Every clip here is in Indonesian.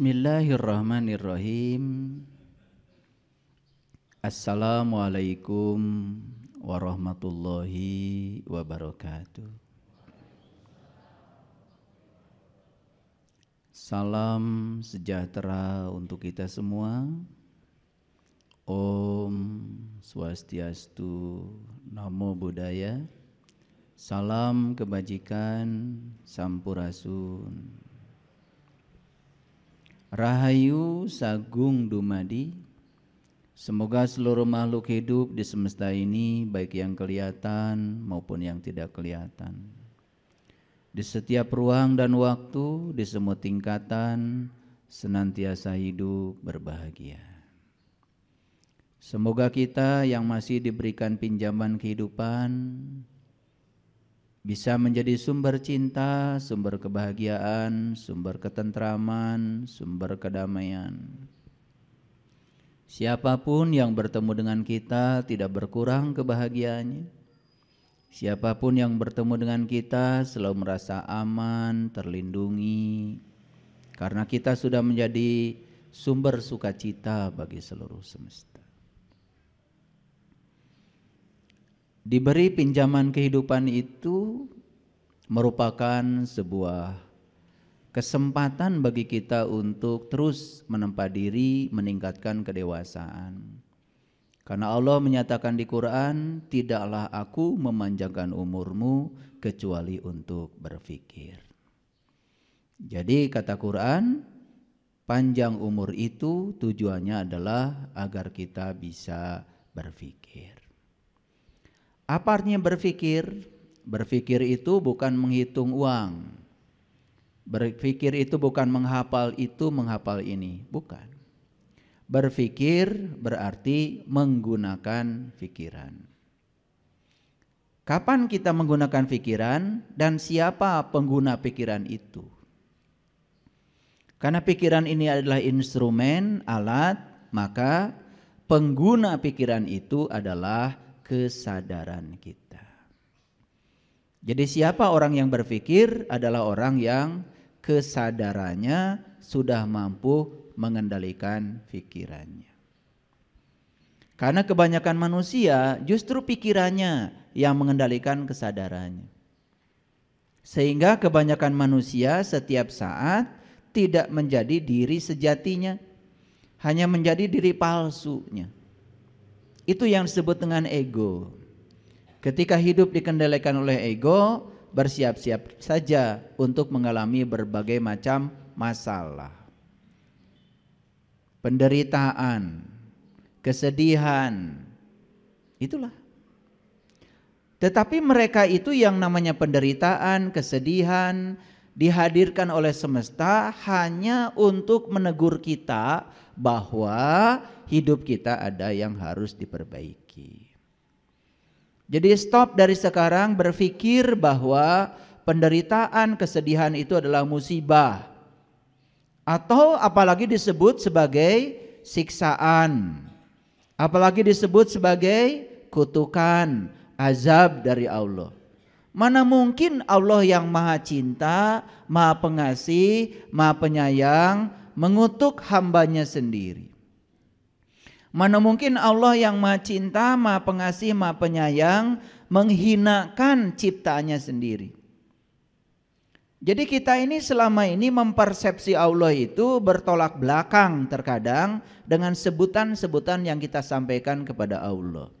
Bismillahirrahmanirrahim. Assalamualaikum warahmatullahi wabarakatuh. Salam sejahtera untuk kita semua. Om Swastiastu, Namo Buddhaya. Salam kebajikan, Sampurasun. Rahayu Sagung Dumadi Semoga seluruh makhluk hidup di semesta ini baik yang kelihatan maupun yang tidak kelihatan Di setiap ruang dan waktu, di semua tingkatan senantiasa hidup berbahagia Semoga kita yang masih diberikan pinjaman kehidupan bisa menjadi sumber cinta, sumber kebahagiaan, sumber ketentraman, sumber kedamaian. Siapapun yang bertemu dengan kita tidak berkurang kebahagiaannya. Siapapun yang bertemu dengan kita selalu merasa aman, terlindungi, karena kita sudah menjadi sumber sukacita bagi seluruh semesta. Diberi pinjaman kehidupan itu merupakan sebuah kesempatan bagi kita untuk terus menempa diri, meningkatkan kedewasaan. Karena Allah menyatakan di Quran, "Tidaklah aku memanjangkan umurmu kecuali untuk berfikir." Jadi kata Quran, panjang umur itu tujuannya adalah agar kita bisa berfikir. Apa artinya berpikir? Berpikir itu bukan menghitung uang. Berpikir itu bukan menghafal itu, menghafal ini. Bukan. Berpikir berarti menggunakan pikiran. Kapan kita menggunakan pikiran dan siapa pengguna pikiran itu? Karena pikiran ini adalah instrumen, alat, maka pengguna pikiran itu adalah kesadaran kita. Jadi siapa orang yang berpikir adalah orang yang kesadarannya sudah mampu mengendalikan pikirannya. Karena kebanyakan manusia justru pikirannya yang mengendalikan kesadarannya. Sehingga kebanyakan manusia setiap saat tidak menjadi diri sejatinya, hanya menjadi diri palsunya. Itu yang disebut dengan ego. Ketika hidup dikendalikan oleh ego, bersiap-siap saja untuk mengalami berbagai macam masalah. Penderitaan, kesedihan, itulah. Tetapi mereka itu yang namanya penderitaan, kesedihan, dihadirkan oleh semesta hanya untuk menegur kita bahwa hidup kita ada yang harus diperbaiki. Jadi stop dari sekarang berpikir bahwa penderitaan, kesedihan itu adalah musibah. Atau apalagi disebut sebagai siksaan. Apalagi disebut sebagai kutukan, azab dari Allah. Mana mungkin Allah yang maha cinta, maha pengasih, maha penyayang mengutuk hambanya sendiri. Mana mungkin Allah yang maha cinta, maha pengasih, maha penyayang menghinakan ciptaannya sendiri. Jadi kita ini selama ini mempersepsi Allah itu bertolak belakang terkadang dengan sebutan-sebutan yang kita sampaikan kepada Allah.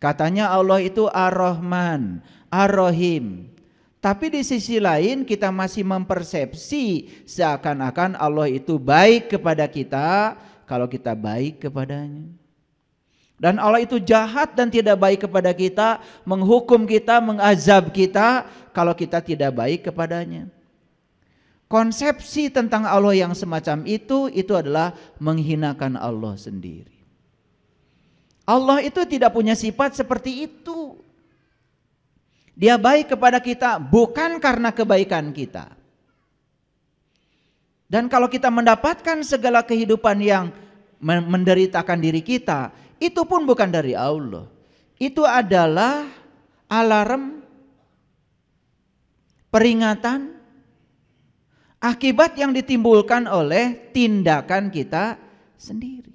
Katanya Allah itu Ar-Rahman, Ar-Rahim. Tapi di sisi lain kita masih mempersepsi seakan-akan Allah itu baik kepada kita kalau kita baik kepadanya. Dan Allah itu jahat dan tidak baik kepada kita, menghukum kita, mengazab kita kalau kita tidak baik kepadanya. Konsepsi tentang Allah yang semacam itu itu adalah menghinakan Allah sendiri. Allah itu tidak punya sifat seperti itu. Dia baik kepada kita bukan karena kebaikan kita. Dan kalau kita mendapatkan segala kehidupan yang menderitakan diri kita, itu pun bukan dari Allah. Itu adalah alarm, peringatan, akibat yang ditimbulkan oleh tindakan kita sendiri.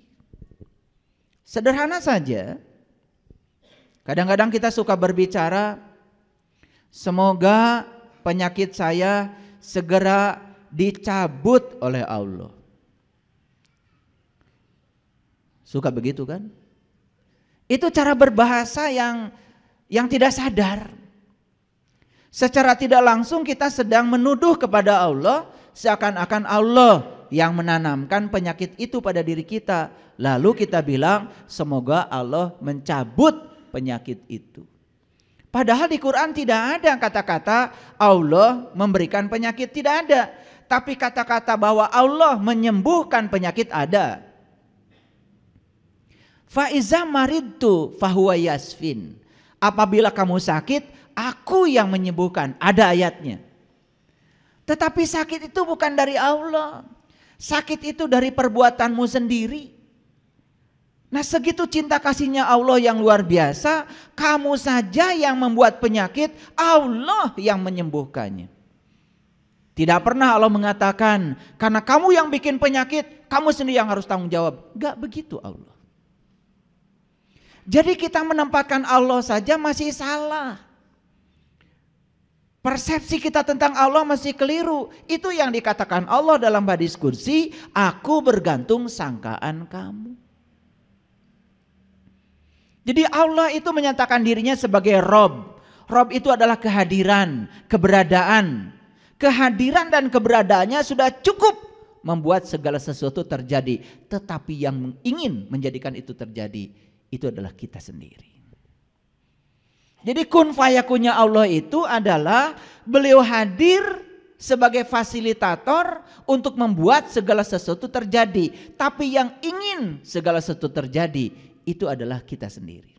Sederhana saja, kadang-kadang kita suka berbicara Semoga penyakit saya segera dicabut oleh Allah. Suka begitu kan? Itu cara berbahasa yang yang tidak sadar. Secara tidak langsung kita sedang menuduh kepada Allah seakan-akan Allah yang menanamkan penyakit itu pada diri kita. Lalu kita bilang semoga Allah mencabut penyakit itu. Padahal di Quran tidak ada kata-kata Allah memberikan penyakit tidak ada. Tapi kata-kata bahwa Allah menyembuhkan penyakit ada. Faiza maridtu fahuwa yasfin. Apabila kamu sakit, aku yang menyembuhkan. Ada ayatnya. Tetapi sakit itu bukan dari Allah. Sakit itu dari perbuatanmu sendiri. Nah segitu cinta kasihnya Allah yang luar biasa, kamu saja yang membuat penyakit, Allah yang menyembuhkannya. Tidak pernah Allah mengatakan, karena kamu yang bikin penyakit, kamu sendiri yang harus tanggung jawab. Gak begitu Allah. Jadi kita menempatkan Allah saja masih salah. Persepsi kita tentang Allah masih keliru. Itu yang dikatakan Allah dalam hadis kursi, aku bergantung sangkaan kamu. Jadi Allah itu menyatakan dirinya sebagai Rob. Rob itu adalah kehadiran, keberadaan. Kehadiran dan keberadaannya sudah cukup membuat segala sesuatu terjadi. Tetapi yang ingin menjadikan itu terjadi, itu adalah kita sendiri. Jadi kun fayakunya Allah itu adalah beliau hadir sebagai fasilitator untuk membuat segala sesuatu terjadi. Tapi yang ingin segala sesuatu terjadi itu adalah kita sendiri.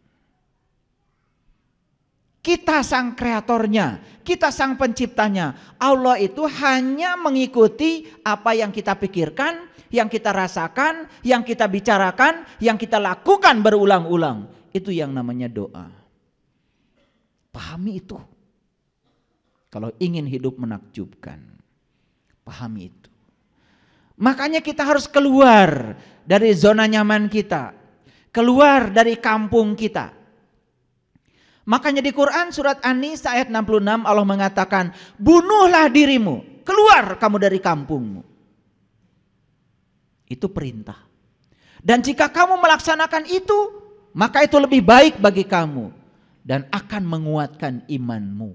Kita sang kreatornya, kita sang penciptanya. Allah itu hanya mengikuti apa yang kita pikirkan, yang kita rasakan, yang kita bicarakan, yang kita lakukan berulang-ulang. Itu yang namanya doa. Pahami itu. Kalau ingin hidup menakjubkan, pahami itu. Makanya kita harus keluar dari zona nyaman kita keluar dari kampung kita. Makanya di Quran surat An-Nisa ayat 66 Allah mengatakan, "Bunuhlah dirimu, keluar kamu dari kampungmu." Itu perintah. Dan jika kamu melaksanakan itu, maka itu lebih baik bagi kamu dan akan menguatkan imanmu.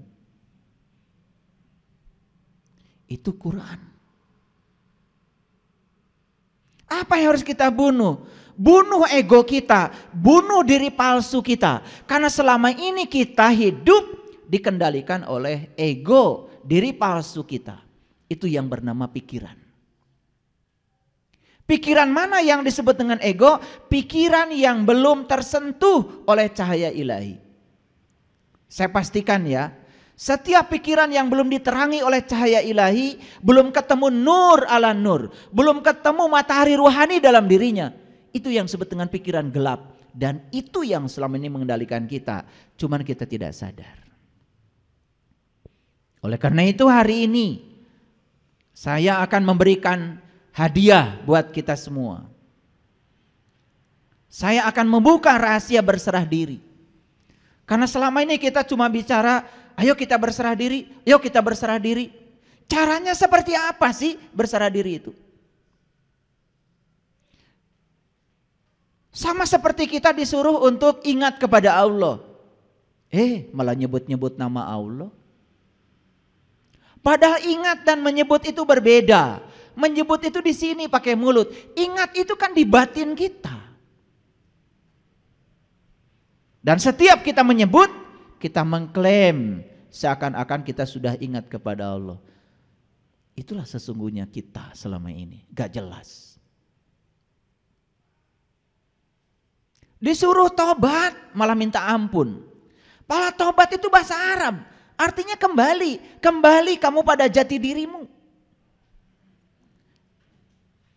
Itu Quran. Apa yang harus kita bunuh? Bunuh ego kita, bunuh diri palsu kita. Karena selama ini kita hidup dikendalikan oleh ego, diri palsu kita. Itu yang bernama pikiran. Pikiran mana yang disebut dengan ego? Pikiran yang belum tersentuh oleh cahaya ilahi. Saya pastikan ya, setiap pikiran yang belum diterangi oleh cahaya ilahi, belum ketemu nur ala nur, belum ketemu matahari ruhani dalam dirinya. Itu yang disebut dengan pikiran gelap. Dan itu yang selama ini mengendalikan kita. Cuman kita tidak sadar. Oleh karena itu hari ini saya akan memberikan hadiah buat kita semua. Saya akan membuka rahasia berserah diri. Karena selama ini kita cuma bicara ayo kita berserah diri, ayo kita berserah diri. Caranya seperti apa sih berserah diri itu? Sama seperti kita disuruh untuk ingat kepada Allah. Eh, malah nyebut-nyebut nama Allah. Padahal ingat dan menyebut itu berbeda. Menyebut itu di sini pakai mulut. Ingat itu kan di batin kita. Dan setiap kita menyebut, kita mengklaim seakan-akan kita sudah ingat kepada Allah. Itulah sesungguhnya kita selama ini, gak jelas. Disuruh tobat, malah minta ampun. Malah tobat itu bahasa Arab, artinya kembali, kembali kamu pada jati dirimu.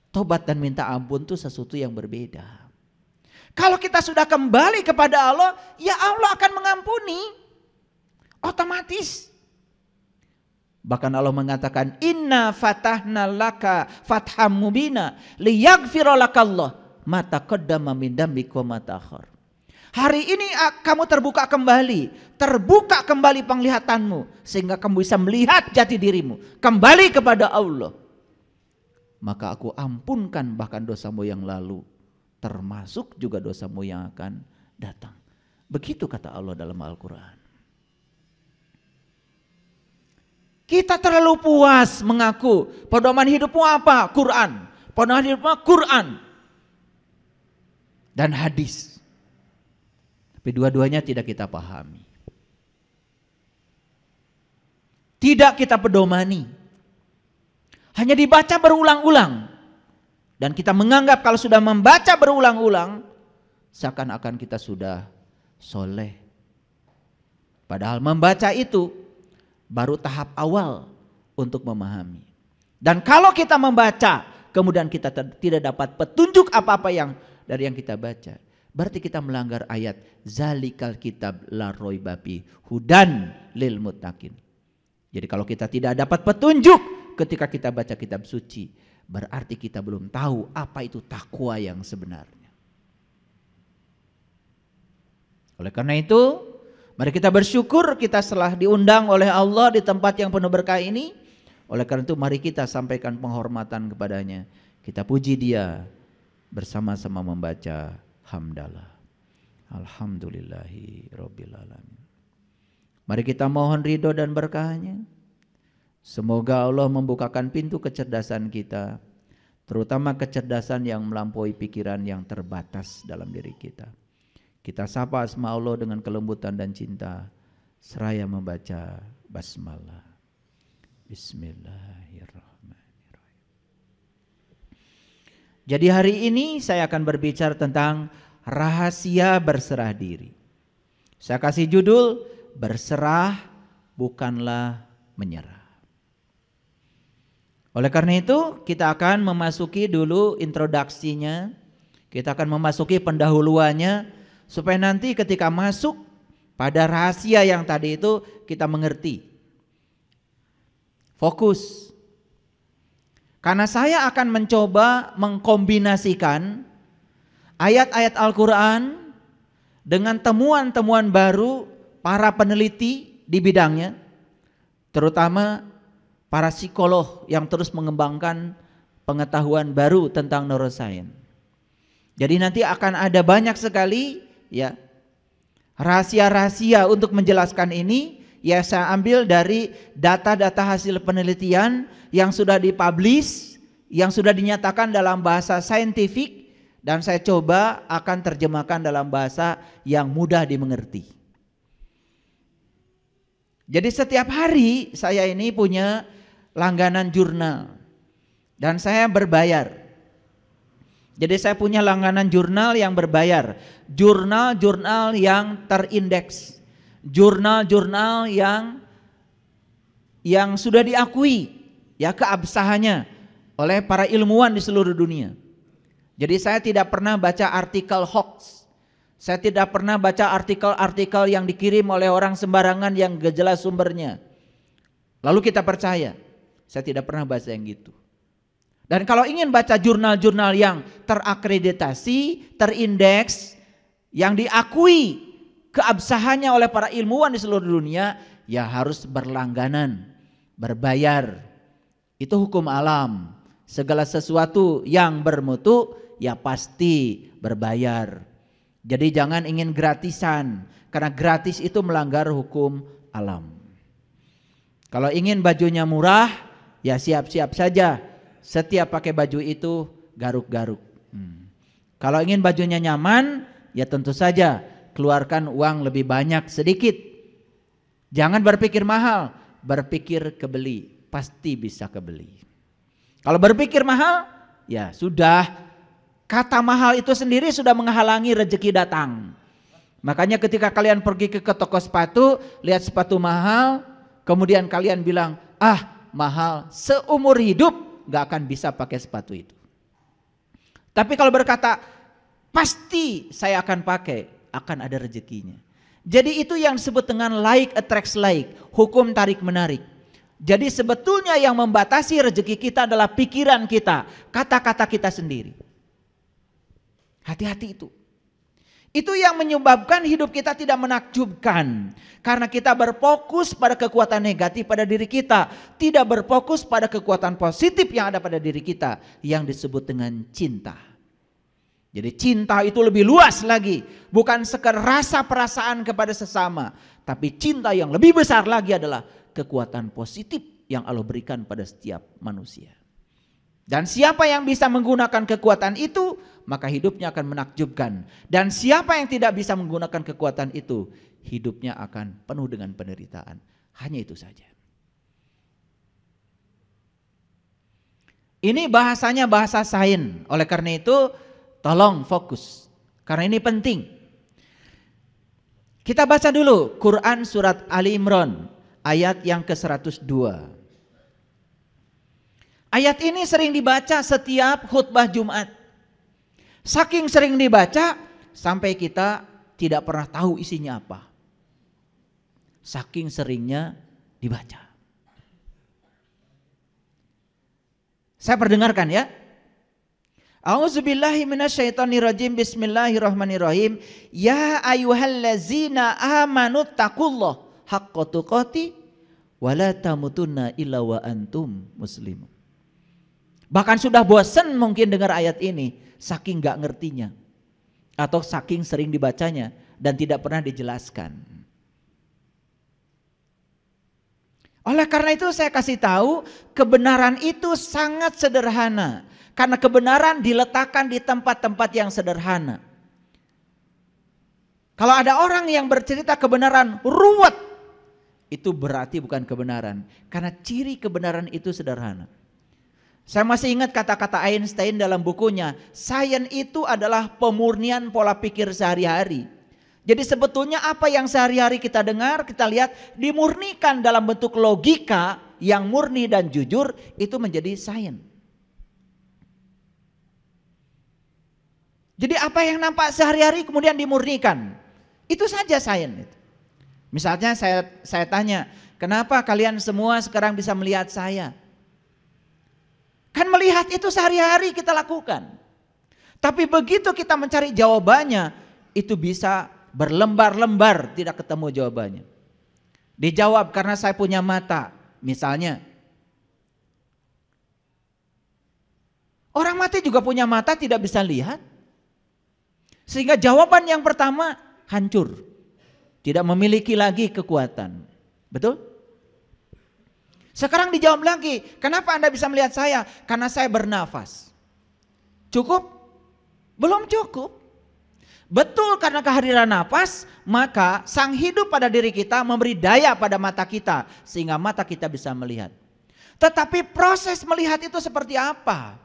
Tobat dan minta ampun itu sesuatu yang berbeda. Kalau kita sudah kembali kepada Allah, ya Allah akan mengampuni. Otomatis. Bahkan Allah mengatakan, Inna fatahna laka fatham mubina liyagfirolakallah mata qaddama min dambik wa mata akhar. Hari ini ah, kamu terbuka kembali, terbuka kembali penglihatanmu sehingga kamu bisa melihat jati dirimu, kembali kepada Allah. Maka aku ampunkan bahkan dosamu yang lalu termasuk juga dosamu yang akan datang. Begitu kata Allah dalam Al-Quran. Kita terlalu puas mengaku pedoman hidupmu apa? Quran. Pedoman hidupmu Quran dan hadis. Tapi dua-duanya tidak kita pahami. Tidak kita pedomani. Hanya dibaca berulang-ulang. Dan kita menganggap kalau sudah membaca berulang-ulang, seakan-akan kita sudah soleh. Padahal membaca itu baru tahap awal untuk memahami. Dan kalau kita membaca, kemudian kita tidak dapat petunjuk apa-apa yang dari yang kita baca. Berarti kita melanggar ayat zalikal kitab la babi hudan lil mutakin. Jadi kalau kita tidak dapat petunjuk ketika kita baca kitab suci, berarti kita belum tahu apa itu takwa yang sebenarnya. Oleh karena itu, mari kita bersyukur kita telah diundang oleh Allah di tempat yang penuh berkah ini. Oleh karena itu, mari kita sampaikan penghormatan kepadanya. Kita puji dia bersama-sama membaca hamdalah. Alhamdulillahi Rabbil Alamin. Mari kita mohon ridho dan berkahnya. Semoga Allah membukakan pintu kecerdasan kita, terutama kecerdasan yang melampaui pikiran yang terbatas dalam diri kita. Kita sapa asma Allah dengan kelembutan dan cinta, seraya membaca basmalah. Bismillahirrahmanirrahim. Jadi hari ini saya akan berbicara tentang rahasia berserah diri. Saya kasih judul berserah bukanlah menyerah. Oleh karena itu, kita akan memasuki dulu introduksinya, kita akan memasuki pendahuluannya, supaya nanti ketika masuk pada rahasia yang tadi itu kita mengerti. Fokus. Karena saya akan mencoba mengkombinasikan ayat-ayat Al-Quran dengan temuan-temuan baru para peneliti di bidangnya, terutama para psikolog yang terus mengembangkan pengetahuan baru tentang neuroscience. Jadi nanti akan ada banyak sekali ya rahasia-rahasia untuk menjelaskan ini ya saya ambil dari data-data hasil penelitian yang sudah dipublish, yang sudah dinyatakan dalam bahasa saintifik dan saya coba akan terjemahkan dalam bahasa yang mudah dimengerti. Jadi setiap hari saya ini punya langganan jurnal dan saya berbayar. Jadi saya punya langganan jurnal yang berbayar, jurnal-jurnal yang terindeks, jurnal-jurnal yang yang sudah diakui ya keabsahannya oleh para ilmuwan di seluruh dunia. Jadi saya tidak pernah baca artikel hoax. Saya tidak pernah baca artikel-artikel yang dikirim oleh orang sembarangan yang gejala sumbernya. Lalu kita percaya. Saya tidak pernah baca yang gitu. Dan kalau ingin baca jurnal-jurnal yang terakreditasi, terindeks, yang diakui keabsahannya oleh para ilmuwan di seluruh dunia, ya harus berlangganan, berbayar. Itu hukum alam. Segala sesuatu yang bermutu ya pasti berbayar. Jadi jangan ingin gratisan karena gratis itu melanggar hukum alam. Kalau ingin bajunya murah, ya siap-siap saja. Setiap pakai baju itu garuk-garuk. Hmm. Kalau ingin bajunya nyaman, ya tentu saja keluarkan uang lebih banyak sedikit. Jangan berpikir mahal, berpikir kebeli, pasti bisa kebeli. Kalau berpikir mahal, ya sudah kata mahal itu sendiri sudah menghalangi rezeki datang. Makanya ketika kalian pergi ke toko sepatu, lihat sepatu mahal, kemudian kalian bilang, "Ah, mahal, seumur hidup nggak akan bisa pakai sepatu itu. Tapi kalau berkata, pasti saya akan pakai, akan ada rezekinya. Jadi itu yang disebut dengan like attracts like, hukum tarik menarik. Jadi sebetulnya yang membatasi rezeki kita adalah pikiran kita, kata-kata kita sendiri. Hati-hati itu. Itu yang menyebabkan hidup kita tidak menakjubkan. Karena kita berfokus pada kekuatan negatif pada diri kita. Tidak berfokus pada kekuatan positif yang ada pada diri kita. Yang disebut dengan cinta. Jadi cinta itu lebih luas lagi. Bukan sekedar rasa perasaan kepada sesama. Tapi cinta yang lebih besar lagi adalah kekuatan positif yang Allah berikan pada setiap manusia. Dan siapa yang bisa menggunakan kekuatan itu, maka hidupnya akan menakjubkan. Dan siapa yang tidak bisa menggunakan kekuatan itu, hidupnya akan penuh dengan penderitaan. Hanya itu saja. Ini bahasanya bahasa sain. Oleh karena itu, tolong fokus. Karena ini penting. Kita baca dulu Quran surat Ali Imran ayat yang ke-102. Ayat ini sering dibaca setiap khutbah Jumat. Saking sering dibaca sampai kita tidak pernah tahu isinya apa. Saking seringnya dibaca. Saya perdengarkan ya. A'udzubillahi minasyaitonirrajim. Bismillahirrahmanirrahim. Ya ayyuhallazina amanu taqullah haqqa tuqati wa la tamutunna illa wa antum muslimun. Bahkan sudah bosan mungkin dengar ayat ini, saking gak ngertinya. Atau saking sering dibacanya dan tidak pernah dijelaskan. Oleh karena itu saya kasih tahu kebenaran itu sangat sederhana. Karena kebenaran diletakkan di tempat-tempat yang sederhana. Kalau ada orang yang bercerita kebenaran ruwet, itu berarti bukan kebenaran. Karena ciri kebenaran itu sederhana. Saya masih ingat kata-kata Einstein dalam bukunya, sains itu adalah pemurnian pola pikir sehari-hari. Jadi sebetulnya apa yang sehari-hari kita dengar, kita lihat dimurnikan dalam bentuk logika yang murni dan jujur itu menjadi sains. Jadi apa yang nampak sehari-hari kemudian dimurnikan. Itu saja sains. Misalnya saya saya tanya, kenapa kalian semua sekarang bisa melihat saya? Kan melihat itu sehari-hari kita lakukan. Tapi begitu kita mencari jawabannya, itu bisa berlembar-lembar tidak ketemu jawabannya. Dijawab karena saya punya mata, misalnya. Orang mati juga punya mata tidak bisa lihat. Sehingga jawaban yang pertama hancur. Tidak memiliki lagi kekuatan. Betul? Sekarang dijawab lagi, kenapa Anda bisa melihat saya? Karena saya bernafas. Cukup? Belum cukup. Betul karena kehadiran nafas, maka sang hidup pada diri kita memberi daya pada mata kita. Sehingga mata kita bisa melihat. Tetapi proses melihat itu seperti apa?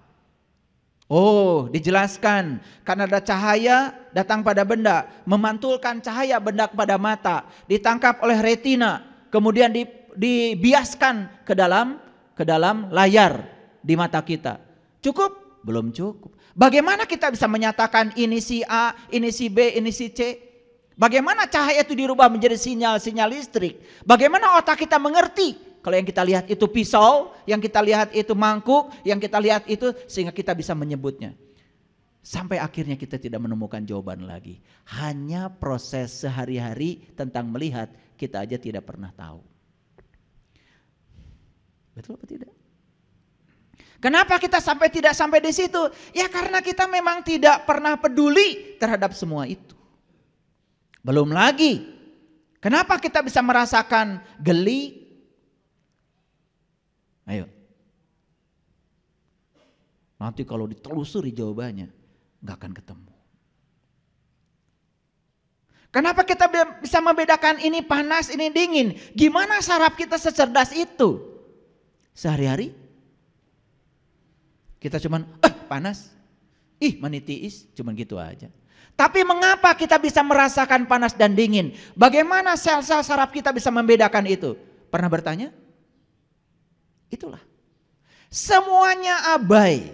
Oh, dijelaskan karena ada cahaya datang pada benda, memantulkan cahaya benda kepada mata, ditangkap oleh retina, kemudian di dibiaskan ke dalam ke dalam layar di mata kita. Cukup? Belum cukup. Bagaimana kita bisa menyatakan ini si A, ini si B, ini si C? Bagaimana cahaya itu dirubah menjadi sinyal-sinyal listrik? Bagaimana otak kita mengerti kalau yang kita lihat itu pisau, yang kita lihat itu mangkuk, yang kita lihat itu sehingga kita bisa menyebutnya. Sampai akhirnya kita tidak menemukan jawaban lagi. Hanya proses sehari-hari tentang melihat kita aja tidak pernah tahu. Betul apa tidak? Kenapa kita sampai tidak sampai di situ? Ya karena kita memang tidak pernah peduli terhadap semua itu. Belum lagi, kenapa kita bisa merasakan geli? Ayo. Nanti kalau ditelusuri jawabannya, nggak akan ketemu. Kenapa kita bisa membedakan ini panas, ini dingin? Gimana saraf kita secerdas itu? sehari-hari kita cuman eh panas, ih manitiis, cuman gitu aja. Tapi mengapa kita bisa merasakan panas dan dingin? Bagaimana sel-sel saraf kita bisa membedakan itu? Pernah bertanya? Itulah. Semuanya abai.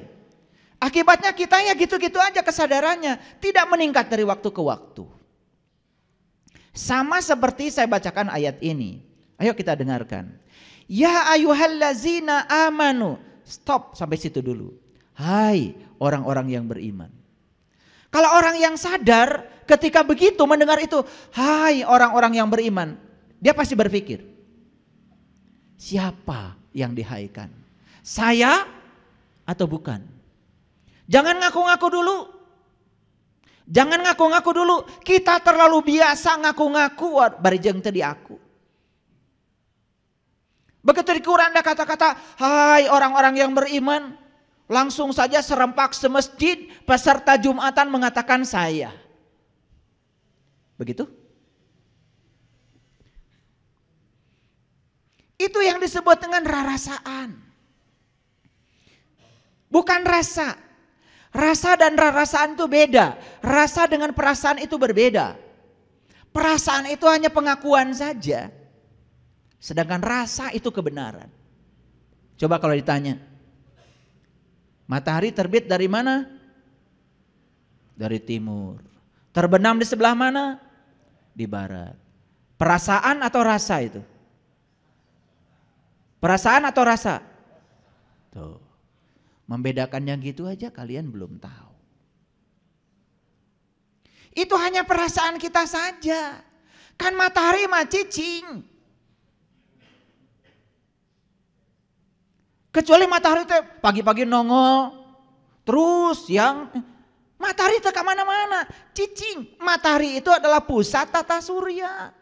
Akibatnya kita ya gitu-gitu aja kesadarannya. Tidak meningkat dari waktu ke waktu. Sama seperti saya bacakan ayat ini. Ayo kita dengarkan. Ya ayuhallazina amanu. Stop sampai situ dulu. Hai orang-orang yang beriman. Kalau orang yang sadar ketika begitu mendengar itu. Hai orang-orang yang beriman. Dia pasti berpikir. Siapa yang dihaikan? Saya atau bukan? Jangan ngaku-ngaku dulu. Jangan ngaku-ngaku dulu. Kita terlalu biasa ngaku-ngaku. Barijeng tadi aku. Begitu ada kata-kata, hai orang-orang yang beriman, langsung saja serempak semesjid peserta Jumatan mengatakan saya. Begitu? Itu yang disebut dengan rarasaan. Bukan rasa. Rasa dan rarasaan itu beda. Rasa dengan perasaan itu berbeda. Perasaan itu hanya pengakuan saja. Sedangkan rasa itu kebenaran. Coba kalau ditanya, matahari terbit dari mana? Dari timur. Terbenam di sebelah mana? Di barat. Perasaan atau rasa itu? Perasaan atau rasa? Tuh. Membedakannya gitu aja kalian belum tahu. Itu hanya perasaan kita saja. Kan matahari mah cicing. Kecuali matahari teh pagi-pagi nongol. Terus yang matahari teh ke mana-mana. Cicing, matahari itu adalah pusat tata surya.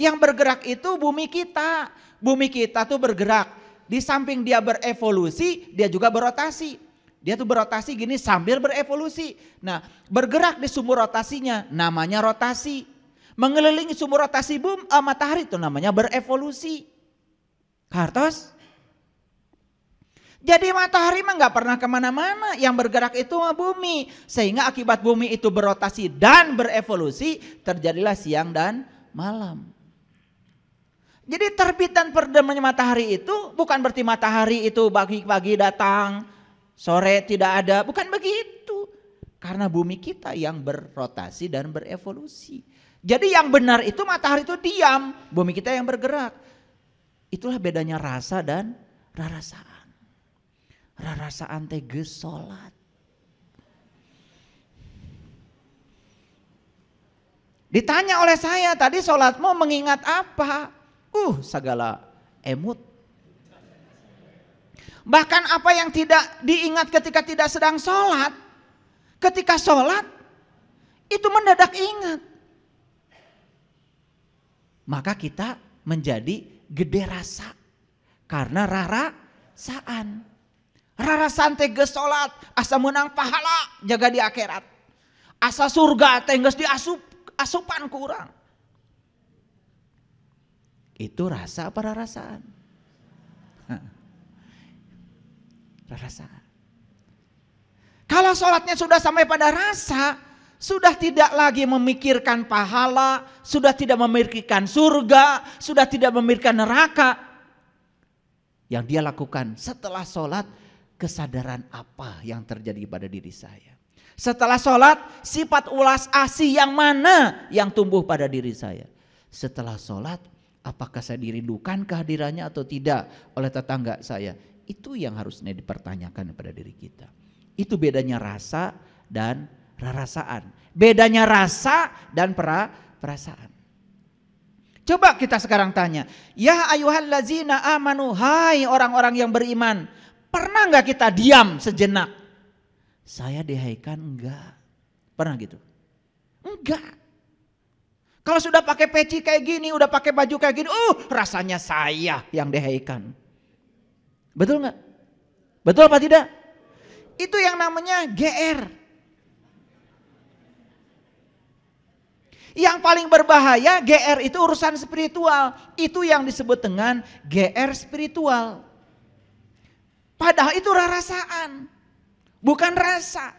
Yang bergerak itu bumi kita. Bumi kita tuh bergerak. Di samping dia berevolusi, dia juga berotasi. Dia tuh berotasi gini sambil berevolusi. Nah, bergerak di sumbu rotasinya namanya rotasi. Mengelilingi sumbu rotasi bumi uh, eh, matahari itu namanya berevolusi. Kartos? Jadi matahari mah nggak pernah kemana-mana, yang bergerak itu bumi. Sehingga akibat bumi itu berotasi dan berevolusi, terjadilah siang dan malam. Jadi terbit dan perdamanya matahari itu bukan berarti matahari itu pagi-pagi datang, sore tidak ada, bukan begitu. Karena bumi kita yang berotasi dan berevolusi. Jadi yang benar itu matahari itu diam, bumi kita yang bergerak. Itulah bedanya rasa dan rarasaan rarasaan teges sholat. Ditanya oleh saya tadi sholatmu mengingat apa? Uh segala emut. Bahkan apa yang tidak diingat ketika tidak sedang sholat. Ketika sholat itu mendadak ingat. Maka kita menjadi gede rasa. Karena rara saan. Rara santai geus salat, asa menang pahala jaga di akhirat. Asa surga teh geus diasup asupan kurang Itu rasa apa rarasaan? Rarasaan. Kalau sholatnya sudah sampai pada rasa, sudah tidak lagi memikirkan pahala, sudah tidak memikirkan surga, sudah tidak memikirkan neraka. Yang dia lakukan setelah sholat kesadaran apa yang terjadi pada diri saya. Setelah sholat, sifat ulas asih yang mana yang tumbuh pada diri saya. Setelah sholat, apakah saya dirindukan kehadirannya atau tidak oleh tetangga saya. Itu yang harusnya dipertanyakan pada diri kita. Itu bedanya rasa dan perasaan Bedanya rasa dan pra, perasaan. Coba kita sekarang tanya. Ya lazina amanu, hai orang-orang yang beriman Pernah nggak kita diam sejenak? Saya dihaikan enggak. Pernah gitu? Enggak. Kalau sudah pakai peci kayak gini, udah pakai baju kayak gini, uh rasanya saya yang dihaikan. Betul nggak? Betul apa tidak? Itu yang namanya GR. Yang paling berbahaya GR itu urusan spiritual. Itu yang disebut dengan GR spiritual. Padahal itu rasaan, bukan rasa.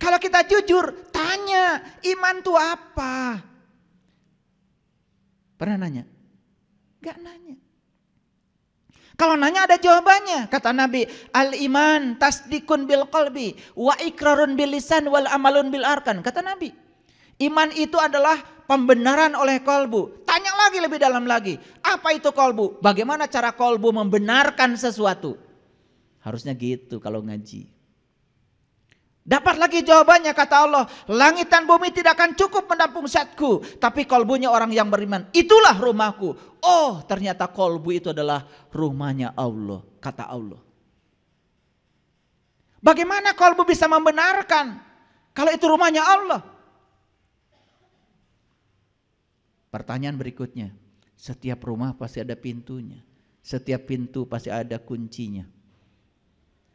Kalau kita jujur, tanya iman itu apa? Pernah nanya? Gak nanya. Kalau nanya ada jawabannya. Kata Nabi, al-iman tasdikun bil qalbi wa ikrarun bil lisan wal amalun bil arkan. Kata Nabi, iman itu adalah pembenaran oleh kolbu. Tanya lagi lebih dalam lagi, apa itu kolbu? Bagaimana cara kolbu membenarkan sesuatu? Harusnya gitu kalau ngaji. Dapat lagi jawabannya kata Allah, langit dan bumi tidak akan cukup menampung setku, tapi kolbunya orang yang beriman, itulah rumahku. Oh, ternyata kolbu itu adalah rumahnya Allah, kata Allah. Bagaimana kolbu bisa membenarkan kalau itu rumahnya Allah? Pertanyaan berikutnya, setiap rumah pasti ada pintunya, setiap pintu pasti ada kuncinya.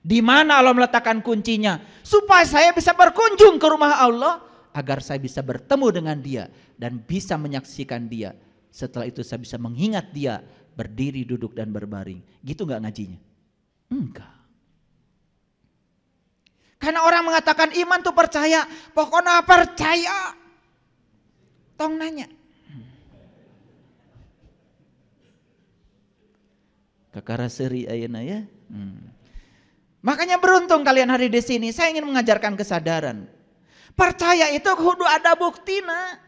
Di mana Allah meletakkan kuncinya? Supaya saya bisa berkunjung ke rumah Allah. Agar saya bisa bertemu dengan dia. Dan bisa menyaksikan dia. Setelah itu saya bisa mengingat dia. Berdiri, duduk, dan berbaring. Gitu nggak ngajinya? Enggak. Karena orang mengatakan iman tuh percaya. Pokoknya percaya. Tong nanya. Kakara seri ayana ya. Hmm. Makanya beruntung kalian hari di sini. Saya ingin mengajarkan kesadaran. Percaya itu kudu ada bukti nak.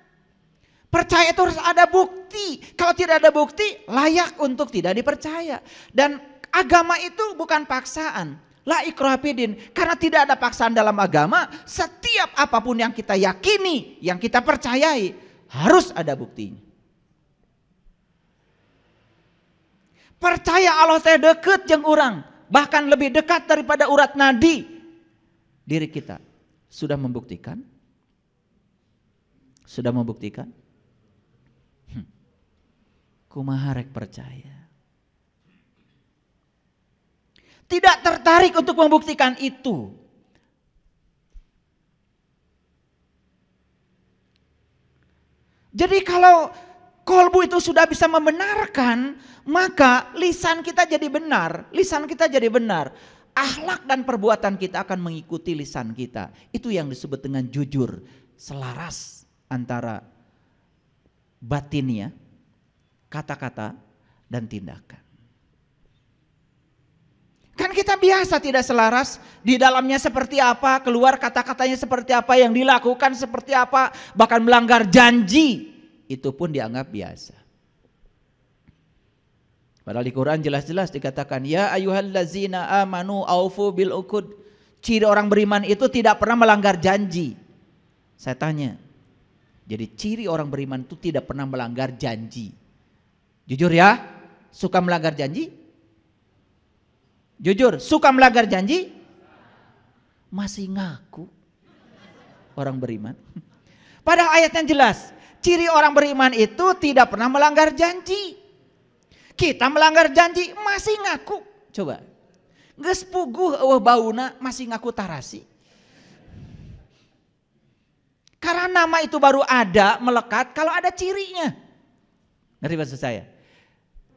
Percaya itu harus ada bukti. Kalau tidak ada bukti, layak untuk tidak dipercaya. Dan agama itu bukan paksaan. La ikrohapidin. Karena tidak ada paksaan dalam agama, setiap apapun yang kita yakini, yang kita percayai, harus ada buktinya. Percaya Allah teh deket jeng orang bahkan lebih dekat daripada urat nadi diri kita. Sudah membuktikan? Sudah membuktikan? Hmm. Kumaharek percaya. Tidak tertarik untuk membuktikan itu. Jadi kalau kolbu itu sudah bisa membenarkan, maka lisan kita jadi benar, lisan kita jadi benar. Akhlak dan perbuatan kita akan mengikuti lisan kita. Itu yang disebut dengan jujur, selaras antara batinnya, kata-kata dan tindakan. Kan kita biasa tidak selaras, di dalamnya seperti apa, keluar kata-katanya seperti apa, yang dilakukan seperti apa, bahkan melanggar janji itu pun dianggap biasa. Padahal di Quran jelas-jelas dikatakan, Ya ayuhallazina amanu aufu bil ukud. Ciri orang beriman itu tidak pernah melanggar janji. Saya tanya, jadi ciri orang beriman itu tidak pernah melanggar janji. Jujur ya, suka melanggar janji? Jujur, suka melanggar janji? Masih ngaku orang beriman. Padahal ayatnya jelas, Ciri orang beriman itu tidak pernah melanggar janji. Kita melanggar janji masih ngaku. Coba. Geus puguh eueuh bauna masih ngaku tarasi. Karena nama itu baru ada melekat kalau ada cirinya. Ngerti maksud saya?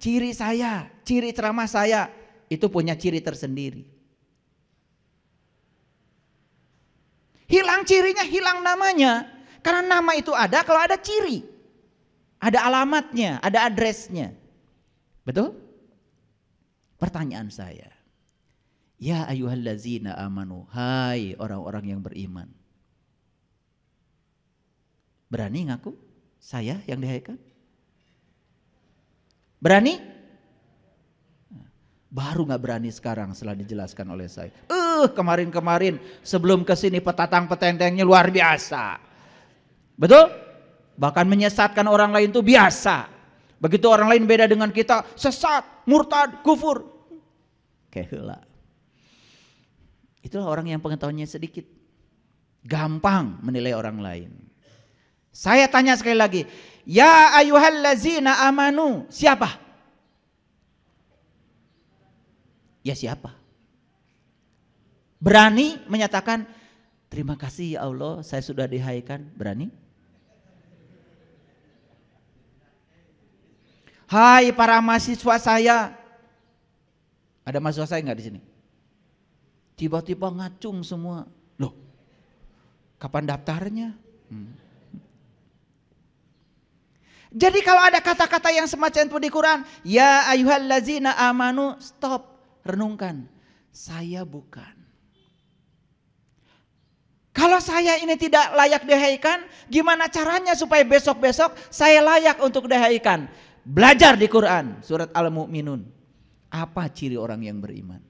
Ciri saya, ciri ceramah saya itu punya ciri tersendiri. Hilang cirinya, hilang namanya. Karena nama itu ada kalau ada ciri. Ada alamatnya, ada adresnya. Betul? Pertanyaan saya. Ya ayuhallazina amanu. Hai orang-orang yang beriman. Berani ngaku? Saya yang dihaikan? Berani? Baru nggak berani sekarang setelah dijelaskan oleh saya. Eh uh, kemarin-kemarin sebelum kesini petatang petentengnya luar biasa. Betul? Bahkan menyesatkan orang lain itu biasa. Begitu orang lain beda dengan kita, sesat, murtad, kufur. Kehela. Itulah orang yang pengetahuannya sedikit. Gampang menilai orang lain. Saya tanya sekali lagi. Ya ayuhallazina amanu. Siapa? Ya siapa? Berani menyatakan, terima kasih ya Allah saya sudah dihaikan. Berani? Hai para mahasiswa saya. Ada mahasiswa saya nggak di sini? Tiba-tiba ngacung semua. Loh, kapan daftarnya? Hmm. Jadi kalau ada kata-kata yang semacam itu di Quran, ya lazina amanu, stop, renungkan. Saya bukan. Kalau saya ini tidak layak dihaikan, gimana caranya supaya besok-besok saya layak untuk dihaikan? belajar di Quran, surat Al-Mu'minun. Apa ciri orang yang beriman?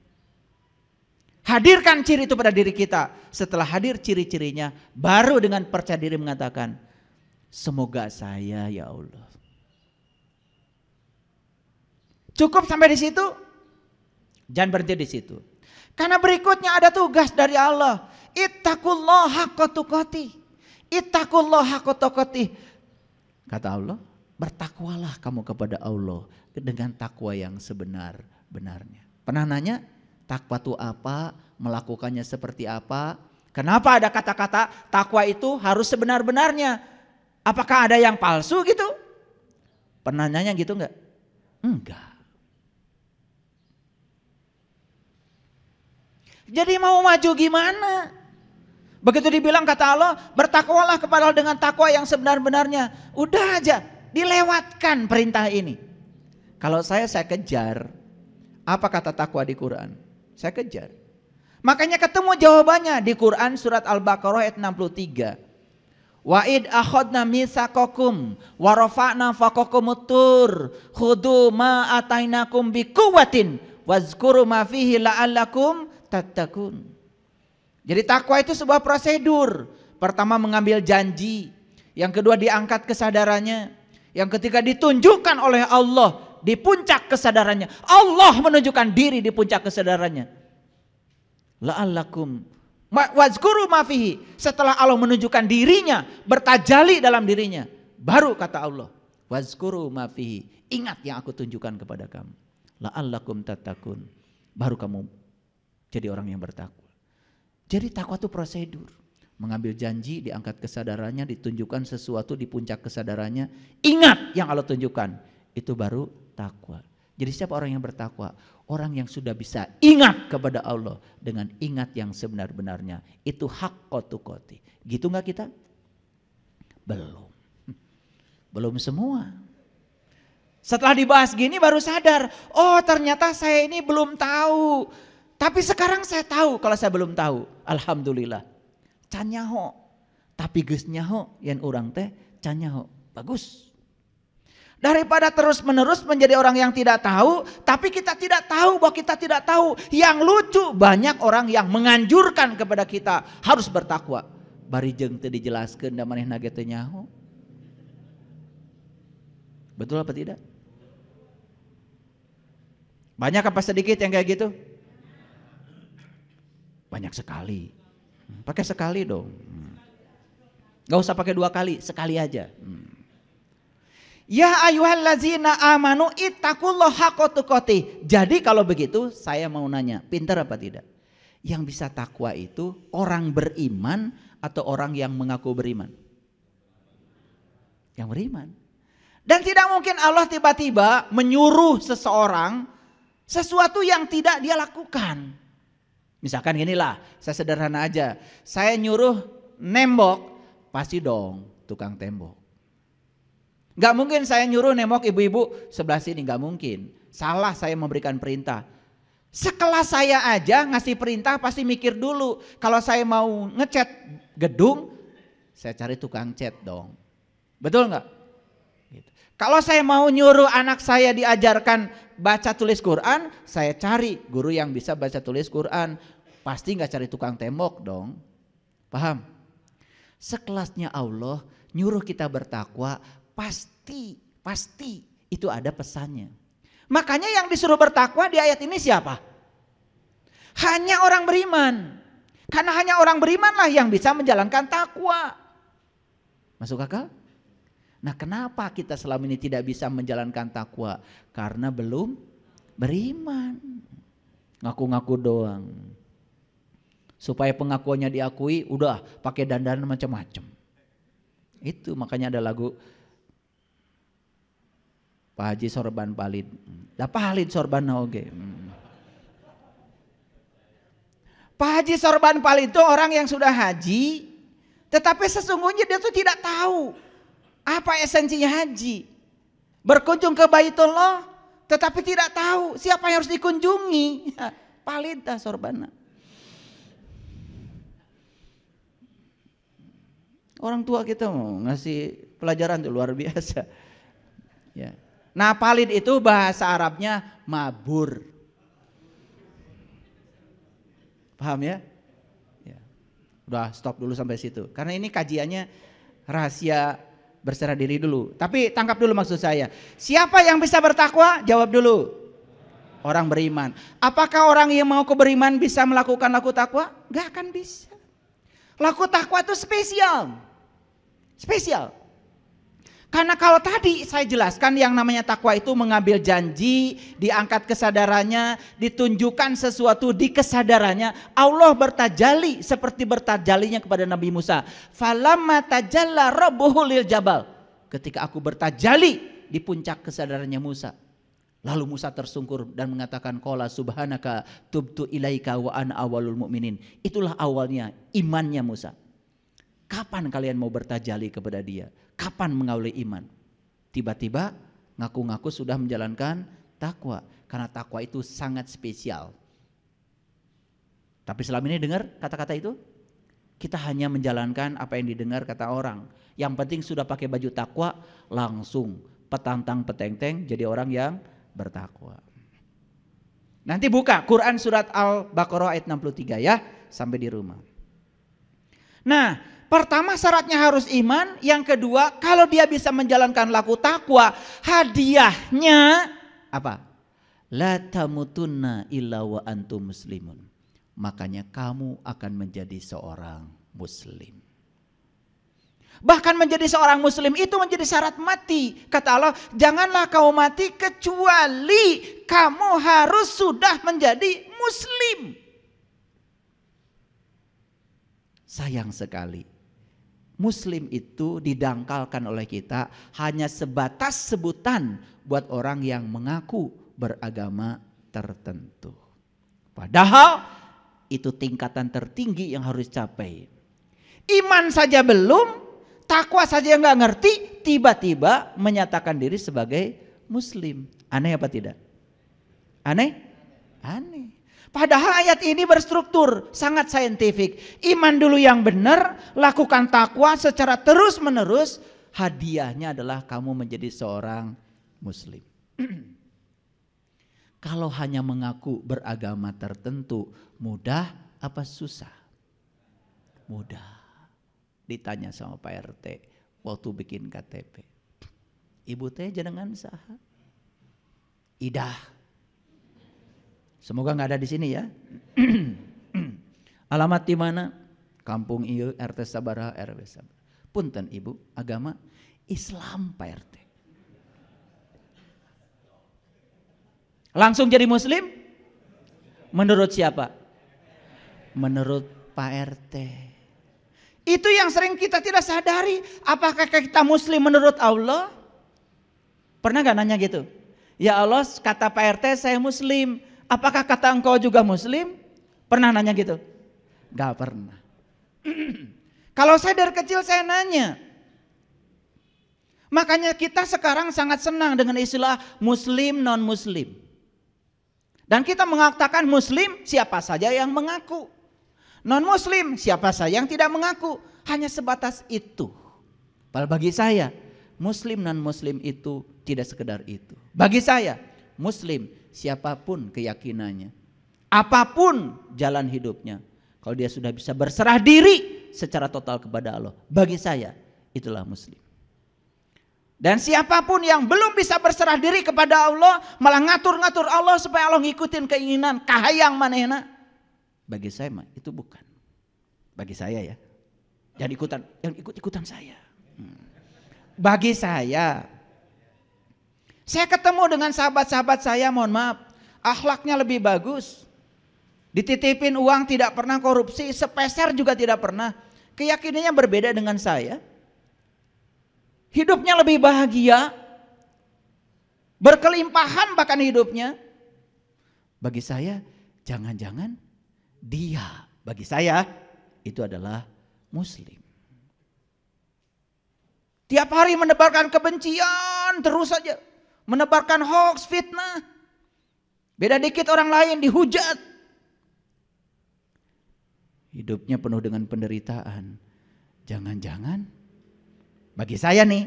Hadirkan ciri itu pada diri kita. Setelah hadir ciri-cirinya, baru dengan percaya diri mengatakan, semoga saya ya Allah. Cukup sampai di situ? Jangan berhenti di situ. Karena berikutnya ada tugas dari Allah. Ittaqullah haqqa Ittaqullah Kata Allah, bertakwalah kamu kepada Allah dengan takwa yang sebenar-benarnya. Pernah nanya takwa itu apa, melakukannya seperti apa? Kenapa ada kata-kata takwa itu harus sebenar-benarnya? Apakah ada yang palsu gitu? Pernah nanya gitu enggak? Enggak. Jadi mau maju gimana? Begitu dibilang kata Allah, bertakwalah kepada Allah dengan takwa yang sebenar-benarnya. Udah aja, dilewatkan perintah ini. Kalau saya saya kejar, apa kata takwa di Quran? Saya kejar. Makanya ketemu jawabannya di Quran surat Al-Baqarah ayat 63. Wa'id akhadna misakokum warafa'na fakokumutur khudu ma atainakum bikuwatin wazkuru ma fihi la'allakum tattaqun. Jadi takwa itu sebuah prosedur. Pertama mengambil janji, yang kedua diangkat kesadarannya, yang ketika ditunjukkan oleh Allah di puncak kesadarannya. Allah menunjukkan diri di puncak kesadarannya. La'allakum wazkuru mafihi. Setelah Allah menunjukkan dirinya, bertajali dalam dirinya. Baru kata Allah, wazkuru mafihi. Ingat yang aku tunjukkan kepada kamu. La'allakum tatakun. Baru kamu jadi orang yang bertakwa. Jadi takwa itu prosedur mengambil janji, diangkat kesadarannya, ditunjukkan sesuatu di puncak kesadarannya. Ingat yang Allah tunjukkan, itu baru takwa. Jadi siapa orang yang bertakwa? Orang yang sudah bisa ingat kepada Allah dengan ingat yang sebenar-benarnya. Itu hak koti Gitu nggak kita? Belum. Belum semua. Setelah dibahas gini baru sadar, oh ternyata saya ini belum tahu. Tapi sekarang saya tahu kalau saya belum tahu. Alhamdulillah can nyaho. Tapi geus nyaho yang orang teh can nyaho. Bagus. Daripada terus-menerus menjadi orang yang tidak tahu, tapi kita tidak tahu bahwa kita tidak tahu. Yang lucu banyak orang yang menganjurkan kepada kita harus bertakwa. Bari jeng teu dijelaskeun da manehna ge nyaho. Betul apa tidak? Banyak apa sedikit yang kayak gitu? Banyak sekali. Pakai sekali dong. Gak usah pakai dua kali, sekali aja. ya ayuhan lazina amanu itakulloh haqqa Jadi kalau begitu saya mau nanya, pintar apa tidak? Yang bisa takwa itu orang beriman atau orang yang mengaku beriman? Yang beriman. Dan tidak mungkin Allah tiba-tiba menyuruh seseorang sesuatu yang tidak dia lakukan. Misalkan gini lah, saya sederhana aja. Saya nyuruh nembok, pasti dong tukang tembok. Gak mungkin saya nyuruh nembok ibu-ibu sebelah sini, gak mungkin. Salah saya memberikan perintah. Sekelas saya aja ngasih perintah pasti mikir dulu. Kalau saya mau ngecat gedung, saya cari tukang cat dong. Betul nggak? Kalau saya mau nyuruh anak saya diajarkan baca tulis Quran, saya cari guru yang bisa baca tulis Quran. Pasti nggak cari tukang tembok dong. Paham? Sekelasnya Allah nyuruh kita bertakwa, pasti, pasti itu ada pesannya. Makanya yang disuruh bertakwa di ayat ini siapa? Hanya orang beriman. Karena hanya orang berimanlah yang bisa menjalankan takwa. Masuk akal? Nah, kenapa kita selama ini tidak bisa menjalankan takwa? Karena belum beriman. Ngaku-ngaku doang. Supaya pengakuannya diakui, udah pakai dandan macam-macam. Itu makanya ada lagu Pak Haji sorban palit Dah palit sorban nah, oge. Hmm. Pak Haji sorban palit itu orang yang sudah haji, tetapi sesungguhnya dia tuh tidak tahu apa esensinya haji? Berkunjung ke Baitullah tetapi tidak tahu siapa yang harus dikunjungi. Palita ya, sorbana. Orang tua kita mau ngasih pelajaran tuh luar biasa. Ya. Nah palit itu bahasa Arabnya mabur. Paham ya? ya? Udah stop dulu sampai situ. Karena ini kajiannya rahasia berserah diri dulu. Tapi tangkap dulu maksud saya. Siapa yang bisa bertakwa? Jawab dulu. Orang beriman. Apakah orang yang mau beriman bisa melakukan laku takwa? Gak akan bisa. Laku takwa itu spesial. Spesial. Karena kalau tadi saya jelaskan yang namanya takwa itu mengambil janji, diangkat kesadarannya, ditunjukkan sesuatu di kesadarannya. Allah bertajali seperti bertajalinya kepada Nabi Musa. Falamma tajalla rabbuhu lil jabal. Ketika aku bertajali di puncak kesadarannya Musa. Lalu Musa tersungkur dan mengatakan qala subhanaka tubtu ilaika wa ana awalul mu'minin. Itulah awalnya imannya Musa. Kapan kalian mau bertajali kepada dia? Kapan mengawali iman? Tiba-tiba ngaku-ngaku sudah menjalankan takwa. Karena takwa itu sangat spesial. Tapi selama ini dengar kata-kata itu? Kita hanya menjalankan apa yang didengar kata orang. Yang penting sudah pakai baju takwa langsung petantang peteng jadi orang yang bertakwa. Nanti buka Quran surat Al-Baqarah ayat 63 ya sampai di rumah. Nah, Pertama syaratnya harus iman, yang kedua kalau dia bisa menjalankan laku takwa, hadiahnya apa? La tamutunna illa wa antum muslimun. Makanya kamu akan menjadi seorang muslim. Bahkan menjadi seorang muslim itu menjadi syarat mati. Kata Allah, janganlah kau mati kecuali kamu harus sudah menjadi muslim. Sayang sekali Muslim itu didangkalkan oleh kita hanya sebatas sebutan buat orang yang mengaku beragama tertentu. Padahal itu tingkatan tertinggi yang harus capai. Iman saja belum, takwa saja nggak ngerti, tiba-tiba menyatakan diri sebagai muslim. Aneh apa tidak? Aneh? Aneh. Padahal ayat ini berstruktur, sangat saintifik. Iman dulu yang benar, lakukan takwa secara terus-menerus. Hadiahnya adalah kamu menjadi seorang muslim. Kalau hanya mengaku beragama tertentu, mudah apa susah? Mudah. Ditanya sama Pak RT waktu bikin KTP. Ibu teh jenengan sah? Idah Semoga nggak ada di sini ya. Alamat di mana? Kampung Iyo, RT Sabara RW Sabara. Punten Ibu, agama Islam Pak RT. Langsung jadi muslim? Menurut siapa? Menurut Pak RT. Itu yang sering kita tidak sadari. Apakah kita muslim menurut Allah? Pernah gak nanya gitu? Ya Allah kata Pak RT saya muslim. Apakah kata engkau juga muslim? Pernah nanya gitu? Gak pernah. Kalau saya dari kecil saya nanya. Makanya kita sekarang sangat senang dengan istilah muslim non muslim. Dan kita mengatakan muslim siapa saja yang mengaku. Non muslim siapa saja yang tidak mengaku. Hanya sebatas itu. Padahal bagi saya muslim non muslim itu tidak sekedar itu. Bagi saya muslim siapapun keyakinannya. Apapun jalan hidupnya. Kalau dia sudah bisa berserah diri secara total kepada Allah. Bagi saya itulah muslim. Dan siapapun yang belum bisa berserah diri kepada Allah, malah ngatur-ngatur Allah supaya Allah ngikutin keinginan kahayang manehna. Ya, Bagi saya mah itu bukan. Bagi saya ya. Jangan ikutan, yang ikut-ikutan saya. Hmm. Bagi saya, saya ketemu dengan sahabat-sahabat saya, mohon maaf, akhlaknya lebih bagus. Dititipin uang tidak pernah korupsi, sepeser juga tidak pernah. Keyakinannya berbeda dengan saya. Hidupnya lebih bahagia, berkelimpahan bahkan hidupnya. Bagi saya, jangan-jangan dia, bagi saya itu adalah muslim. Tiap hari menebarkan kebencian terus saja menebarkan hoax, fitnah. Beda dikit orang lain dihujat. Hidupnya penuh dengan penderitaan. Jangan-jangan bagi saya nih,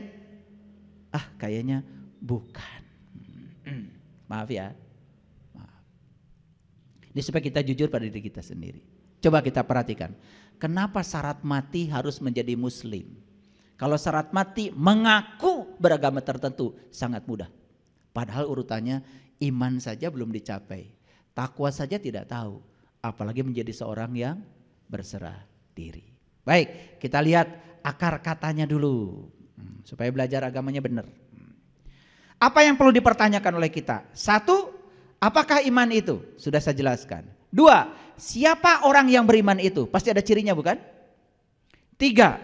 ah kayaknya bukan. Maaf ya. Maaf. Ini supaya kita jujur pada diri kita sendiri. Coba kita perhatikan. Kenapa syarat mati harus menjadi muslim? Kalau syarat mati mengaku beragama tertentu sangat mudah. Padahal urutannya iman saja belum dicapai. Takwa saja tidak tahu. Apalagi menjadi seorang yang berserah diri. Baik, kita lihat akar katanya dulu. Hmm, supaya belajar agamanya benar. Hmm. Apa yang perlu dipertanyakan oleh kita? Satu, apakah iman itu? Sudah saya jelaskan. Dua, siapa orang yang beriman itu? Pasti ada cirinya bukan? Tiga,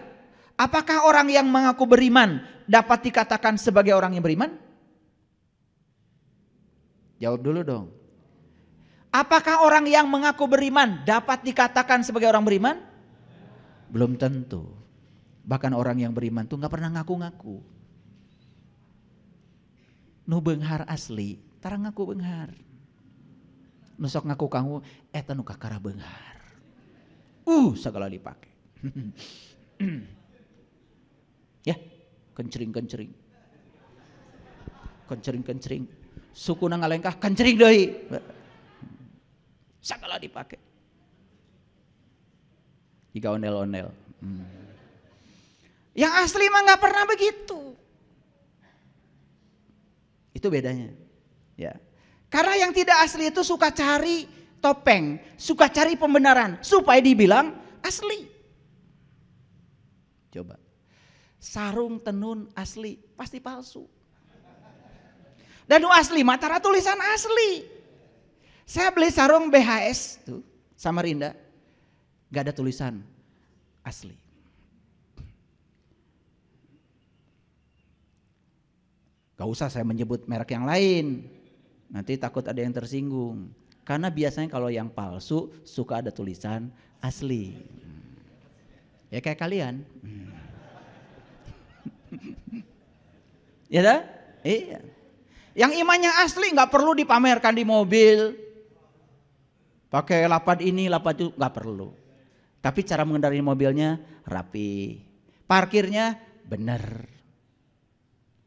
apakah orang yang mengaku beriman dapat dikatakan sebagai orang yang beriman? Jawab dulu dong. Apakah orang yang mengaku beriman dapat dikatakan sebagai orang beriman? Belum tentu. Bahkan orang yang beriman tuh nggak pernah ngaku-ngaku. Nu benghar asli, tarang ngaku benghar. Nusok ngaku kamu, eta eh nu kakara benghar. Uh, segala dipakai. ya, kencering-kencering. Kencering-kencering suku ngalengkah kencering doi. sakala dipakai. Jika onel-onel. Hmm. Yang asli mah nggak pernah begitu. Itu bedanya. Ya. Karena yang tidak asli itu suka cari topeng, suka cari pembenaran supaya dibilang asli. Coba. Sarung tenun asli pasti palsu. Dan itu asli, Matara tulisan asli. Saya beli sarung BHS tuh, sama Rinda, Gak ada tulisan asli. Gak usah saya menyebut merek yang lain. Nanti takut ada yang tersinggung. Karena biasanya kalau yang palsu suka ada tulisan asli. Ya kayak kalian. ya dah? Iya. Yang imannya asli nggak perlu dipamerkan di mobil. Pakai lapat ini, lapat itu nggak perlu. Tapi cara mengendarai mobilnya rapi. Parkirnya benar.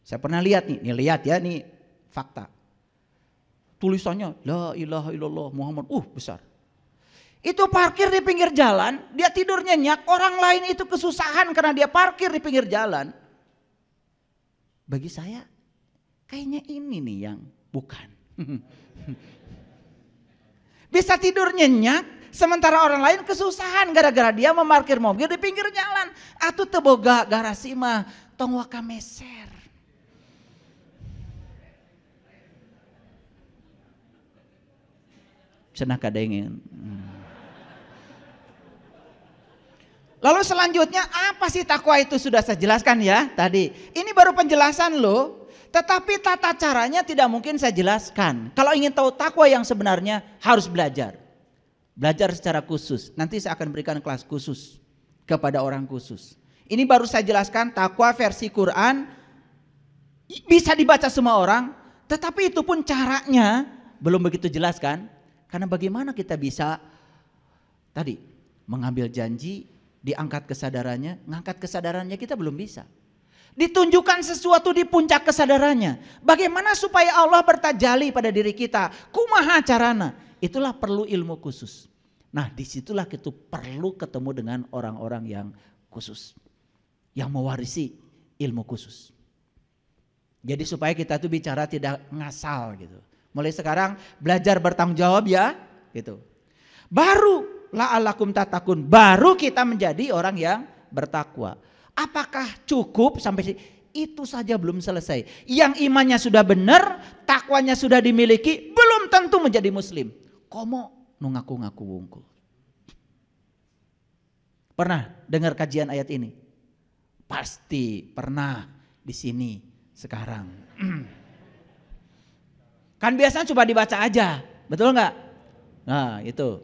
Saya pernah lihat nih, nih lihat ya nih fakta. Tulisannya la ilaha illallah Muhammad. Uh, besar. Itu parkir di pinggir jalan, dia tidur nyenyak, orang lain itu kesusahan karena dia parkir di pinggir jalan. Bagi saya Kayaknya ini nih yang bukan. Bisa tidur nyenyak, sementara orang lain kesusahan gara-gara dia memarkir mobil di pinggir jalan. atau teboga garasi mah tong wakameser. senang kadengin. Hmm. Lalu selanjutnya apa sih takwa itu sudah saya jelaskan ya tadi. Ini baru penjelasan loh. Tetapi tata caranya tidak mungkin saya jelaskan. Kalau ingin tahu takwa yang sebenarnya harus belajar. Belajar secara khusus. Nanti saya akan berikan kelas khusus kepada orang khusus. Ini baru saya jelaskan takwa versi Quran bisa dibaca semua orang, tetapi itu pun caranya belum begitu jelas kan? Karena bagaimana kita bisa tadi mengambil janji, diangkat kesadarannya, ngangkat kesadarannya kita belum bisa. Ditunjukkan sesuatu di puncak kesadarannya. Bagaimana supaya Allah bertajali pada diri kita. Kumaha carana. Itulah perlu ilmu khusus. Nah disitulah kita perlu ketemu dengan orang-orang yang khusus. Yang mewarisi ilmu khusus. Jadi supaya kita tuh bicara tidak ngasal gitu. Mulai sekarang belajar bertanggung jawab ya gitu. Baru la'alakum tatakun. Baru kita menjadi orang yang bertakwa. Apakah cukup sampai itu saja belum selesai. Yang imannya sudah benar, takwanya sudah dimiliki, belum tentu menjadi muslim. Komo nungaku ngaku-ngaku wungku. Pernah dengar kajian ayat ini? Pasti pernah di sini sekarang. Kan biasanya coba dibaca aja, betul nggak? Nah itu,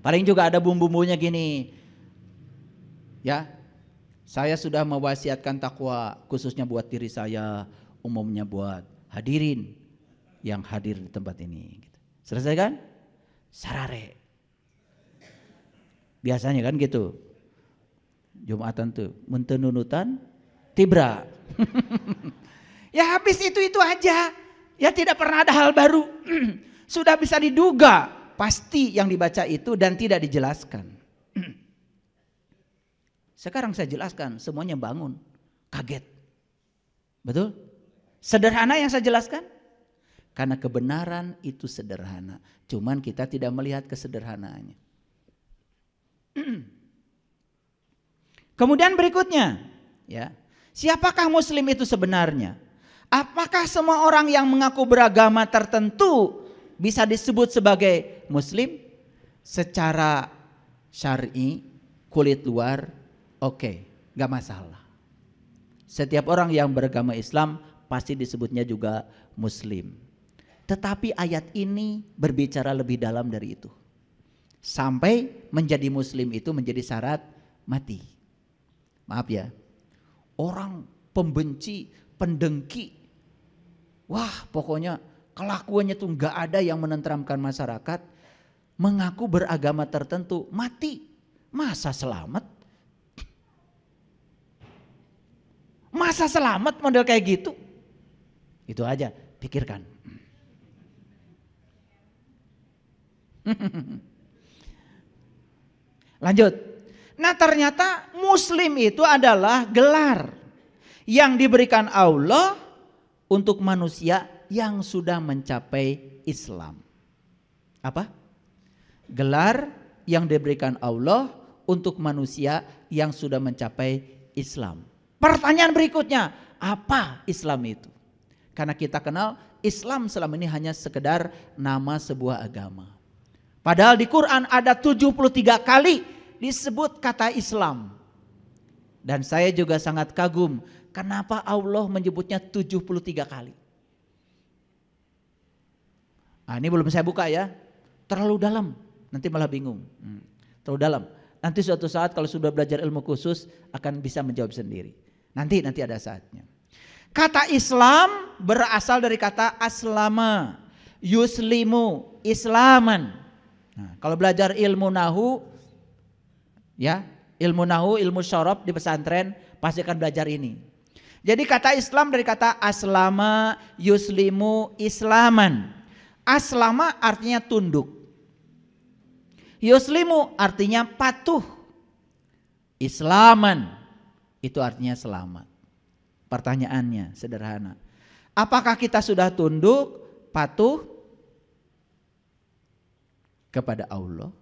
paling juga ada bumbu-bumbunya gini. Ya, saya sudah mewasiatkan takwa khususnya buat diri saya, umumnya buat hadirin yang hadir di tempat ini. Gitu. Selesai kan? Sarare. Biasanya kan gitu. Jumatan tuh, mentenunutan, tibra. ya habis itu-itu aja. Ya tidak pernah ada hal baru. Sudah bisa diduga pasti yang dibaca itu dan tidak dijelaskan. Sekarang saya jelaskan, semuanya bangun. Kaget. Betul? Sederhana yang saya jelaskan? Karena kebenaran itu sederhana. Cuman kita tidak melihat kesederhanaannya. Kemudian berikutnya, ya. Siapakah muslim itu sebenarnya? Apakah semua orang yang mengaku beragama tertentu bisa disebut sebagai muslim secara syar'i, kulit luar, Oke, okay, gak masalah. Setiap orang yang beragama Islam pasti disebutnya juga Muslim. Tetapi ayat ini berbicara lebih dalam dari itu. Sampai menjadi Muslim itu menjadi syarat mati. Maaf ya, orang pembenci, pendengki. Wah pokoknya kelakuannya tuh nggak ada yang menenteramkan masyarakat mengaku beragama tertentu mati masa selamat Masa selamat model kayak gitu? Itu aja, pikirkan. Lanjut. Nah ternyata muslim itu adalah gelar yang diberikan Allah untuk manusia yang sudah mencapai Islam. Apa? Gelar yang diberikan Allah untuk manusia yang sudah mencapai Islam. Pertanyaan berikutnya, apa Islam itu? Karena kita kenal Islam selama ini hanya sekedar nama sebuah agama. Padahal di Quran ada 73 kali disebut kata Islam. Dan saya juga sangat kagum kenapa Allah menyebutnya 73 kali. Nah, ini belum saya buka ya. Terlalu dalam, nanti malah bingung. Hmm, terlalu dalam. Nanti suatu saat kalau sudah belajar ilmu khusus akan bisa menjawab sendiri. Nanti nanti ada saatnya. Kata Islam berasal dari kata aslama, yuslimu, islaman. Nah, kalau belajar ilmu nahu ya, ilmu nahu, ilmu syarab di pesantren pasti akan belajar ini. Jadi kata Islam dari kata aslama, yuslimu, islaman. Aslama artinya tunduk. Yuslimu artinya patuh. Islaman itu artinya selamat. Pertanyaannya sederhana. Apakah kita sudah tunduk, patuh kepada Allah?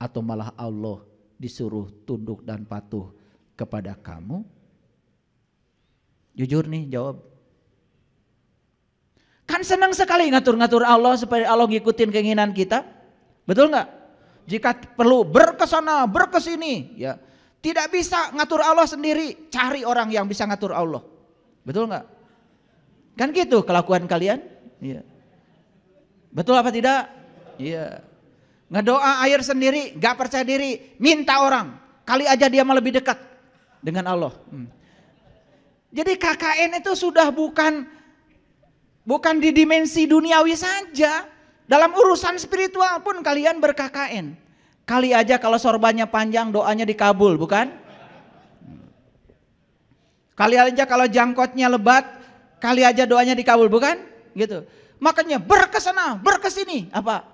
Atau malah Allah disuruh tunduk dan patuh kepada kamu? Jujur nih jawab. Kan senang sekali ngatur-ngatur Allah supaya Allah ngikutin keinginan kita. Betul nggak? Jika perlu berkesana, berkesini, ya tidak bisa ngatur Allah sendiri, cari orang yang bisa ngatur Allah. Betul nggak? Kan gitu kelakuan kalian? Iya. Betul apa tidak? Iya. Ngedoa air sendiri, gak percaya diri, minta orang. Kali aja dia mau lebih dekat dengan Allah. Hmm. Jadi KKN itu sudah bukan bukan di dimensi duniawi saja. Dalam urusan spiritual pun kalian berKKN. Kali aja kalau sorbannya panjang doanya dikabul, bukan? Kali aja kalau jangkotnya lebat, kali aja doanya dikabul, bukan? Gitu. Makanya berkesana, berkesini, apa?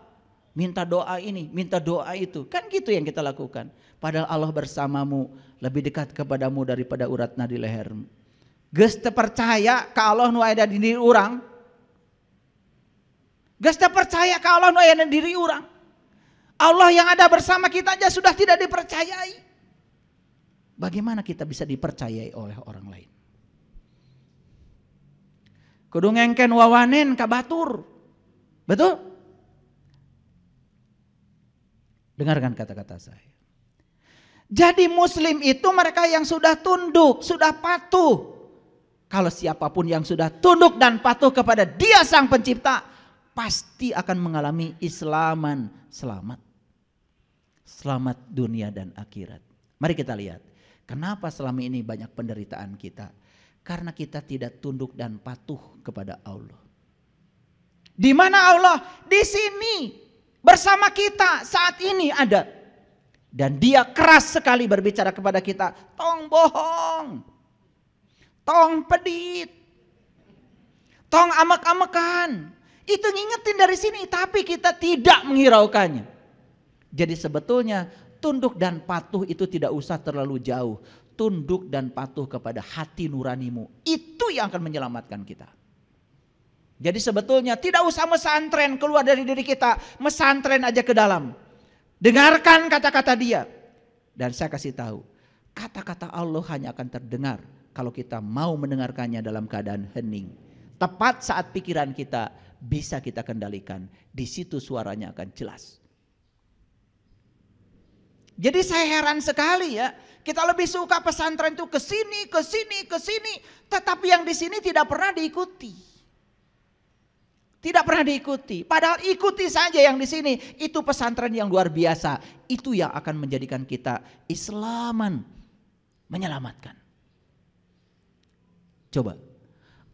Minta doa ini, minta doa itu. Kan gitu yang kita lakukan. Padahal Allah bersamamu, lebih dekat kepadamu daripada urat nadi lehermu. Gus percaya ke Allah nu ada di diri orang. Gus percaya ke Allah nu ada di diri orang. Allah yang ada bersama kita aja sudah tidak dipercayai. Bagaimana kita bisa dipercayai oleh orang lain? Kudu ngengken wawanen kabatur. Betul? Dengarkan kata-kata saya. Jadi muslim itu mereka yang sudah tunduk, sudah patuh. Kalau siapapun yang sudah tunduk dan patuh kepada dia sang pencipta, pasti akan mengalami islaman selamat selamat dunia dan akhirat. Mari kita lihat, kenapa selama ini banyak penderitaan kita? Karena kita tidak tunduk dan patuh kepada Allah. Di mana Allah? Di sini bersama kita saat ini ada. Dan dia keras sekali berbicara kepada kita, tong bohong, tong pedit, tong amek-amekan. Itu ngingetin dari sini, tapi kita tidak menghiraukannya. Jadi sebetulnya tunduk dan patuh itu tidak usah terlalu jauh. Tunduk dan patuh kepada hati nuranimu. Itu yang akan menyelamatkan kita. Jadi sebetulnya tidak usah mesantren keluar dari diri kita. Mesantren aja ke dalam. Dengarkan kata-kata dia. Dan saya kasih tahu. Kata-kata Allah hanya akan terdengar. Kalau kita mau mendengarkannya dalam keadaan hening. Tepat saat pikiran kita bisa kita kendalikan. Di situ suaranya akan jelas. Jadi saya heran sekali ya, kita lebih suka pesantren itu ke sini, ke sini, ke sini, tetapi yang di sini tidak pernah diikuti. Tidak pernah diikuti. Padahal ikuti saja yang di sini, itu pesantren yang luar biasa. Itu yang akan menjadikan kita Islaman menyelamatkan. Coba,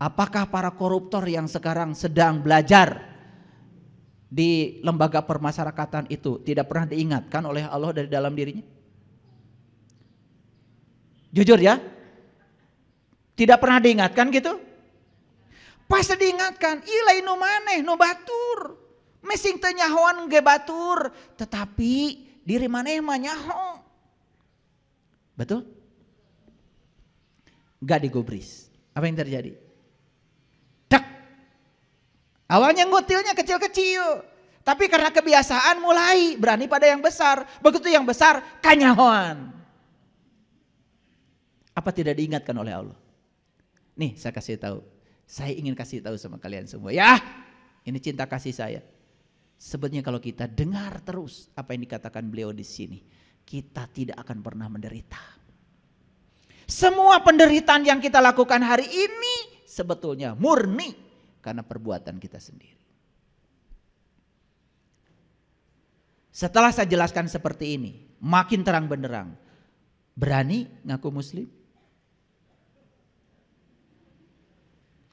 apakah para koruptor yang sekarang sedang belajar di lembaga permasyarakatan itu tidak pernah diingatkan oleh Allah dari dalam dirinya? Jujur ya, tidak pernah diingatkan gitu? Pasti diingatkan, ilai nu maneh, nu batur. Mesing tanyawan ge batur, tetapi diri maneh mah nyaho. Betul? Gak digubris. Apa yang terjadi? Awalnya ngutilnya kecil-kecil. Tapi karena kebiasaan mulai berani pada yang besar. Begitu yang besar kanyahoan. Apa tidak diingatkan oleh Allah? Nih saya kasih tahu. Saya ingin kasih tahu sama kalian semua ya. Ini cinta kasih saya. Sebetulnya kalau kita dengar terus apa yang dikatakan beliau di sini, kita tidak akan pernah menderita. Semua penderitaan yang kita lakukan hari ini sebetulnya murni karena perbuatan kita sendiri. Setelah saya jelaskan seperti ini, makin terang benderang. Berani ngaku muslim?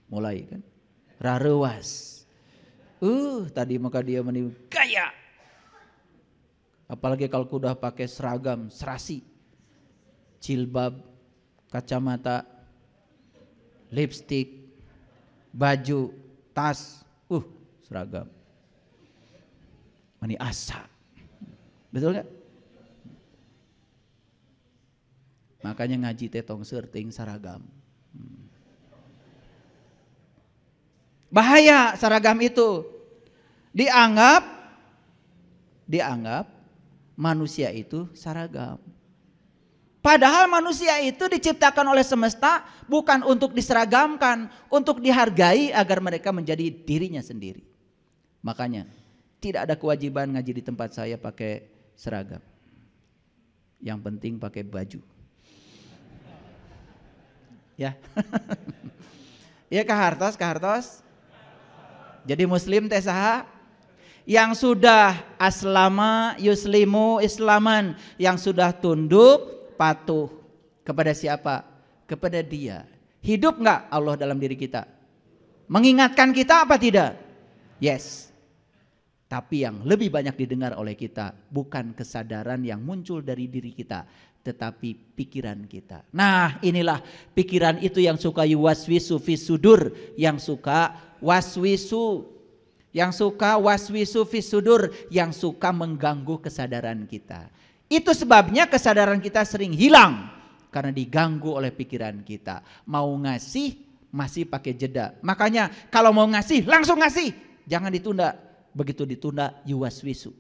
Mulai kan? Rarewas. Uh, tadi maka dia menipu kaya. Apalagi kalau kuda pakai seragam, serasi, jilbab, kacamata, lipstick, baju, tas, uh seragam. Mani asa. Betul nggak? Makanya ngaji teh tong serting saragam. Bahaya seragam itu. Dianggap dianggap manusia itu seragam Padahal manusia itu diciptakan oleh semesta bukan untuk diseragamkan, untuk dihargai agar mereka menjadi dirinya sendiri. Makanya tidak ada kewajiban ngaji di tempat saya pakai seragam. Yang penting pakai baju. Ya. ya Kak Hartos, Kak Hartos. Jadi muslim teh saha? Yang sudah aslama yuslimu islaman, yang sudah tunduk patuh kepada siapa? Kepada Dia. Hidup nggak Allah dalam diri kita? Mengingatkan kita apa tidak? Yes. Tapi yang lebih banyak didengar oleh kita bukan kesadaran yang muncul dari diri kita, tetapi pikiran kita. Nah, inilah pikiran itu yang suka yuwaswisu fisudur. yang suka waswisu, yang suka waswisu fisudur. yang suka mengganggu kesadaran kita. Itu sebabnya kesadaran kita sering hilang karena diganggu oleh pikiran kita. Mau ngasih masih pakai jeda. Makanya kalau mau ngasih langsung ngasih, jangan ditunda. Begitu ditunda yuwaswisu.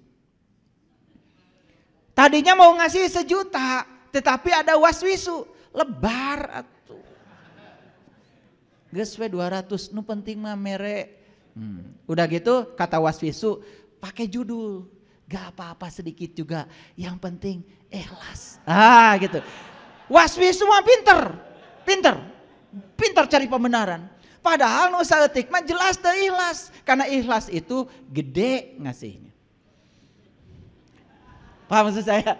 Tadinya mau ngasih sejuta, tetapi ada waswisu, lebar atuh. Geus 200 nu penting mah mere. Hmm. Udah gitu kata waswisu pakai judul. Gak apa-apa sedikit juga. Yang penting ikhlas. Ah gitu. Waswi semua pinter. Pinter. Pinter cari pembenaran. Padahal nusa letik mah jelas teh ikhlas. Karena ikhlas itu gede ngasihnya. Paham maksud saya?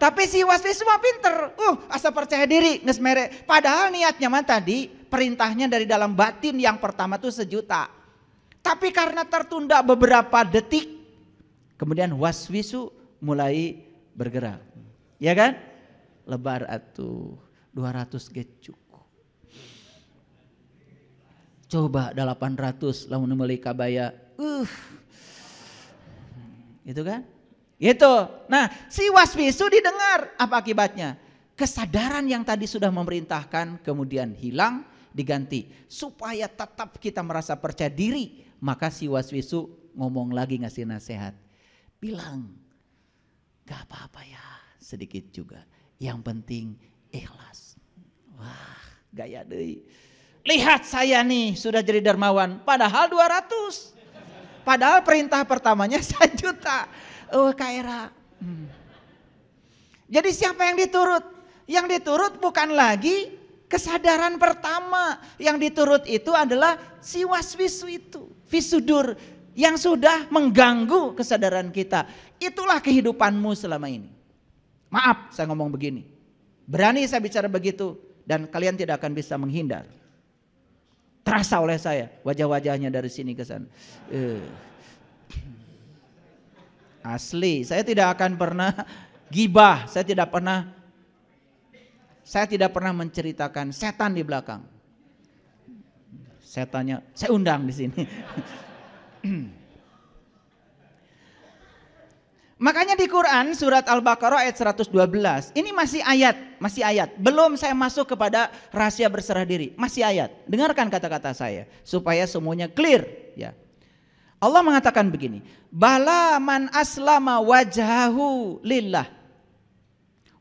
Tapi si waswi semua pinter. Uh, asa percaya diri ngesmere. Padahal niatnya mah tadi perintahnya dari dalam batin yang pertama tuh sejuta. Tapi karena tertunda beberapa detik Kemudian waswisu mulai bergerak. Ya kan? Lebar atuh 200 gecuk. Coba 800 lamun meuli kabaya. Uh. Gitu kan? Itu. Nah, si waswisu didengar apa akibatnya? Kesadaran yang tadi sudah memerintahkan kemudian hilang diganti supaya tetap kita merasa percaya diri, maka si waswisu ngomong lagi ngasih nasihat bilang gak apa-apa ya sedikit juga yang penting ikhlas wah gaya deh lihat saya nih sudah jadi dermawan padahal 200 padahal perintah pertamanya 1 juta oh kaira hmm. jadi siapa yang diturut yang diturut bukan lagi kesadaran pertama yang diturut itu adalah si waswisu itu visudur yang sudah mengganggu kesadaran kita. Itulah kehidupanmu selama ini. Maaf saya ngomong begini. Berani saya bicara begitu dan kalian tidak akan bisa menghindar. Terasa oleh saya wajah-wajahnya dari sini ke sana. Uh. Asli, saya tidak akan pernah gibah, saya tidak pernah saya tidak pernah menceritakan setan di belakang. setannya saya undang di sini. Makanya di Quran surat Al-Baqarah ayat 112, ini masih ayat, masih ayat. Belum saya masuk kepada rahasia berserah diri, masih ayat. Dengarkan kata-kata saya supaya semuanya clear, ya. Allah mengatakan begini, "Bala man aslama wajhahu lillah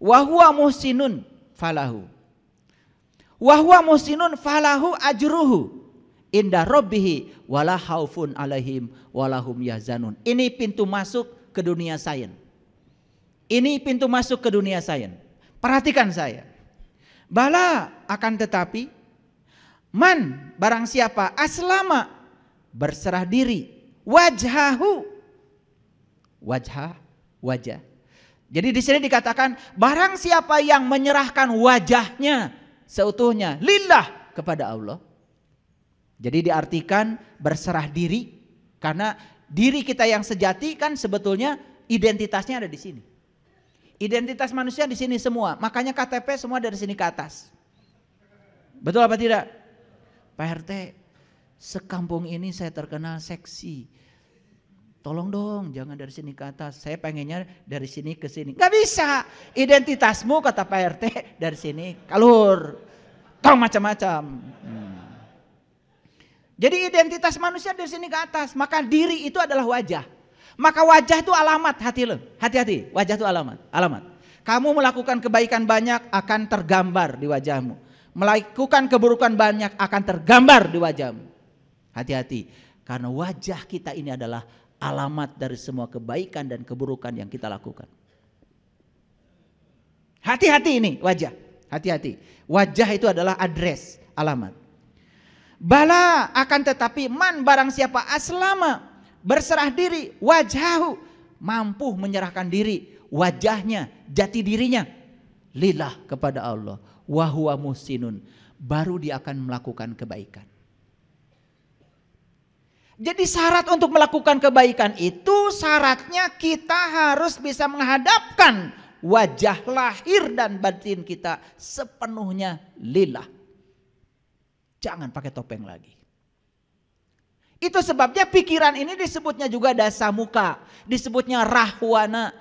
wa huwa muhsinun falahu." Wa huwa muhsinun falahu ajruhu indah rabbihi wala haufun alaihim walahum yahzanun. Ini pintu masuk ke dunia sains. Ini pintu masuk ke dunia sains. Perhatikan saya. Bala akan tetapi man barang siapa aslama berserah diri wajhahu wajah wajah. Jadi di sini dikatakan barang siapa yang menyerahkan wajahnya seutuhnya lillah kepada Allah jadi diartikan berserah diri karena diri kita yang sejati kan sebetulnya identitasnya ada di sini. Identitas manusia di sini semua. Makanya KTP semua dari sini ke atas. Betul apa tidak? Pak RT, sekampung ini saya terkenal seksi. Tolong dong, jangan dari sini ke atas. Saya pengennya dari sini ke sini. Gak bisa. Identitasmu kata Pak RT dari sini kalur. Kau macam-macam. Hmm. Jadi identitas manusia dari sini ke atas. Maka diri itu adalah wajah. Maka wajah itu alamat hati lo. Hati-hati, wajah itu alamat. Alamat. Kamu melakukan kebaikan banyak akan tergambar di wajahmu. Melakukan keburukan banyak akan tergambar di wajahmu. Hati-hati, karena wajah kita ini adalah alamat dari semua kebaikan dan keburukan yang kita lakukan. Hati-hati ini wajah. Hati-hati. Wajah itu adalah address, alamat. Bala akan tetapi man barang siapa aslama berserah diri wajahu mampu menyerahkan diri wajahnya jati dirinya lillah kepada Allah wahwa musinun baru dia akan melakukan kebaikan. Jadi syarat untuk melakukan kebaikan itu syaratnya kita harus bisa menghadapkan wajah lahir dan batin kita sepenuhnya lillah. Jangan pakai topeng lagi. Itu sebabnya pikiran ini disebutnya juga dasa muka disebutnya rahwana,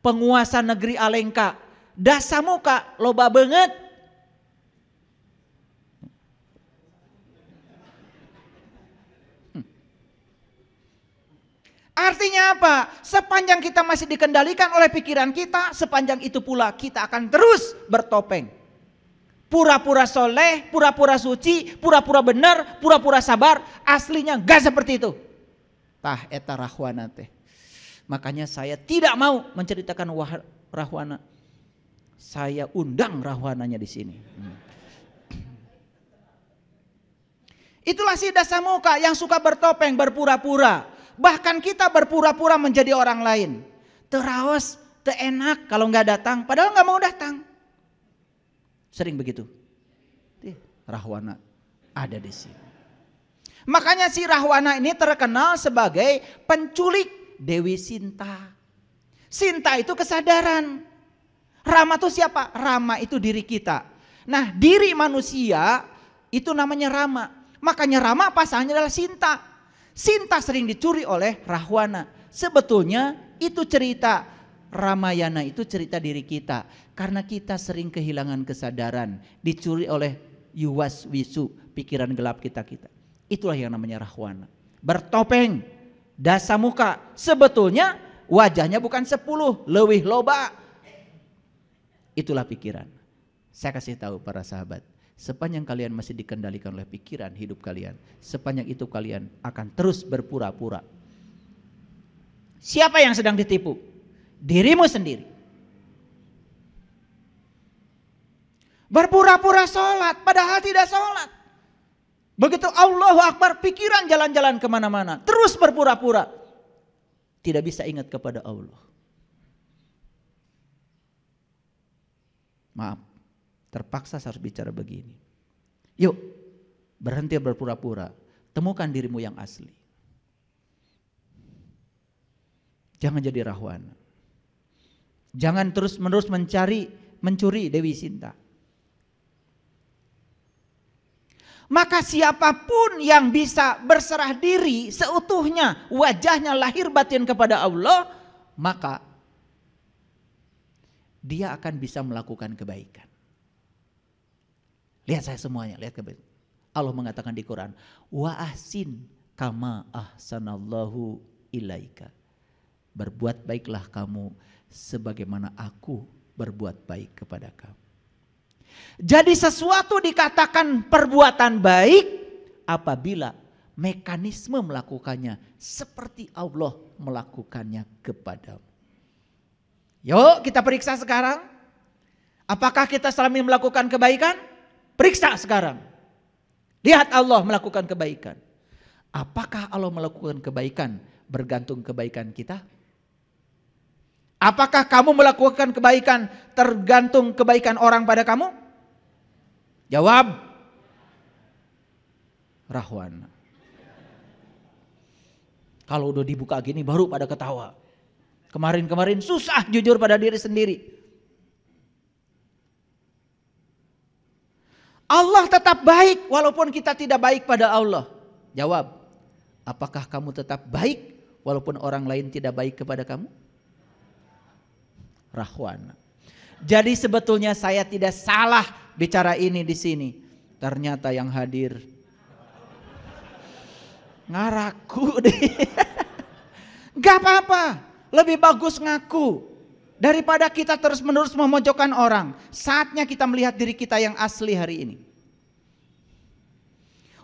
penguasa negeri Alengka. dasa muka loba banget. Hmm. Artinya apa? Sepanjang kita masih dikendalikan oleh pikiran kita, sepanjang itu pula kita akan terus bertopeng pura-pura soleh, pura-pura suci, pura-pura benar, pura-pura sabar. Aslinya enggak seperti itu. Tah eta rahwana teh. Makanya saya tidak mau menceritakan wah rahwana. Saya undang rahwananya di sini. Hmm. Itulah si dasamuka yang suka bertopeng, berpura-pura. Bahkan kita berpura-pura menjadi orang lain. Terawas, teenak kalau nggak datang. Padahal nggak mau datang. Sering begitu. Rahwana ada di sini. Makanya si Rahwana ini terkenal sebagai penculik Dewi Sinta. Sinta itu kesadaran. Rama itu siapa? Rama itu diri kita. Nah diri manusia itu namanya Rama. Makanya Rama pasangannya adalah Sinta. Sinta sering dicuri oleh Rahwana. Sebetulnya itu cerita Ramayana itu cerita diri kita karena kita sering kehilangan kesadaran, dicuri oleh yuwas wisu, pikiran gelap kita kita. Itulah yang namanya rahwana. Bertopeng, dasa muka, sebetulnya wajahnya bukan sepuluh, lebih loba. Itulah pikiran. Saya kasih tahu para sahabat, sepanjang kalian masih dikendalikan oleh pikiran hidup kalian, sepanjang itu kalian akan terus berpura-pura. Siapa yang sedang ditipu? dirimu sendiri. Berpura-pura sholat, padahal tidak sholat. Begitu Allahu Akbar, pikiran jalan-jalan kemana-mana. Terus berpura-pura. Tidak bisa ingat kepada Allah. Maaf, terpaksa saya harus bicara begini. Yuk, berhenti berpura-pura. Temukan dirimu yang asli. Jangan jadi rahwana. Jangan terus-menerus mencari mencuri Dewi Sinta. Maka siapapun yang bisa berserah diri seutuhnya, wajahnya lahir batin kepada Allah, maka dia akan bisa melakukan kebaikan. Lihat saya semuanya, lihat kebaikan. Allah mengatakan di Quran, wa ahsin kama ahsanallahu ilaika. Berbuat baiklah kamu sebagaimana aku berbuat baik kepada kamu. Jadi sesuatu dikatakan perbuatan baik apabila mekanisme melakukannya seperti Allah melakukannya kepadamu. Yuk kita periksa sekarang. Apakah kita selama ini melakukan kebaikan? Periksa sekarang. Lihat Allah melakukan kebaikan. Apakah Allah melakukan kebaikan bergantung kebaikan kita? Apakah kamu melakukan kebaikan tergantung kebaikan orang pada kamu? Jawab. Rahwan. Kalau udah dibuka gini baru pada ketawa. Kemarin-kemarin susah jujur pada diri sendiri. Allah tetap baik walaupun kita tidak baik pada Allah. Jawab, apakah kamu tetap baik walaupun orang lain tidak baik kepada kamu? Rahwana. Jadi sebetulnya saya tidak salah bicara ini di sini. Ternyata yang hadir ngaraku deh. Gak apa-apa, lebih bagus ngaku daripada kita terus-menerus memojokkan orang. Saatnya kita melihat diri kita yang asli hari ini.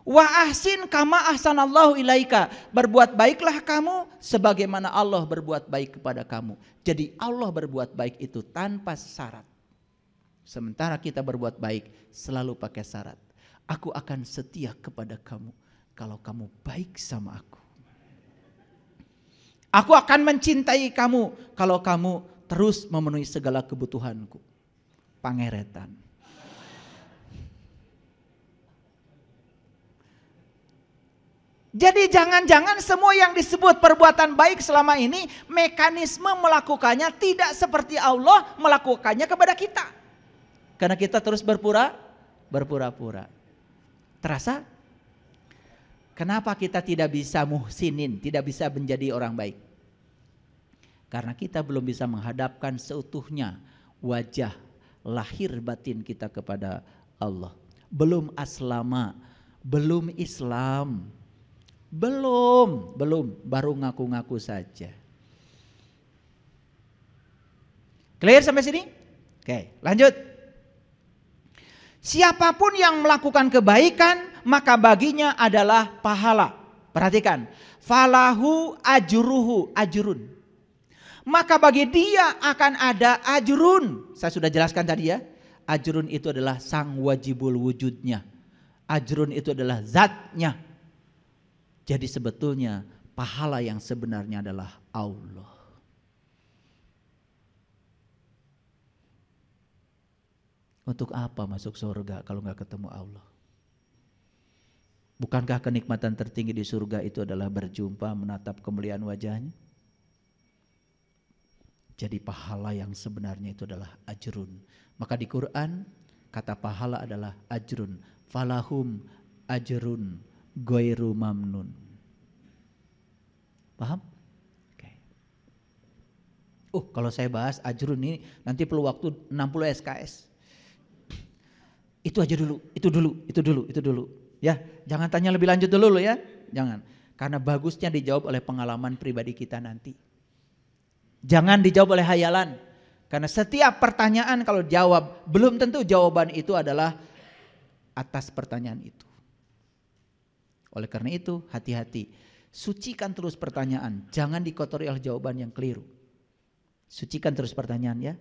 Wa ahsin kama ahsanallahu ilaika. Berbuat baiklah kamu sebagaimana Allah berbuat baik kepada kamu. Jadi Allah berbuat baik itu tanpa syarat. Sementara kita berbuat baik selalu pakai syarat. Aku akan setia kepada kamu kalau kamu baik sama aku. Aku akan mencintai kamu kalau kamu terus memenuhi segala kebutuhanku. Pangeretan. Jadi jangan-jangan semua yang disebut perbuatan baik selama ini mekanisme melakukannya tidak seperti Allah melakukannya kepada kita. Karena kita terus berpura berpura-pura. Terasa? Kenapa kita tidak bisa muhsinin, tidak bisa menjadi orang baik? Karena kita belum bisa menghadapkan seutuhnya wajah lahir batin kita kepada Allah. Belum aslama, belum Islam belum, belum, baru ngaku-ngaku saja. Clear sampai sini? Oke, lanjut. Siapapun yang melakukan kebaikan, maka baginya adalah pahala. Perhatikan, falahu ajruhu ajrun. Maka bagi dia akan ada ajrun. Saya sudah jelaskan tadi ya. Ajrun itu adalah sang wajibul wujudnya. Ajrun itu adalah zatnya jadi sebetulnya pahala yang sebenarnya adalah Allah. Untuk apa masuk surga kalau nggak ketemu Allah? Bukankah kenikmatan tertinggi di surga itu adalah berjumpa menatap kemuliaan wajahnya? Jadi pahala yang sebenarnya itu adalah ajrun. Maka di Quran kata pahala adalah ajrun. Falahum ajrun goiru mamnun. Paham? Okay. Uh, kalau saya bahas ajrun ini nanti perlu waktu 60 SKS. Itu aja dulu, itu dulu, itu dulu, itu dulu. Ya, jangan tanya lebih lanjut dulu loh ya. Jangan. Karena bagusnya dijawab oleh pengalaman pribadi kita nanti. Jangan dijawab oleh hayalan. Karena setiap pertanyaan kalau jawab, belum tentu jawaban itu adalah atas pertanyaan itu. Oleh karena itu, hati-hati. Sucikan terus pertanyaan, jangan dikotori oleh jawaban yang keliru. Sucikan terus pertanyaan ya.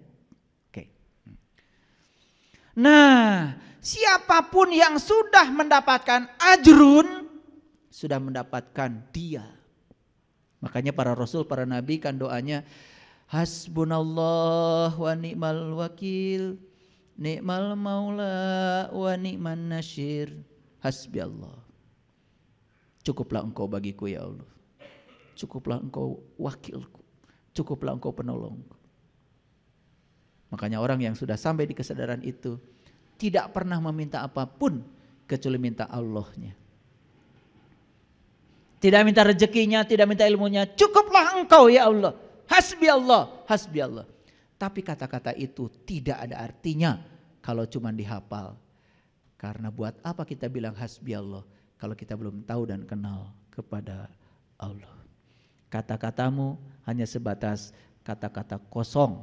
Oke. Nah, siapapun yang sudah mendapatkan ajrun sudah mendapatkan dia. Makanya para rasul, para nabi kan doanya hasbunallah wa ni'mal wakil, ni'mal maula wa ni'man nasir. Hasbi Allah. Cukuplah engkau bagiku ya Allah. Cukuplah engkau wakilku. Cukuplah engkau penolongku. Makanya orang yang sudah sampai di kesadaran itu tidak pernah meminta apapun kecuali minta Allahnya. Tidak minta rezekinya, tidak minta ilmunya. Cukuplah engkau ya Allah. Hasbi Allah, hasbi Allah. Tapi kata-kata itu tidak ada artinya kalau cuma dihafal. Karena buat apa kita bilang hasbi Allah kalau kita belum tahu dan kenal kepada Allah. Kata-katamu hanya sebatas kata-kata kosong.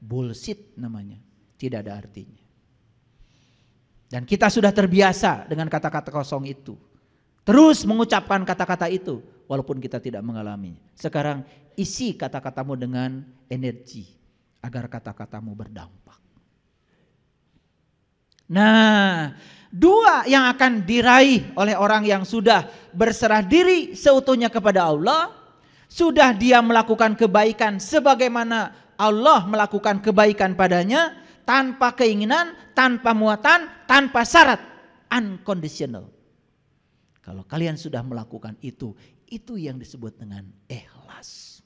Bullshit namanya. Tidak ada artinya. Dan kita sudah terbiasa dengan kata-kata kosong itu. Terus mengucapkan kata-kata itu walaupun kita tidak mengalaminya. Sekarang isi kata-katamu dengan energi agar kata-katamu berdampak. Nah, dua yang akan diraih oleh orang yang sudah berserah diri seutuhnya kepada Allah, sudah dia melakukan kebaikan sebagaimana Allah melakukan kebaikan padanya tanpa keinginan, tanpa muatan, tanpa syarat, unconditional. Kalau kalian sudah melakukan itu, itu yang disebut dengan ikhlas.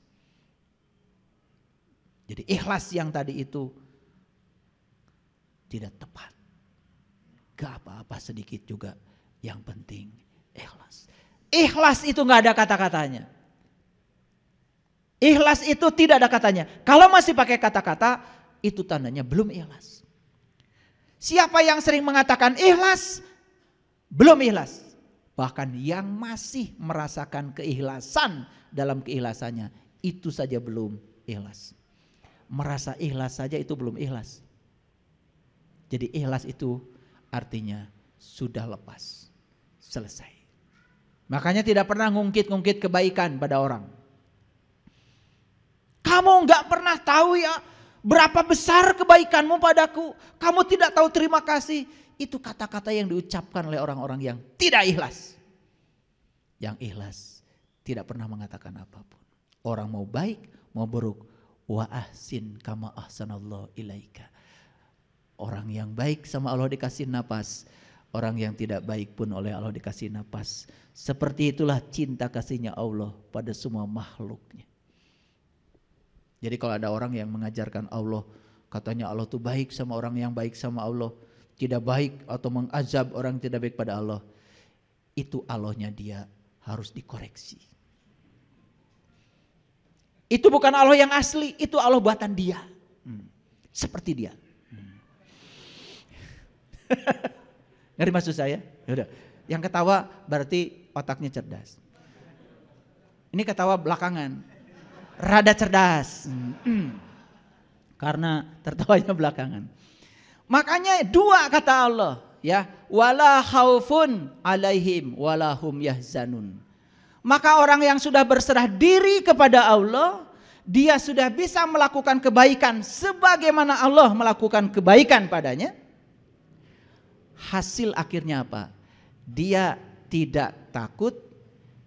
Jadi ikhlas yang tadi itu tidak tepat gak apa-apa sedikit juga. Yang penting ikhlas. Ikhlas itu gak ada kata-katanya. Ikhlas itu tidak ada katanya. Kalau masih pakai kata-kata, itu tandanya belum ikhlas. Siapa yang sering mengatakan ikhlas, belum ikhlas. Bahkan yang masih merasakan keikhlasan dalam keikhlasannya, itu saja belum ikhlas. Merasa ikhlas saja itu belum ikhlas. Jadi ikhlas itu Artinya sudah lepas, selesai. Makanya tidak pernah ngungkit-ngungkit kebaikan pada orang. Kamu nggak pernah tahu ya berapa besar kebaikanmu padaku. Kamu tidak tahu terima kasih. Itu kata-kata yang diucapkan oleh orang-orang yang tidak ikhlas. Yang ikhlas tidak pernah mengatakan apapun. Orang mau baik, mau buruk. Wa ahsin kama ahsanallah ilaika. Orang yang baik sama Allah dikasih napas. Orang yang tidak baik pun oleh Allah dikasih napas. Seperti itulah cinta kasihnya Allah pada semua makhluknya. Jadi kalau ada orang yang mengajarkan Allah, katanya Allah tuh baik sama orang yang baik sama Allah, tidak baik atau mengazab orang tidak baik pada Allah, itu Allahnya dia harus dikoreksi. Itu bukan Allah yang asli, itu Allah buatan dia. Hmm. Seperti dia. Ngerti maksud saya? Yaudah. Yang ketawa berarti otaknya cerdas. Ini ketawa belakangan. Rada cerdas. Karena tertawanya belakangan. Makanya dua kata Allah ya, wala khaufun alaihim walahum yahzanun. Maka orang yang sudah berserah diri kepada Allah, dia sudah bisa melakukan kebaikan sebagaimana Allah melakukan kebaikan padanya hasil akhirnya apa? Dia tidak takut,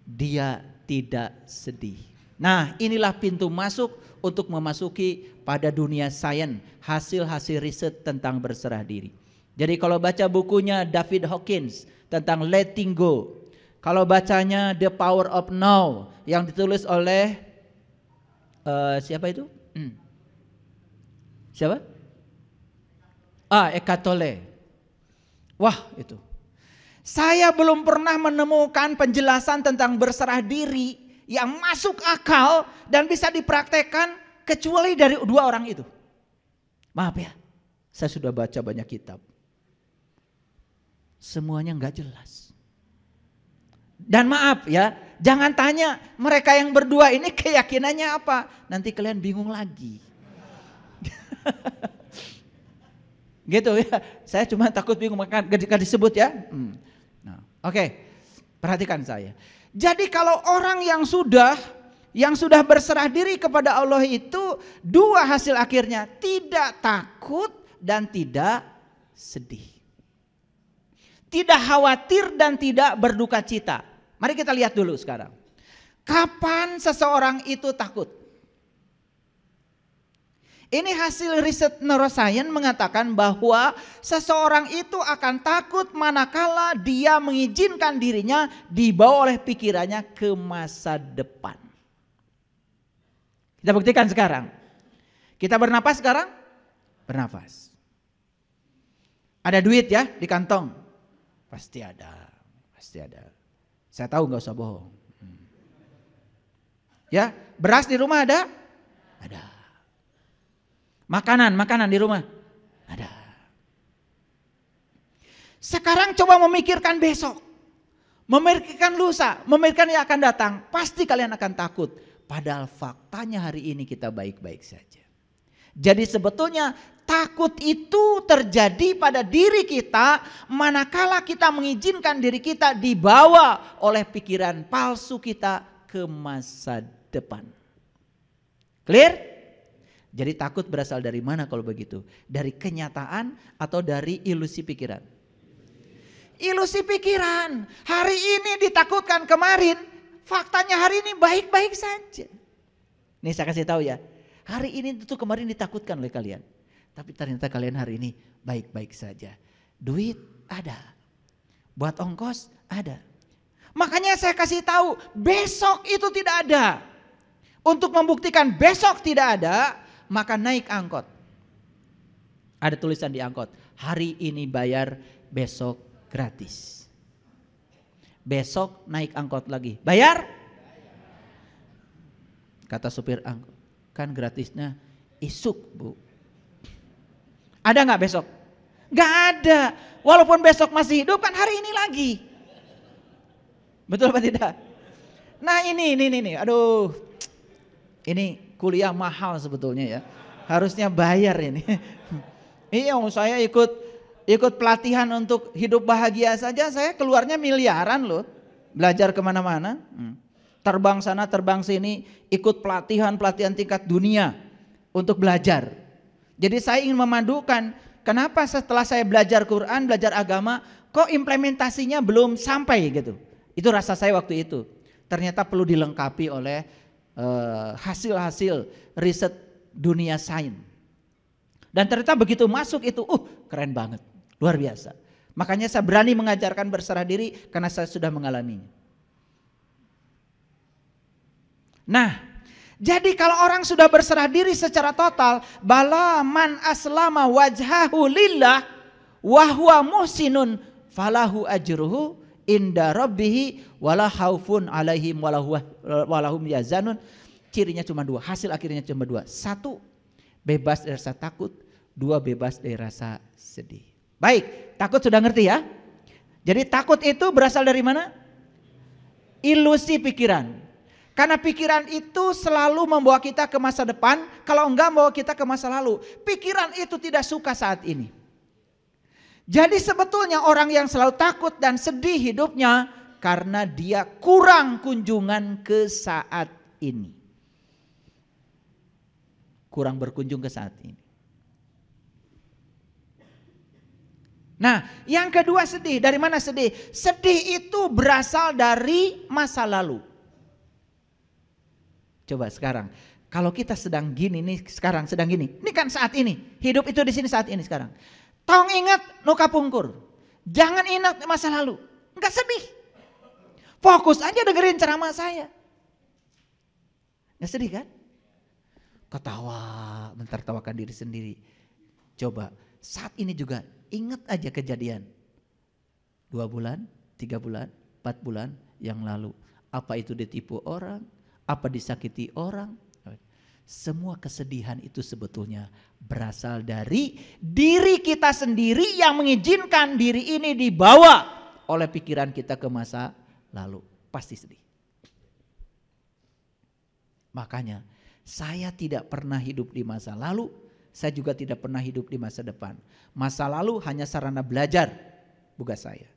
dia tidak sedih. Nah, inilah pintu masuk untuk memasuki pada dunia sains, hasil-hasil riset tentang berserah diri. Jadi kalau baca bukunya David Hawkins tentang letting go, kalau bacanya The Power of Now yang ditulis oleh uh, siapa itu? Hmm. Siapa? Ah, Eckhart Tolle. Wah itu. Saya belum pernah menemukan penjelasan tentang berserah diri yang masuk akal dan bisa dipraktekkan kecuali dari dua orang itu. Maaf ya, saya sudah baca banyak kitab. Semuanya nggak jelas. Dan maaf ya, jangan tanya mereka yang berdua ini keyakinannya apa. Nanti kalian bingung lagi. Gitu ya. Saya cuma takut bingung maka ketika disebut ya. Hmm. Nah, Oke, okay. perhatikan saya. Jadi kalau orang yang sudah yang sudah berserah diri kepada Allah itu dua hasil akhirnya tidak takut dan tidak sedih. Tidak khawatir dan tidak berduka cita. Mari kita lihat dulu sekarang. Kapan seseorang itu takut? Ini hasil riset neuroscience mengatakan bahwa seseorang itu akan takut manakala dia mengizinkan dirinya dibawa oleh pikirannya ke masa depan. Kita buktikan sekarang. Kita bernapas sekarang? Bernapas. Ada duit ya di kantong? Pasti ada, pasti ada. Saya tahu nggak usah bohong. Hmm. Ya, beras di rumah ada? Ada. Makanan, makanan di rumah. Ada. Sekarang coba memikirkan besok. Memikirkan lusa, memikirkan yang akan datang. Pasti kalian akan takut. Padahal faktanya hari ini kita baik-baik saja. Jadi sebetulnya takut itu terjadi pada diri kita manakala kita mengizinkan diri kita dibawa oleh pikiran palsu kita ke masa depan. Clear? Jadi takut berasal dari mana kalau begitu? Dari kenyataan atau dari ilusi pikiran? Ilusi pikiran. Hari ini ditakutkan kemarin, faktanya hari ini baik-baik saja. Nih saya kasih tahu ya. Hari ini itu kemarin ditakutkan oleh kalian. Tapi ternyata kalian hari ini baik-baik saja. Duit ada. Buat ongkos ada. Makanya saya kasih tahu, besok itu tidak ada. Untuk membuktikan besok tidak ada, maka naik angkot. Ada tulisan di angkot, hari ini bayar, besok gratis. Besok naik angkot lagi, bayar? Kata supir angkot, kan gratisnya isuk bu. Ada nggak besok? Nggak ada. Walaupun besok masih hidup kan hari ini lagi. Betul apa tidak? Nah ini, ini, ini, ini. aduh. Ini kuliah mahal sebetulnya ya. Harusnya bayar ini. iya, saya ikut ikut pelatihan untuk hidup bahagia saja saya keluarnya miliaran loh. Belajar kemana-mana. Hmm. Terbang sana, terbang sini, ikut pelatihan-pelatihan tingkat dunia untuk belajar. Jadi saya ingin memadukan kenapa setelah saya belajar Quran, belajar agama, kok implementasinya belum sampai gitu. Itu rasa saya waktu itu. Ternyata perlu dilengkapi oleh Eh, hasil-hasil uh, riset dunia sains. Dan ternyata begitu masuk itu, uh keren banget, luar biasa. Makanya saya berani mengajarkan berserah diri karena saya sudah mengalaminya. Nah, jadi kalau orang sudah berserah diri secara total, bala man aslama wajhahu lillah wahwa muhsinun falahu ajruhu inda rabbihi wala haufun alaihim walahum yazanun. Cirinya cuma dua, hasil akhirnya cuma dua. Satu, bebas dari rasa takut, dua bebas dari rasa sedih. Baik, takut sudah ngerti ya? Jadi takut itu berasal dari mana? Ilusi pikiran. Karena pikiran itu selalu membawa kita ke masa depan, kalau enggak membawa kita ke masa lalu. Pikiran itu tidak suka saat ini. Jadi sebetulnya orang yang selalu takut dan sedih hidupnya karena dia kurang kunjungan ke saat ini. Kurang berkunjung ke saat ini. Nah, yang kedua sedih. Dari mana sedih? Sedih itu berasal dari masa lalu. Coba sekarang, kalau kita sedang gini nih sekarang sedang gini. Ini kan saat ini. Hidup itu di sini saat ini sekarang. Tong ingat nuka pungkur, Jangan ingat masa lalu. Enggak sedih. Fokus aja dengerin ceramah saya. Enggak sedih kan? Ketawa, mentertawakan diri sendiri. Coba saat ini juga ingat aja kejadian. Dua bulan, tiga bulan, empat bulan yang lalu. Apa itu ditipu orang, apa disakiti orang, semua kesedihan itu sebetulnya berasal dari diri kita sendiri yang mengizinkan diri ini dibawa oleh pikiran kita ke masa lalu. Pasti sedih. Makanya saya tidak pernah hidup di masa lalu, saya juga tidak pernah hidup di masa depan. Masa lalu hanya sarana belajar, bukan saya.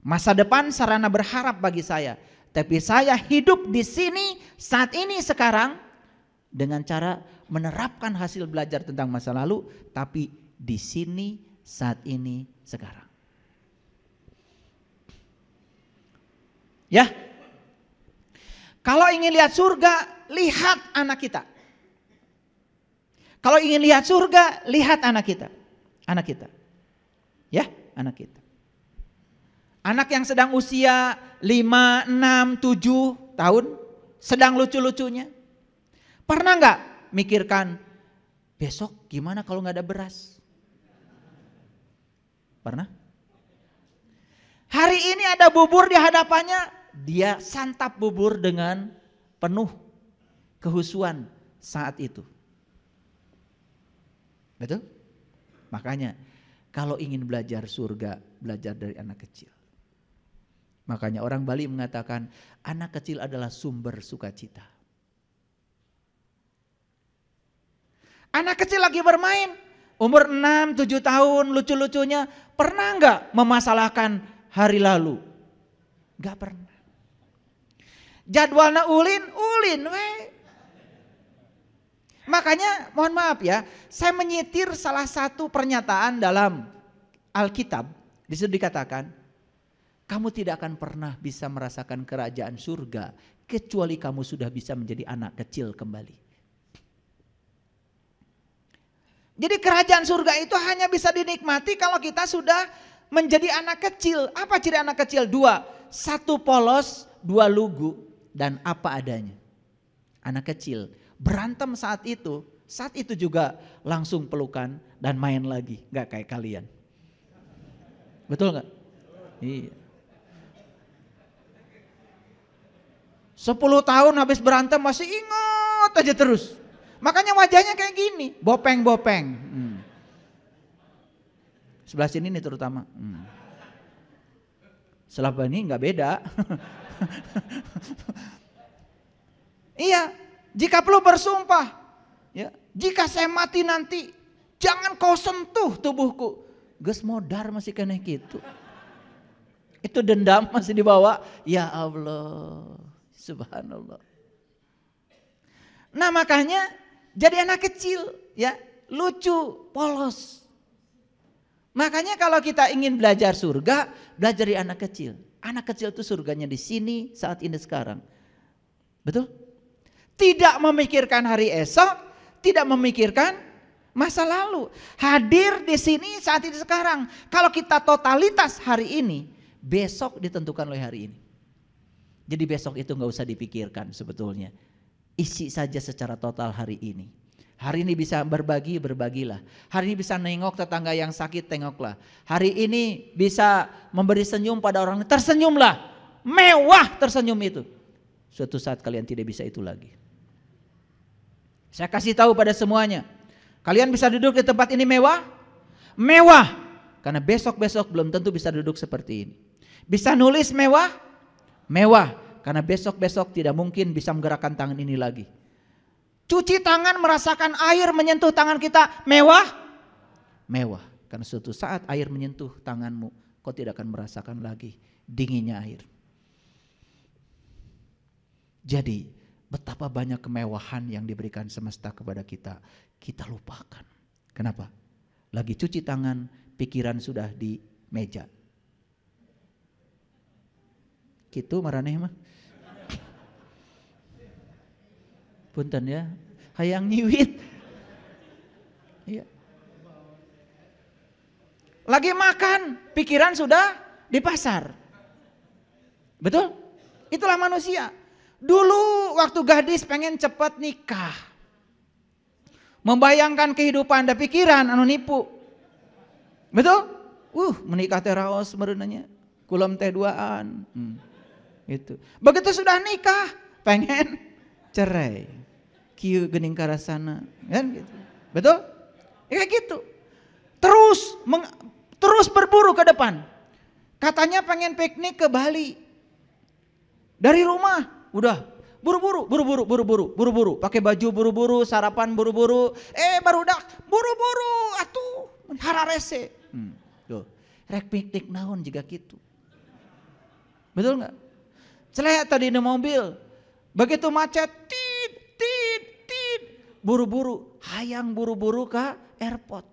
Masa depan sarana berharap bagi saya. Tapi saya hidup di sini saat ini sekarang dengan cara menerapkan hasil belajar tentang masa lalu, tapi di sini, saat ini, sekarang. Ya, kalau ingin lihat surga, lihat anak kita. Kalau ingin lihat surga, lihat anak kita. Anak kita. Ya, anak kita. Anak yang sedang usia 5, 6, 7 tahun, sedang lucu-lucunya, Pernah nggak mikirkan besok gimana kalau nggak ada beras? Pernah? Hari ini ada bubur di hadapannya, dia santap bubur dengan penuh kehusuan saat itu. Betul? Makanya kalau ingin belajar surga, belajar dari anak kecil. Makanya orang Bali mengatakan anak kecil adalah sumber sukacita. Anak kecil lagi bermain, umur 6, 7 tahun, lucu-lucunya, pernah nggak memasalahkan hari lalu? Nggak pernah. Jadwalnya ulin, ulin we. Makanya mohon maaf ya, saya menyitir salah satu pernyataan dalam Alkitab. Di dikatakan, kamu tidak akan pernah bisa merasakan kerajaan surga kecuali kamu sudah bisa menjadi anak kecil kembali. Jadi kerajaan surga itu hanya bisa dinikmati kalau kita sudah menjadi anak kecil. Apa ciri anak kecil? Dua, satu polos, dua lugu, dan apa adanya. Anak kecil berantem saat itu, saat itu juga langsung pelukan dan main lagi. Gak kayak kalian. Betul gak? Iya. Sepuluh tahun habis berantem masih ingat aja terus. Makanya wajahnya kayak gini, bopeng-bopeng. Hmm. Sebelah sini nih terutama. Hmm. Sebelah ini nggak beda. iya, jika perlu bersumpah, ya, jika saya mati nanti, jangan kau sentuh tubuhku. Gus modar masih kena gitu. Itu dendam masih dibawa. Ya Allah, subhanallah. Nah makanya jadi anak kecil ya, lucu, polos. Makanya kalau kita ingin belajar surga, belajar dari anak kecil. Anak kecil itu surganya di sini saat ini sekarang. Betul? Tidak memikirkan hari esok, tidak memikirkan masa lalu. Hadir di sini saat ini sekarang. Kalau kita totalitas hari ini, besok ditentukan oleh hari ini. Jadi besok itu nggak usah dipikirkan sebetulnya isi saja secara total hari ini. Hari ini bisa berbagi, berbagilah. Hari ini bisa nengok tetangga yang sakit, tengoklah. Hari ini bisa memberi senyum pada orang, tersenyumlah. Mewah tersenyum itu. Suatu saat kalian tidak bisa itu lagi. Saya kasih tahu pada semuanya. Kalian bisa duduk di tempat ini mewah? Mewah. Karena besok-besok belum tentu bisa duduk seperti ini. Bisa nulis mewah? Mewah karena besok-besok tidak mungkin bisa menggerakkan tangan ini lagi. Cuci tangan merasakan air menyentuh tangan kita mewah. Mewah. Karena suatu saat air menyentuh tanganmu. Kau tidak akan merasakan lagi dinginnya air. Jadi betapa banyak kemewahan yang diberikan semesta kepada kita. Kita lupakan. Kenapa? Lagi cuci tangan, pikiran sudah di meja. Gitu maraneh mah. Punten ya. Hayang nyiwit. Iya. Lagi makan, pikiran sudah di pasar. Betul? Itulah manusia. Dulu waktu gadis pengen cepat nikah. Membayangkan kehidupan dan pikiran anu nipu. Betul? Uh, menikah teh raos merenanya. Kulam teh duaan. Hmm. Itu. Begitu sudah nikah, pengen cerai kieu gening karasana kan gitu. Betul? Ya kayak gitu. Terus meng, terus berburu ke depan. Katanya pengen piknik ke Bali. Dari rumah udah buru-buru, buru-buru, buru-buru, buru-buru, pakai baju buru-buru, sarapan buru-buru. Eh baru udah buru-buru atuh hararese. Hmm, tuh. Rek piknik naon juga gitu. Betul nggak? celah tadi di mobil, begitu macet, buru-buru, hayang buru-buru ke airport.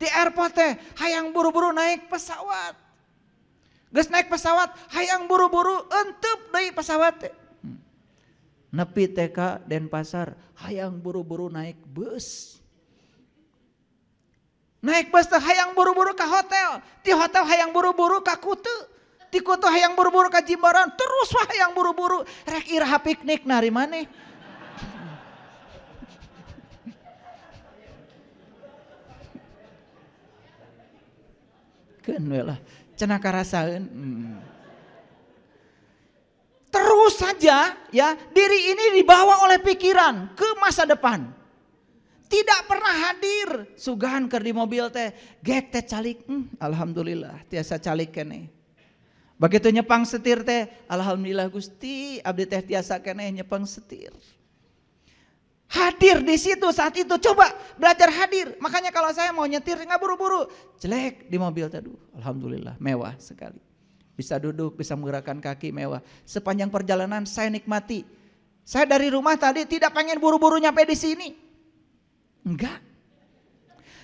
Di airport teh, hayang buru-buru naik pesawat. gas naik pesawat, hayang buru-buru entep dari pesawat teh. Nepi TK Denpasar, hayang buru-buru naik bus. Naik bus teh hayang buru-buru ke hotel. Di hotel hayang buru-buru ke kutu. Di kutu hayang buru-buru ke Jimbaran. Terus wah hayang buru-buru. Rek iraha piknik nari maneh. dilaksanakan lah cenaka rasain hmm. terus saja ya diri ini dibawa oleh pikiran ke masa depan tidak pernah hadir sugahan ker di mobil teh gek teh calik hmm, alhamdulillah tiasa calik kene begitu nyepang setir teh alhamdulillah gusti abdi teh tiasa kene nyepang setir Hadir di situ saat itu. Coba belajar hadir. Makanya kalau saya mau nyetir nggak buru-buru. Jelek di mobil tadi. Alhamdulillah mewah sekali. Bisa duduk, bisa menggerakkan kaki mewah. Sepanjang perjalanan saya nikmati. Saya dari rumah tadi tidak pengen buru-buru nyampe di sini. Enggak.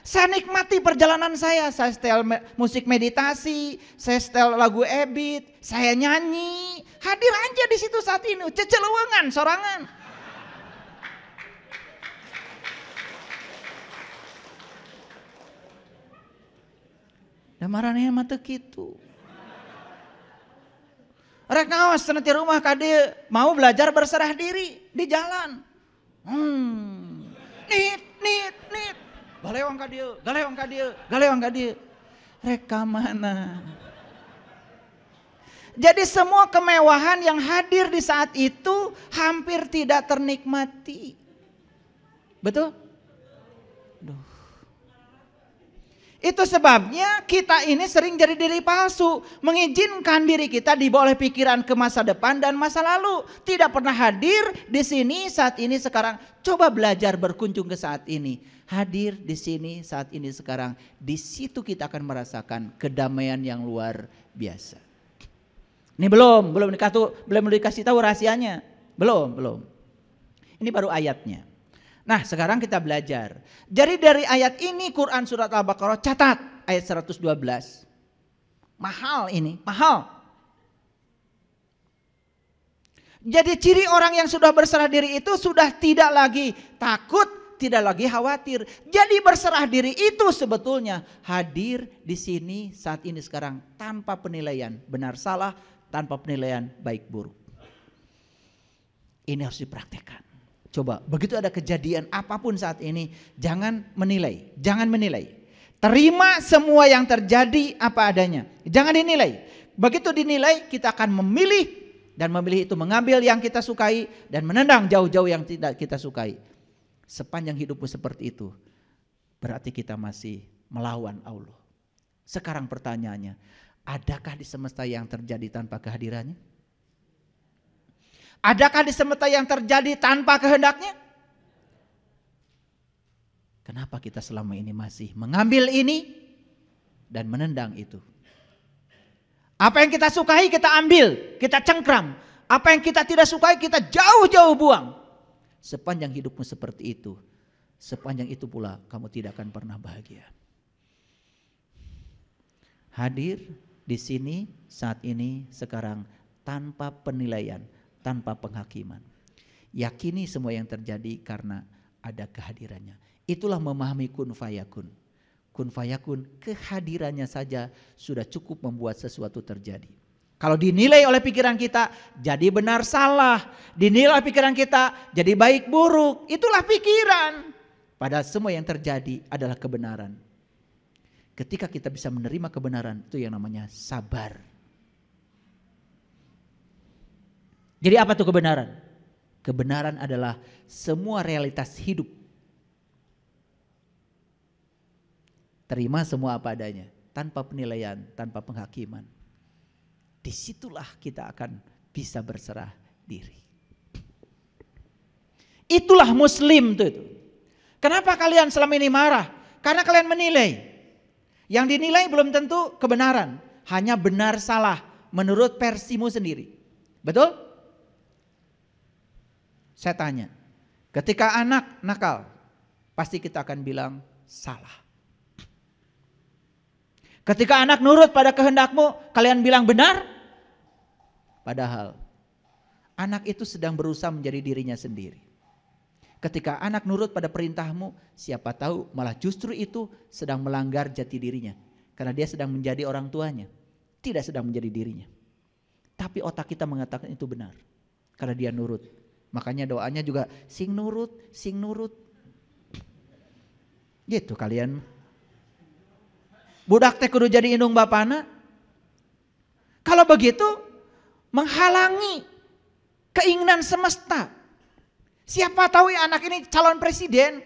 Saya nikmati perjalanan saya. Saya setel me musik meditasi, saya setel lagu ebit, saya nyanyi. Hadir aja di situ saat ini, cecelengan, sorangan. Dan marahnya mata gitu. Rek ngawas nanti rumah kade mau belajar berserah diri di jalan. Hmm. Nit, nit, nit. Galewang kade, galewang kade, galewang kade. Rek kemana? Jadi semua kemewahan yang hadir di saat itu hampir tidak ternikmati. Betul? Duh. Itu sebabnya kita ini sering jadi diri palsu, mengizinkan diri kita dibawa oleh pikiran ke masa depan dan masa lalu. Tidak pernah hadir di sini saat ini sekarang. Coba belajar berkunjung ke saat ini. Hadir di sini saat ini sekarang. Di situ kita akan merasakan kedamaian yang luar biasa. Ini belum, belum dikasih, belum dikasih tahu rahasianya. Belum, belum. Ini baru ayatnya. Nah sekarang kita belajar. Jadi dari ayat ini Quran surat Al-Baqarah catat ayat 112. Mahal ini, mahal. Jadi ciri orang yang sudah berserah diri itu sudah tidak lagi takut, tidak lagi khawatir. Jadi berserah diri itu sebetulnya hadir di sini saat ini sekarang tanpa penilaian benar salah, tanpa penilaian baik buruk. Ini harus dipraktekkan. Coba, begitu ada kejadian apapun saat ini, jangan menilai, jangan menilai. Terima semua yang terjadi apa adanya. Jangan dinilai. Begitu dinilai, kita akan memilih dan memilih itu mengambil yang kita sukai dan menendang jauh-jauh yang tidak kita sukai. Sepanjang hidupmu seperti itu, berarti kita masih melawan Allah. Sekarang pertanyaannya, adakah di semesta yang terjadi tanpa kehadirannya? Adakah di semesta yang terjadi tanpa kehendaknya? Kenapa kita selama ini masih mengambil ini dan menendang itu? Apa yang kita sukai kita ambil, kita cengkram. Apa yang kita tidak sukai kita jauh-jauh buang. Sepanjang hidupmu seperti itu, sepanjang itu pula kamu tidak akan pernah bahagia. Hadir di sini saat ini sekarang tanpa penilaian tanpa penghakiman. Yakini semua yang terjadi karena ada kehadirannya. Itulah memahami kun fayakun. Kun fayakun kehadirannya saja sudah cukup membuat sesuatu terjadi. Kalau dinilai oleh pikiran kita jadi benar salah, dinilai pikiran kita jadi baik buruk, itulah pikiran. pada semua yang terjadi adalah kebenaran. Ketika kita bisa menerima kebenaran itu yang namanya sabar. Jadi apa tuh kebenaran? Kebenaran adalah semua realitas hidup. Terima semua apa adanya, tanpa penilaian, tanpa penghakiman. Disitulah kita akan bisa berserah diri. Itulah muslim tuh itu. Kenapa kalian selama ini marah? Karena kalian menilai. Yang dinilai belum tentu kebenaran, hanya benar salah menurut versimu sendiri. Betul? Saya tanya, ketika anak nakal, pasti kita akan bilang salah. Ketika anak nurut pada kehendakmu, kalian bilang benar. Padahal anak itu sedang berusaha menjadi dirinya sendiri. Ketika anak nurut pada perintahmu, siapa tahu malah justru itu sedang melanggar jati dirinya. Karena dia sedang menjadi orang tuanya, tidak sedang menjadi dirinya. Tapi otak kita mengatakan itu benar, karena dia nurut. Makanya doanya juga sing nurut, sing nurut. Gitu kalian. Budak teh kudu jadi indung bapana. Kalau begitu menghalangi keinginan semesta. Siapa tahu ya anak ini calon presiden.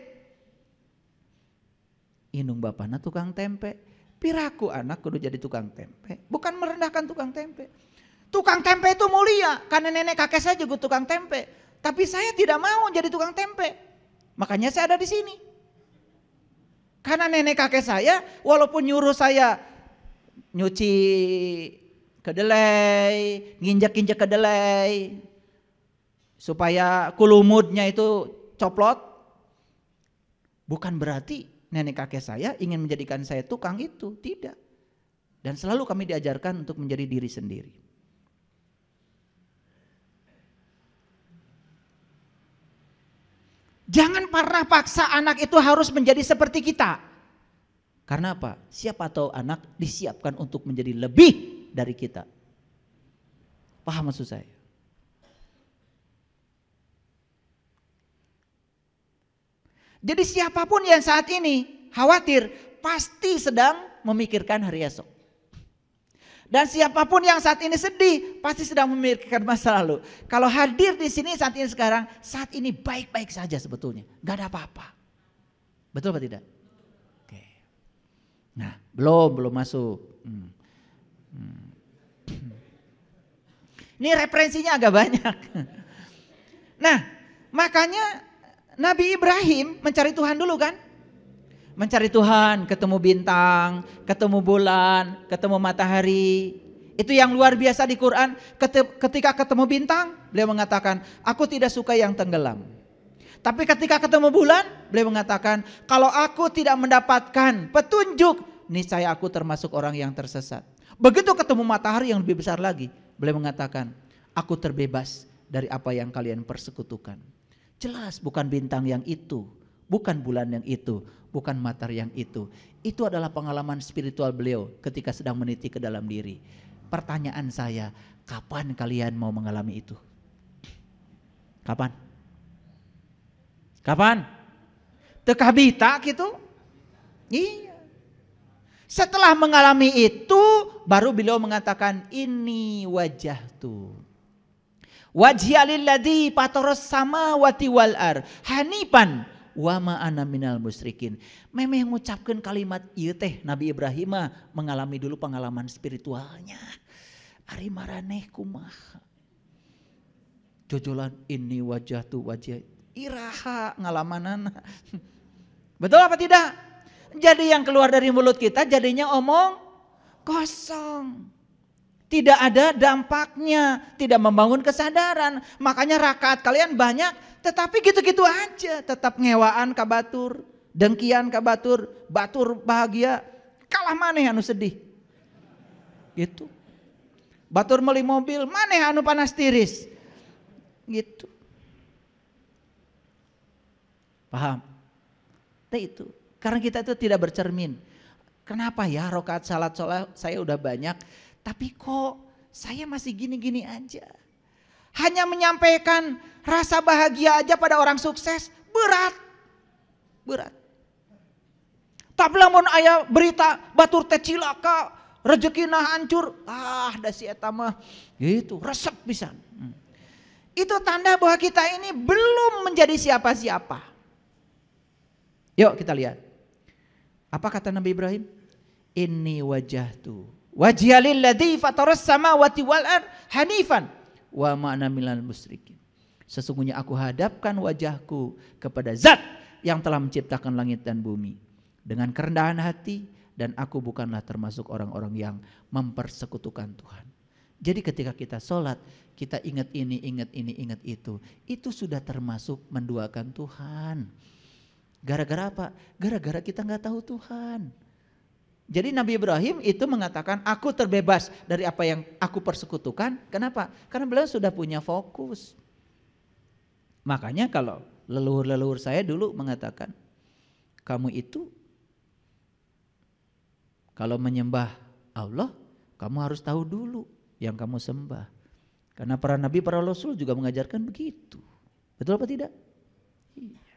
indung bapana tukang tempe. Piraku anak kudu jadi tukang tempe. Bukan merendahkan tukang tempe. Tukang tempe itu mulia. Karena nenek kakek saya juga tukang tempe. Tapi saya tidak mau jadi tukang tempe. Makanya saya ada di sini. Karena nenek kakek saya walaupun nyuruh saya nyuci kedelai, nginjek-injek kedelai supaya kulumutnya itu coplot. Bukan berarti nenek kakek saya ingin menjadikan saya tukang itu, tidak. Dan selalu kami diajarkan untuk menjadi diri sendiri. Jangan parah paksa anak itu harus menjadi seperti kita. Karena apa? Siapa tahu anak disiapkan untuk menjadi lebih dari kita. Paham maksud saya? Jadi siapapun yang saat ini khawatir pasti sedang memikirkan hari esok. Dan siapapun yang saat ini sedih pasti sedang memikirkan masa lalu. Kalau hadir di sini saat ini sekarang, saat ini baik-baik saja sebetulnya. Gak ada apa-apa. Betul apa tidak? Oke. Nah, belum, belum masuk. Hmm. hmm. Ini referensinya agak banyak. Nah, makanya Nabi Ibrahim mencari Tuhan dulu kan? Mencari Tuhan, ketemu bintang, ketemu bulan, ketemu matahari. Itu yang luar biasa di Quran. Ketika ketemu bintang, beliau mengatakan, aku tidak suka yang tenggelam. Tapi ketika ketemu bulan, beliau mengatakan, kalau aku tidak mendapatkan petunjuk, niscaya aku termasuk orang yang tersesat. Begitu ketemu matahari yang lebih besar lagi, beliau mengatakan, aku terbebas dari apa yang kalian persekutukan. Jelas bukan bintang yang itu, bukan bulan yang itu, bukan materi yang itu. Itu adalah pengalaman spiritual beliau ketika sedang meniti ke dalam diri. Pertanyaan saya, kapan kalian mau mengalami itu? Kapan? Kapan? Tekabita gitu? Iya. Setelah mengalami itu, baru beliau mengatakan ini wajah tuh. Wajhi alilladhi patoros sama wati wal ar. hanipan wama ana minal musyrikin. Memeh ngucapkan kalimat ieu teh Nabi Ibrahim mengalami dulu pengalaman spiritualnya. Ari maraneh kumaha. Jojolan ini wajah tu wajah iraha ngalamanan. Betul apa tidak? Jadi yang keluar dari mulut kita jadinya omong kosong. Tidak ada dampaknya, tidak membangun kesadaran. Makanya rakaat kalian banyak, tetapi gitu-gitu aja. Tetap ngewaan kabatur, dengkian kabatur, batur bahagia. Kalah mana anu sedih. Gitu. Batur meli mobil, mana anu panas tiris. Gitu. Paham? Teh itu. Karena kita itu tidak bercermin. Kenapa ya rokaat salat sholat saya udah banyak, tapi kok saya masih gini-gini aja. Hanya menyampaikan rasa bahagia aja pada orang sukses, berat. Berat. Tapi lamun ayah berita batur teh cilaka, nah hancur. Ah, dah si gitu, resep bisa. Hmm. Itu tanda bahwa kita ini belum menjadi siapa-siapa. Yuk kita lihat. Apa kata Nabi Ibrahim? Ini wajah tuh Wajihalilladzi fataras samawati wal ar hanifan wa ma'na minal musyrikin. Sesungguhnya aku hadapkan wajahku kepada zat yang telah menciptakan langit dan bumi. Dengan kerendahan hati dan aku bukanlah termasuk orang-orang yang mempersekutukan Tuhan. Jadi ketika kita sholat, kita ingat ini, ingat ini, ingat itu. Itu sudah termasuk menduakan Tuhan. Gara-gara apa? Gara-gara kita nggak tahu Tuhan. Jadi Nabi Ibrahim itu mengatakan aku terbebas dari apa yang aku persekutukan. Kenapa? Karena beliau sudah punya fokus. Makanya kalau leluhur-leluhur saya dulu mengatakan kamu itu kalau menyembah Allah kamu harus tahu dulu yang kamu sembah. Karena para nabi, para rasul juga mengajarkan begitu. Betul apa tidak? Iya.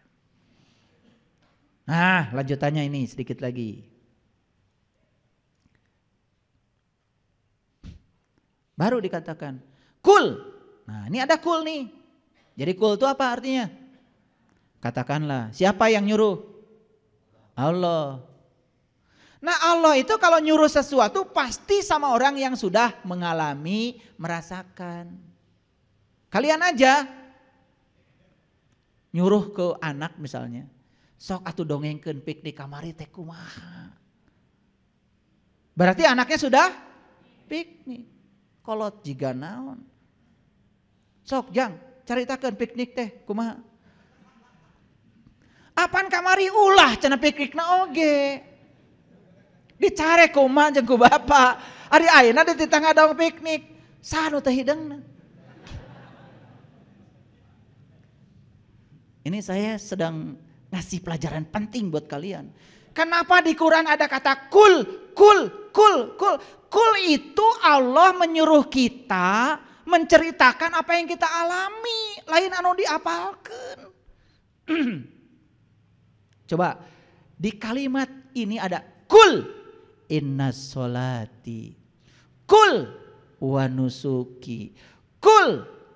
Nah, lanjutannya ini sedikit lagi. Baru dikatakan kul. Nah ini ada kul nih. Jadi kul itu apa artinya? Katakanlah siapa yang nyuruh? Allah. Nah Allah itu kalau nyuruh sesuatu pasti sama orang yang sudah mengalami, merasakan. Kalian aja nyuruh ke anak misalnya. Sok atu dongengkan pik di kamari tekumah. Berarti anaknya sudah piknik kolot jika naon. Sok jang, caritakan piknik teh kumah. Apaan kamari ulah cina piknik na oge. Dicare kumah, jengku bapak. Ari ayeuna di titang ada piknik. Sanu teh na. Ini saya sedang ngasih pelajaran penting buat kalian. Kenapa di Quran ada kata kul, kul, kul, kul. Kul itu Allah menyuruh kita menceritakan apa yang kita alami. Lain anu diapalkan. Coba di kalimat ini ada kul inna solati. Kul wa nusuki. Kul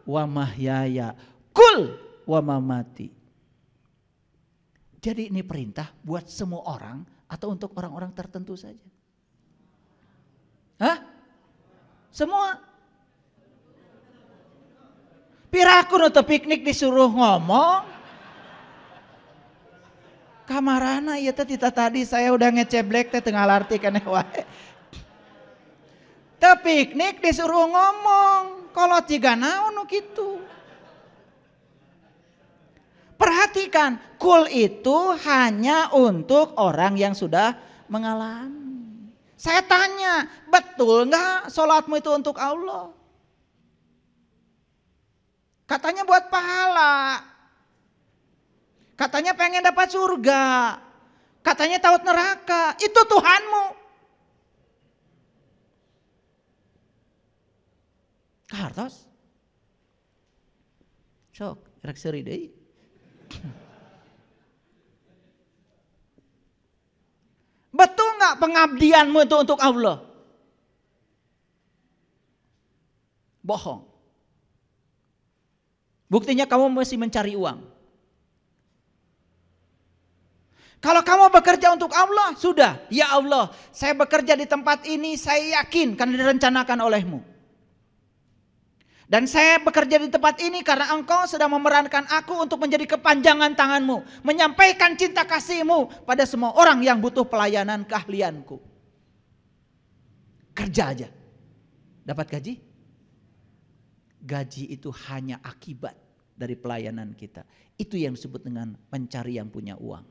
wa mahyaya. Kul wa mamati. Jadi ini perintah buat semua orang atau untuk orang-orang tertentu saja. Hah? Semua. Piraku nonton piknik disuruh ngomong. Kamarana ya teh tita tadi saya udah ngeceblek teh tengah larti keneh wae. Teh piknik disuruh ngomong. Kalau tiga naon gitu. Perhatikan, kul itu hanya untuk orang yang sudah mengalami. Saya tanya, betul nggak sholatmu itu untuk Allah? Katanya buat pahala. Katanya pengen dapat surga. Katanya tahu neraka. Itu Tuhanmu. Kartos? Sok, rek seri Betul nggak pengabdianmu itu untuk Allah? Bohong. Buktinya kamu masih mencari uang. Kalau kamu bekerja untuk Allah, sudah. Ya Allah, saya bekerja di tempat ini, saya yakin karena direncanakan olehmu. Dan saya bekerja di tempat ini karena engkau sedang memerankan aku untuk menjadi kepanjangan tanganmu. Menyampaikan cinta kasihmu pada semua orang yang butuh pelayanan keahlianku. Kerja aja. Dapat gaji? Gaji itu hanya akibat dari pelayanan kita. Itu yang disebut dengan mencari yang punya uang.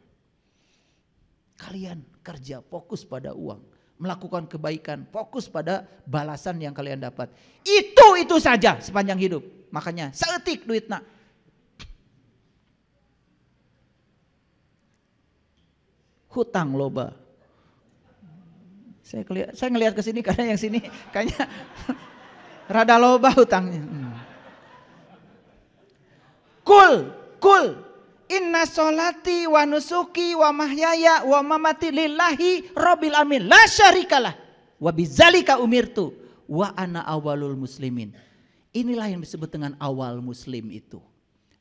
Kalian kerja fokus pada uang melakukan kebaikan, fokus pada balasan yang kalian dapat. Itu itu saja sepanjang hidup. Makanya seetik nak Hutang loba. Saya kelihat, saya ngelihat ke sini karena yang sini kayaknya rada loba hutangnya. Hmm. Kul, cool, kul cool Inna solati wa nusuki wa mahyaya wa mamati lillahi robbil amin. La syarikalah. Wa bizalika umirtu. Wa ana awalul muslimin. Inilah yang disebut dengan awal muslim itu.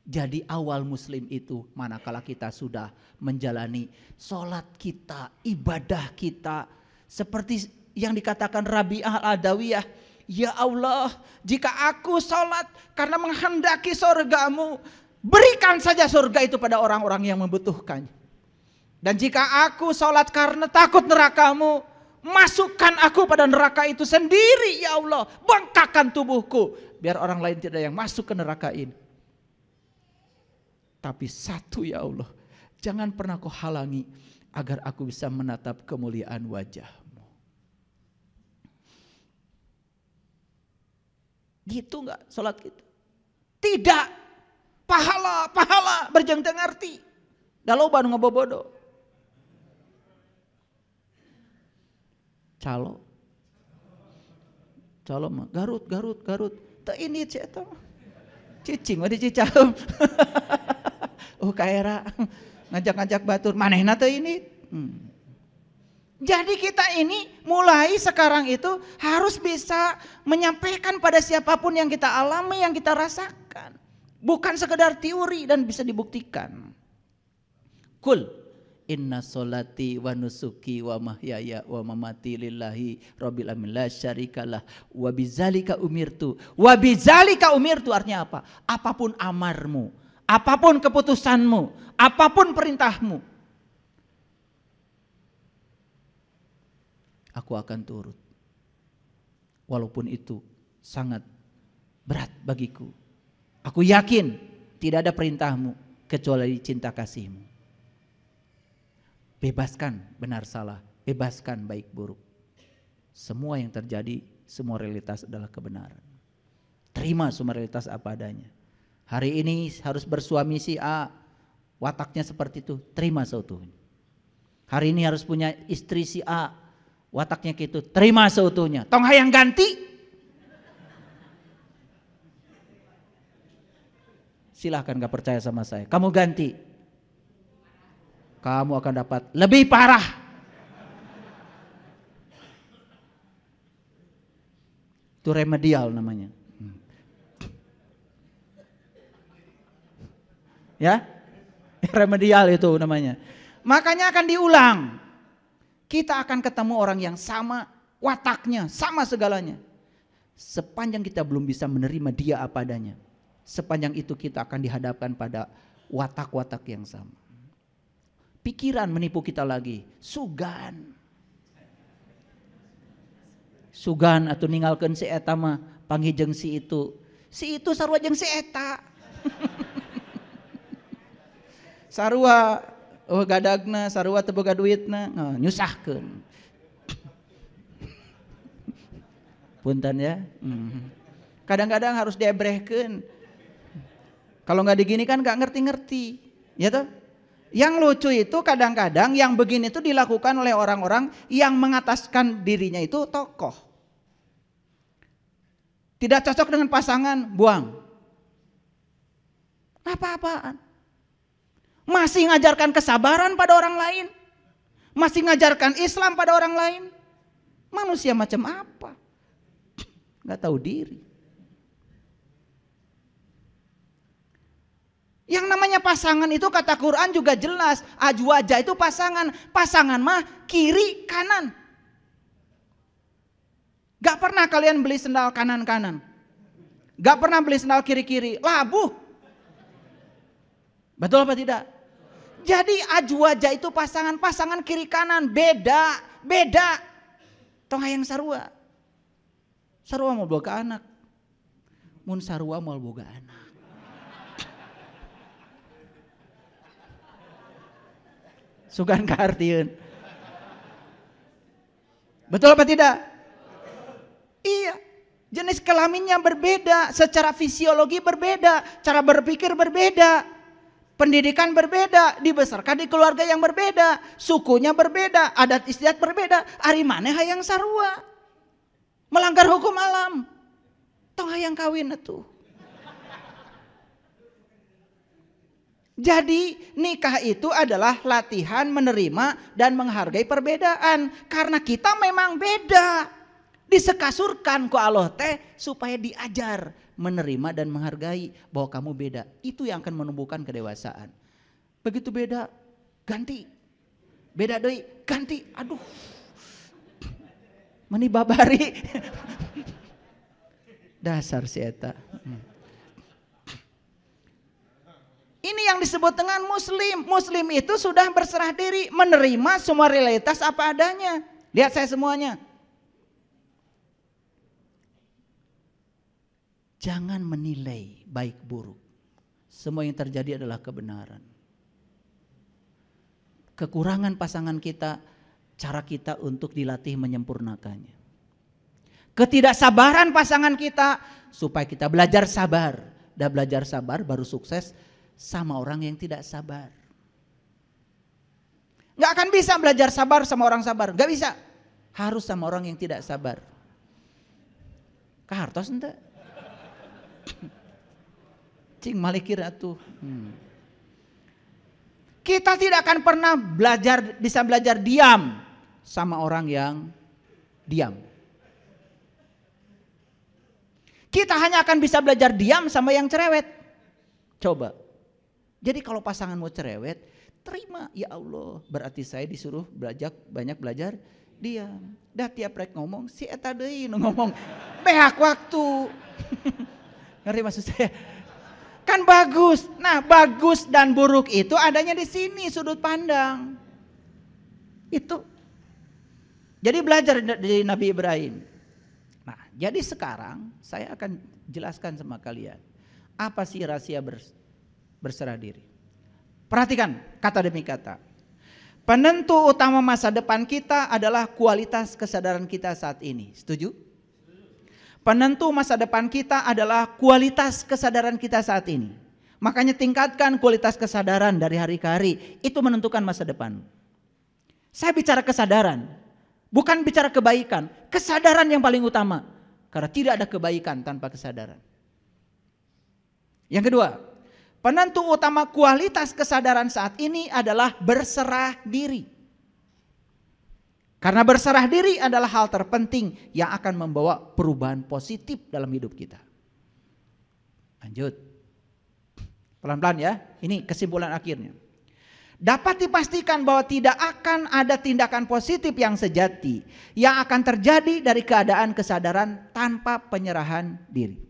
Jadi awal muslim itu manakala kita sudah menjalani solat kita, ibadah kita. Seperti yang dikatakan Rabi'ah al-Adawiyah. Ya Allah, jika aku sholat karena menghendaki sorgamu, Berikan saja surga itu pada orang-orang yang membutuhkan. Dan jika aku sholat karena takut nerakamu, masukkan aku pada neraka itu sendiri ya Allah. bangkakan tubuhku, biar orang lain tidak yang masuk ke neraka ini. Tapi satu ya Allah, jangan pernah kau halangi agar aku bisa menatap kemuliaan wajahmu. Gitu nggak sholat kita? Tidak pahala, pahala berjeng teu ngarti. Da loba nu ngabobodo. Calo. Calo mah Garut, Garut, Garut. te ini cia eta Cicing mah di oh kaera ngajak-ngajak batur manehna teu ini. Hmm. Jadi kita ini mulai sekarang itu harus bisa menyampaikan pada siapapun yang kita alami, yang kita rasakan. Bukan sekedar teori dan bisa dibuktikan. Kul inna solati wa nusuki wa mahyaya wa mamati lillahi rabbil alamin la syarikalah wa bizalika umirtu wa bizalika umirtu artinya apa apapun amarmu apapun keputusanmu apapun perintahmu aku akan turut walaupun itu sangat berat bagiku Aku yakin tidak ada perintahmu kecuali cinta kasihmu. Bebaskan benar salah, bebaskan baik buruk. Semua yang terjadi, semua realitas adalah kebenaran. Terima semua realitas apa adanya. Hari ini harus bersuami si A, wataknya seperti itu, terima seutuhnya. Hari ini harus punya istri si A, wataknya gitu, terima seutuhnya. Tong hayang ganti, silahkan gak percaya sama saya. Kamu ganti. Kamu akan dapat lebih parah. Itu remedial namanya. Ya? Remedial itu namanya. Makanya akan diulang. Kita akan ketemu orang yang sama wataknya, sama segalanya. Sepanjang kita belum bisa menerima dia apa adanya sepanjang itu kita akan dihadapkan pada watak-watak yang sama. Pikiran menipu kita lagi, sugan. Sugan atau ninggalkan si eta mah panggijeng si itu. Si itu sarwa jengsi eta. sarwa, oh gadagna, sarwa tebuka duitna, oh, nyusahkan. Punten ya. Mhm. Kadang-kadang harus diebrehkan. Kalau nggak digini kan nggak ngerti-ngerti, ya toh? Yang lucu itu kadang-kadang yang begini itu dilakukan oleh orang-orang yang mengataskan dirinya itu tokoh. Tidak cocok dengan pasangan, buang. Apa-apaan. Masih ngajarkan kesabaran pada orang lain. Masih ngajarkan Islam pada orang lain. Manusia macam apa? Gak tahu diri. Yang namanya pasangan itu kata Quran juga jelas. Ajwaja itu pasangan. Pasangan mah kiri kanan. Gak pernah kalian beli sendal kanan-kanan. Gak pernah beli sendal kiri-kiri. Labuh. Betul apa tidak? Jadi ajwaja itu pasangan-pasangan kiri kanan. Beda. Beda. Tong yang sarua. Sarua mau boga anak. Mun sarua mau boga anak. sugan artinya? Betul apa tidak? Iya. Jenis kelaminnya berbeda, secara fisiologi berbeda, cara berpikir berbeda, pendidikan berbeda, dibesarkan di keluarga yang berbeda, sukunya berbeda, adat istiadat berbeda, ari mana yang sarua. Melanggar hukum alam. Tong hayang kawin tuh. Jadi nikah itu adalah latihan menerima dan menghargai perbedaan karena kita memang beda. Disekasurkan ku Allah teh supaya diajar menerima dan menghargai bahwa kamu beda. Itu yang akan menumbuhkan kedewasaan. Begitu beda, ganti. Beda doi, ganti. Aduh. Meni babari. Dasar si hmm. Ini yang disebut dengan muslim. Muslim itu sudah berserah diri, menerima semua realitas apa adanya. Lihat saya semuanya. Jangan menilai baik buruk. Semua yang terjadi adalah kebenaran. Kekurangan pasangan kita, cara kita untuk dilatih menyempurnakannya. Ketidaksabaran pasangan kita supaya kita belajar sabar. Dan belajar sabar baru sukses sama orang yang tidak sabar. Gak akan bisa belajar sabar sama orang sabar, gak bisa. Harus sama orang yang tidak sabar. Kahartos ente? Cing malikir atuh. Hmm. Kita tidak akan pernah belajar bisa belajar diam sama orang yang diam. Kita hanya akan bisa belajar diam sama yang cerewet. Coba. Jadi kalau pasangan mau cerewet, terima ya Allah. Berarti saya disuruh belajar banyak belajar dia. Dah tiap rek ngomong si eta deui nu ngomong beak waktu. Ngerti maksud saya? Kan bagus. Nah, bagus dan buruk itu adanya di sini sudut pandang. Itu. Jadi belajar dari Nabi Ibrahim. Nah, jadi sekarang saya akan jelaskan sama kalian. Apa sih rahasia berserah diri. Perhatikan kata demi kata. Penentu utama masa depan kita adalah kualitas kesadaran kita saat ini. Setuju? Penentu masa depan kita adalah kualitas kesadaran kita saat ini. Makanya tingkatkan kualitas kesadaran dari hari ke hari. Itu menentukan masa depan. Saya bicara kesadaran, bukan bicara kebaikan. Kesadaran yang paling utama. Karena tidak ada kebaikan tanpa kesadaran. Yang kedua, Penentu utama kualitas kesadaran saat ini adalah berserah diri. Karena berserah diri adalah hal terpenting yang akan membawa perubahan positif dalam hidup kita. Lanjut. Pelan-pelan ya. Ini kesimpulan akhirnya. Dapat dipastikan bahwa tidak akan ada tindakan positif yang sejati yang akan terjadi dari keadaan kesadaran tanpa penyerahan diri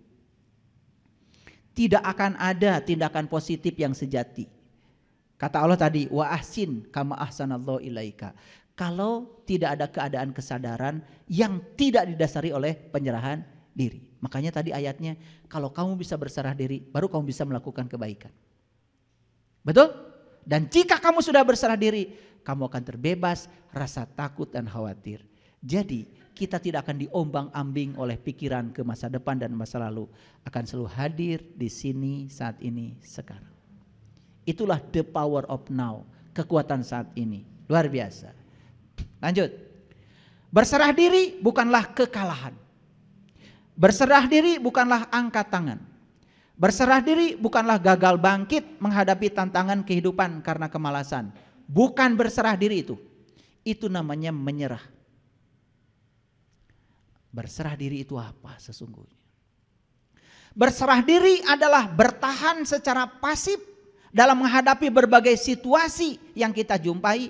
tidak akan ada tindakan positif yang sejati. Kata Allah tadi, wa ahsin kama ahsanallahu ilaika. Kalau tidak ada keadaan kesadaran yang tidak didasari oleh penyerahan diri. Makanya tadi ayatnya, kalau kamu bisa berserah diri, baru kamu bisa melakukan kebaikan. Betul? Dan jika kamu sudah berserah diri, kamu akan terbebas rasa takut dan khawatir. Jadi, kita tidak akan diombang-ambing oleh pikiran ke masa depan dan masa lalu, akan selalu hadir di sini saat ini sekarang. Itulah the power of now, kekuatan saat ini. Luar biasa. Lanjut. Berserah diri bukanlah kekalahan. Berserah diri bukanlah angkat tangan. Berserah diri bukanlah gagal bangkit menghadapi tantangan kehidupan karena kemalasan. Bukan berserah diri itu. Itu namanya menyerah Berserah diri itu apa sesungguhnya? Berserah diri adalah bertahan secara pasif dalam menghadapi berbagai situasi yang kita jumpai.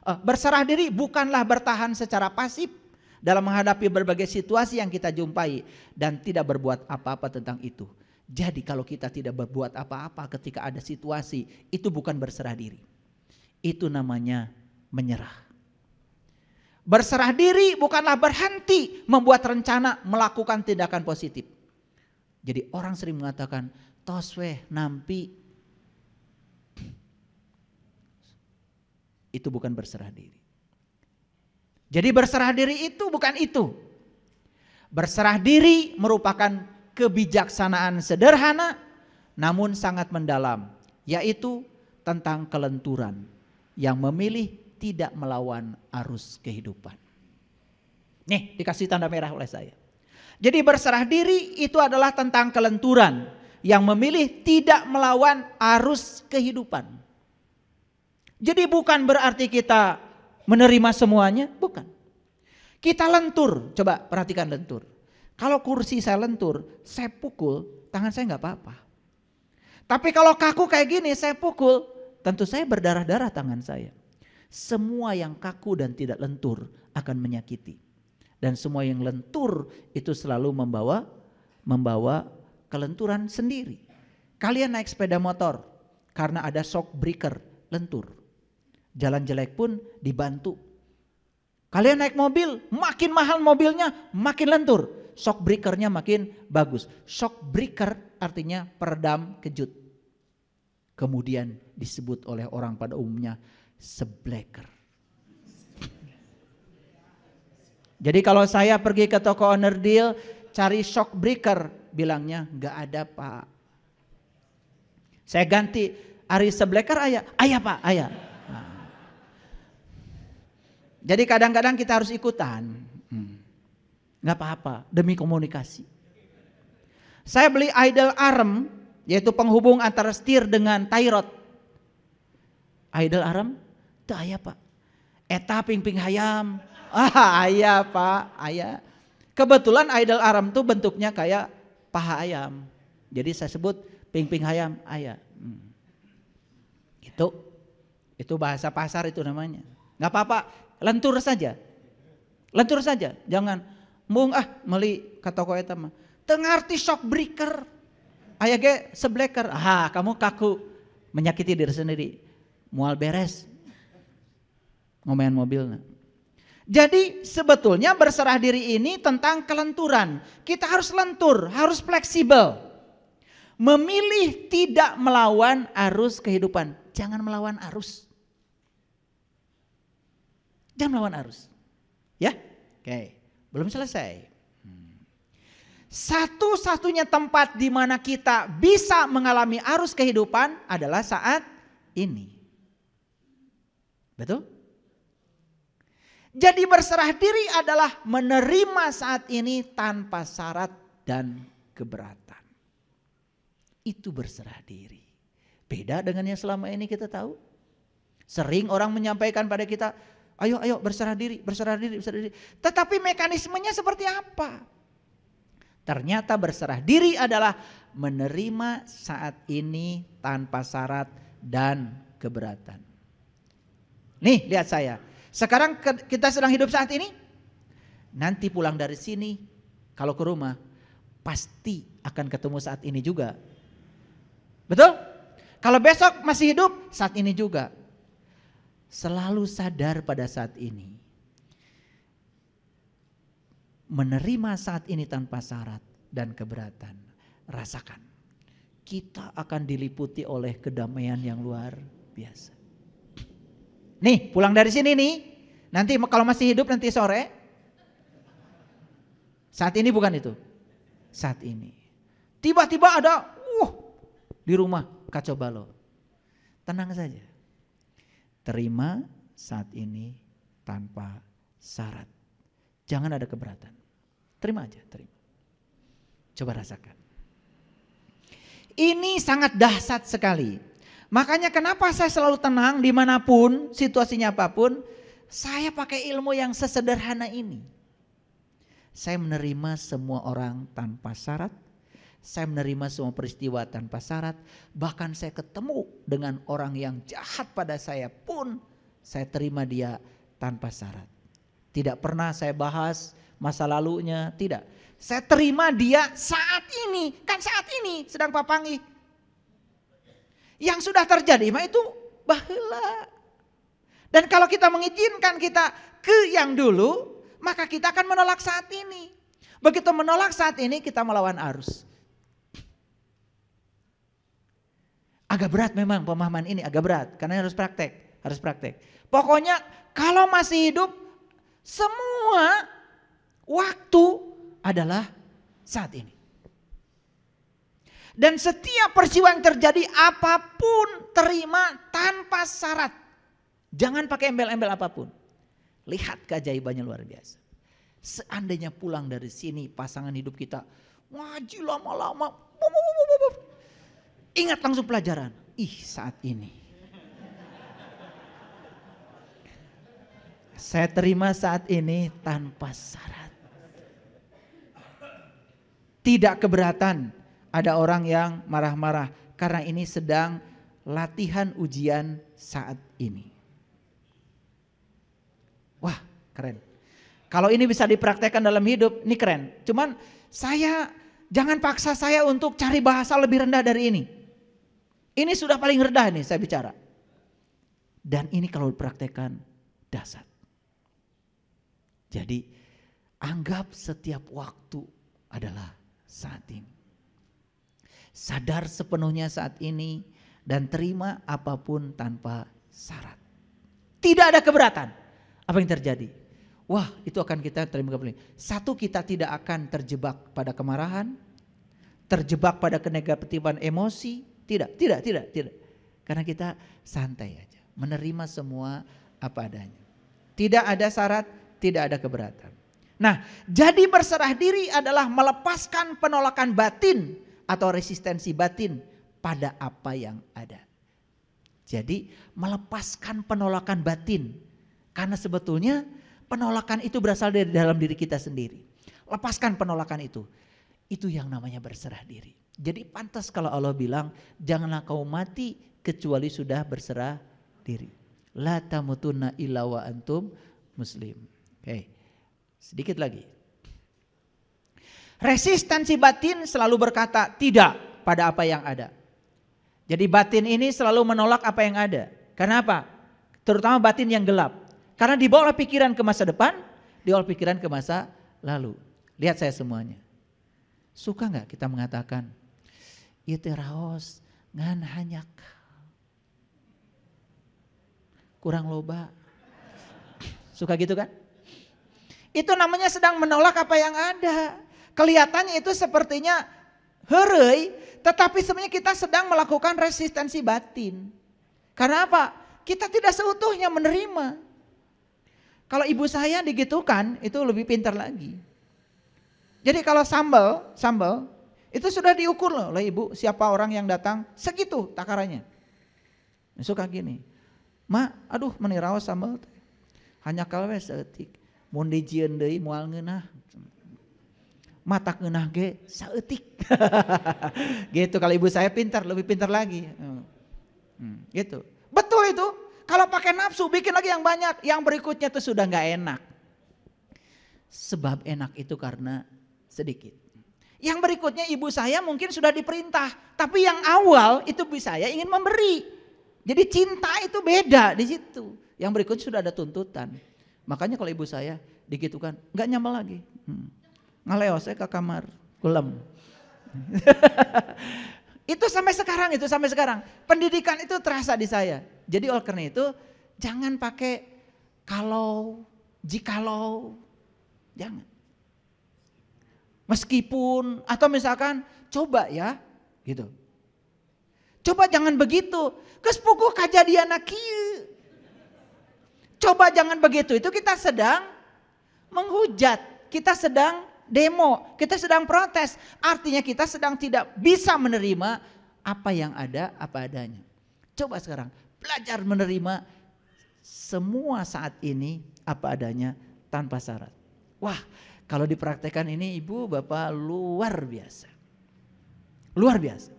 Eh, berserah diri bukanlah bertahan secara pasif dalam menghadapi berbagai situasi yang kita jumpai dan tidak berbuat apa-apa tentang itu. Jadi kalau kita tidak berbuat apa-apa ketika ada situasi, itu bukan berserah diri. Itu namanya menyerah. Berserah diri bukanlah berhenti membuat rencana melakukan tindakan positif. Jadi orang sering mengatakan toswe nampi itu bukan berserah diri. Jadi berserah diri itu bukan itu. Berserah diri merupakan kebijaksanaan sederhana namun sangat mendalam yaitu tentang kelenturan yang memilih tidak melawan arus kehidupan. Nih, dikasih tanda merah oleh saya. Jadi berserah diri itu adalah tentang kelenturan yang memilih tidak melawan arus kehidupan. Jadi bukan berarti kita menerima semuanya, bukan. Kita lentur, coba perhatikan lentur. Kalau kursi saya lentur, saya pukul, tangan saya nggak apa-apa. Tapi kalau kaku kayak gini, saya pukul, tentu saya berdarah-darah tangan saya. Semua yang kaku dan tidak lentur akan menyakiti. Dan semua yang lentur itu selalu membawa membawa kelenturan sendiri. Kalian naik sepeda motor karena ada shock breaker, lentur. Jalan jelek pun dibantu. Kalian naik mobil, makin mahal mobilnya, makin lentur. Shock breakernya makin bagus. Shock breaker artinya peredam kejut. Kemudian disebut oleh orang pada umumnya sebleker. Jadi kalau saya pergi ke toko owner deal, cari shock breaker, bilangnya nggak ada pak. Saya ganti Ari sebleker ayah, ayah pak, ayah. Nah. Jadi kadang-kadang kita harus ikutan. Hmm. Gak apa-apa, demi komunikasi. Saya beli idle arm, yaitu penghubung antara setir dengan rod. Idle arm, itu ayah Pak. Eta pingping hayam. Ah, ayah Pak. ayah Kebetulan idol aram tuh bentuknya kayak paha ayam. Jadi saya sebut pingping hayam, ayah Hmm. Itu itu bahasa pasar itu namanya. Gak apa-apa, lentur saja. Lentur saja, jangan mung ah meli ke toko eta mah. Tengarti shock breaker. ayah ge sebleker. Ah, kamu kaku menyakiti diri sendiri. Mual beres, Ngomain mobil, nah. Jadi sebetulnya berserah diri ini tentang kelenturan. Kita harus lentur, harus fleksibel. Memilih tidak melawan arus kehidupan. Jangan melawan arus. Jangan melawan arus. Ya, oke. Belum selesai. Satu-satunya tempat di mana kita bisa mengalami arus kehidupan adalah saat ini. Betul? Jadi berserah diri adalah menerima saat ini tanpa syarat dan keberatan. Itu berserah diri. Beda dengan yang selama ini kita tahu. Sering orang menyampaikan pada kita, ayo ayo berserah diri, berserah diri, berserah diri. Tetapi mekanismenya seperti apa? Ternyata berserah diri adalah menerima saat ini tanpa syarat dan keberatan. Nih, lihat saya. Sekarang kita sedang hidup saat ini, nanti pulang dari sini, kalau ke rumah, pasti akan ketemu saat ini juga. Betul? Kalau besok masih hidup, saat ini juga. Selalu sadar pada saat ini. Menerima saat ini tanpa syarat dan keberatan. Rasakan. Kita akan diliputi oleh kedamaian yang luar biasa. Nih, pulang dari sini nih. Nanti kalau masih hidup nanti sore. Saat ini bukan itu. Saat ini. Tiba-tiba ada uh di rumah kacau balau. Tenang saja. Terima saat ini tanpa syarat. Jangan ada keberatan. Terima aja, terima. Coba rasakan. Ini sangat dahsyat sekali. Makanya kenapa saya selalu tenang dimanapun situasinya apapun. Saya pakai ilmu yang sesederhana ini. Saya menerima semua orang tanpa syarat. Saya menerima semua peristiwa tanpa syarat. Bahkan saya ketemu dengan orang yang jahat pada saya pun saya terima dia tanpa syarat. Tidak pernah saya bahas masa lalunya, tidak. Saya terima dia saat ini, kan saat ini sedang papangi yang sudah terjadi mah itu bahula. Dan kalau kita mengizinkan kita ke yang dulu, maka kita akan menolak saat ini. Begitu menolak saat ini kita melawan arus. Agak berat memang pemahaman ini, agak berat karena harus praktek, harus praktek. Pokoknya kalau masih hidup semua waktu adalah saat ini. Dan setiap peristiwa yang terjadi apapun terima tanpa syarat. Jangan pakai embel-embel apapun. Lihat keajaibannya luar biasa. Seandainya pulang dari sini pasangan hidup kita ngaji lama-lama. Ingat langsung pelajaran. Ih saat ini. Saya terima saat ini tanpa syarat. Tidak keberatan ada orang yang marah-marah karena ini sedang latihan ujian saat ini. Wah, keren. Kalau ini bisa dipraktekkan dalam hidup, ini keren. Cuman saya jangan paksa saya untuk cari bahasa lebih rendah dari ini. Ini sudah paling rendah nih saya bicara. Dan ini kalau dipraktekkan dasar. Jadi anggap setiap waktu adalah saat ini sadar sepenuhnya saat ini, dan terima apapun tanpa syarat. Tidak ada keberatan. Apa yang terjadi? Wah, itu akan kita terima kembali Satu, kita tidak akan terjebak pada kemarahan, terjebak pada kenegatifan emosi. Tidak, tidak, tidak, tidak. Karena kita santai aja, menerima semua apa adanya. Tidak ada syarat, tidak ada keberatan. Nah, jadi berserah diri adalah melepaskan penolakan batin atau resistensi batin pada apa yang ada. Jadi melepaskan penolakan batin. Karena sebetulnya penolakan itu berasal dari dalam diri kita sendiri. Lepaskan penolakan itu. Itu yang namanya berserah diri. Jadi pantas kalau Allah bilang janganlah kau mati kecuali sudah berserah diri. La tamutunna illa wa antum muslim. Oke. Okay. Sedikit lagi. Resistensi batin selalu berkata tidak pada apa yang ada. Jadi batin ini selalu menolak apa yang ada. Kenapa? Terutama batin yang gelap. Karena dibawa oleh pikiran ke masa depan, dibawa pikiran ke masa lalu. Lihat saya semuanya. Suka nggak kita mengatakan, itu raos ngan hanya Kurang loba. Suka gitu kan? Itu namanya sedang menolak apa yang ada kelihatannya itu sepertinya herai, tetapi sebenarnya kita sedang melakukan resistensi batin. Karena apa? Kita tidak seutuhnya menerima. Kalau ibu saya digitukan, itu lebih pintar lagi. Jadi kalau sambal, sambal itu sudah diukur loh, loh ibu siapa orang yang datang segitu takarannya. Suka gini, ma aduh menirawas sambal hanya saya etik, mau dijian deui mau ngenah, mata kenah ge saeutik. gitu kalau ibu saya pintar, lebih pintar lagi. Hmm. Hmm, gitu. Betul itu. Kalau pakai nafsu bikin lagi yang banyak, yang berikutnya itu sudah nggak enak. Sebab enak itu karena sedikit. Yang berikutnya ibu saya mungkin sudah diperintah, tapi yang awal itu ibu saya ingin memberi. Jadi cinta itu beda di situ. Yang berikutnya sudah ada tuntutan. Makanya kalau ibu saya digitukan, nggak nyambal lagi. Hmm ngaleos saya ke kamar gelem. itu sampai sekarang itu sampai sekarang pendidikan itu terasa di saya. Jadi oleh karena itu jangan pakai kalau jikalau jangan. Meskipun atau misalkan coba ya gitu. Coba jangan begitu. Kespuku kajadian kieu. Coba jangan begitu. Itu kita sedang menghujat, kita sedang demo, kita sedang protes. Artinya kita sedang tidak bisa menerima apa yang ada, apa adanya. Coba sekarang belajar menerima semua saat ini apa adanya tanpa syarat. Wah, kalau dipraktekkan ini ibu bapak luar biasa. Luar biasa.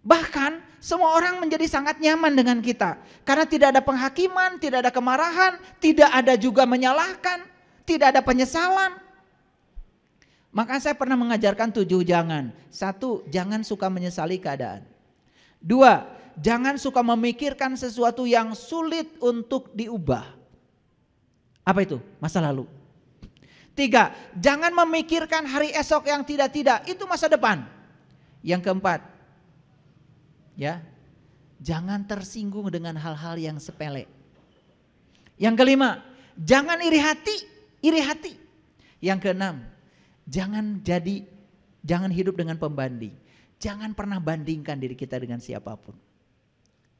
Bahkan semua orang menjadi sangat nyaman dengan kita. Karena tidak ada penghakiman, tidak ada kemarahan, tidak ada juga menyalahkan, tidak ada penyesalan. Maka saya pernah mengajarkan tujuh jangan. Satu, jangan suka menyesali keadaan. Dua, jangan suka memikirkan sesuatu yang sulit untuk diubah. Apa itu? Masa lalu. Tiga, jangan memikirkan hari esok yang tidak-tidak, itu masa depan. Yang keempat, ya, jangan tersinggung dengan hal-hal yang sepele. Yang kelima, jangan iri hati, iri hati. Yang keenam, Jangan jadi, jangan hidup dengan pembanding. Jangan pernah bandingkan diri kita dengan siapapun.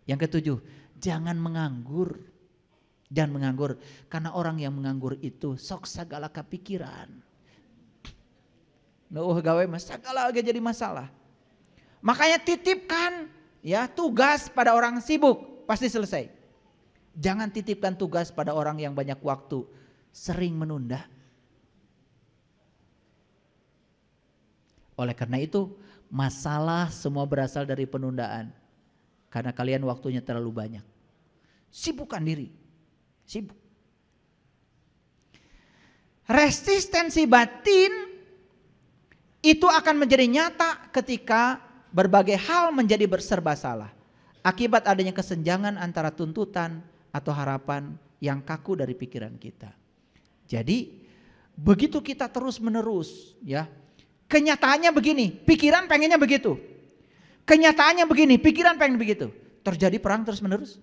Yang ketujuh, jangan menganggur. Jangan menganggur, karena orang yang menganggur itu sok segala kepikiran. Nuh gawe mas, segala lagi jadi masalah. Makanya titipkan ya tugas pada orang sibuk, pasti selesai. Jangan titipkan tugas pada orang yang banyak waktu, sering menunda. Oleh karena itu, masalah semua berasal dari penundaan. Karena kalian waktunya terlalu banyak. Sibukkan diri. Sibuk. Resistensi batin itu akan menjadi nyata ketika berbagai hal menjadi berserba salah. Akibat adanya kesenjangan antara tuntutan atau harapan yang kaku dari pikiran kita. Jadi begitu kita terus menerus ya Kenyataannya begini, pikiran pengennya begitu. Kenyataannya begini, pikiran pengen begitu. Terjadi perang terus-menerus.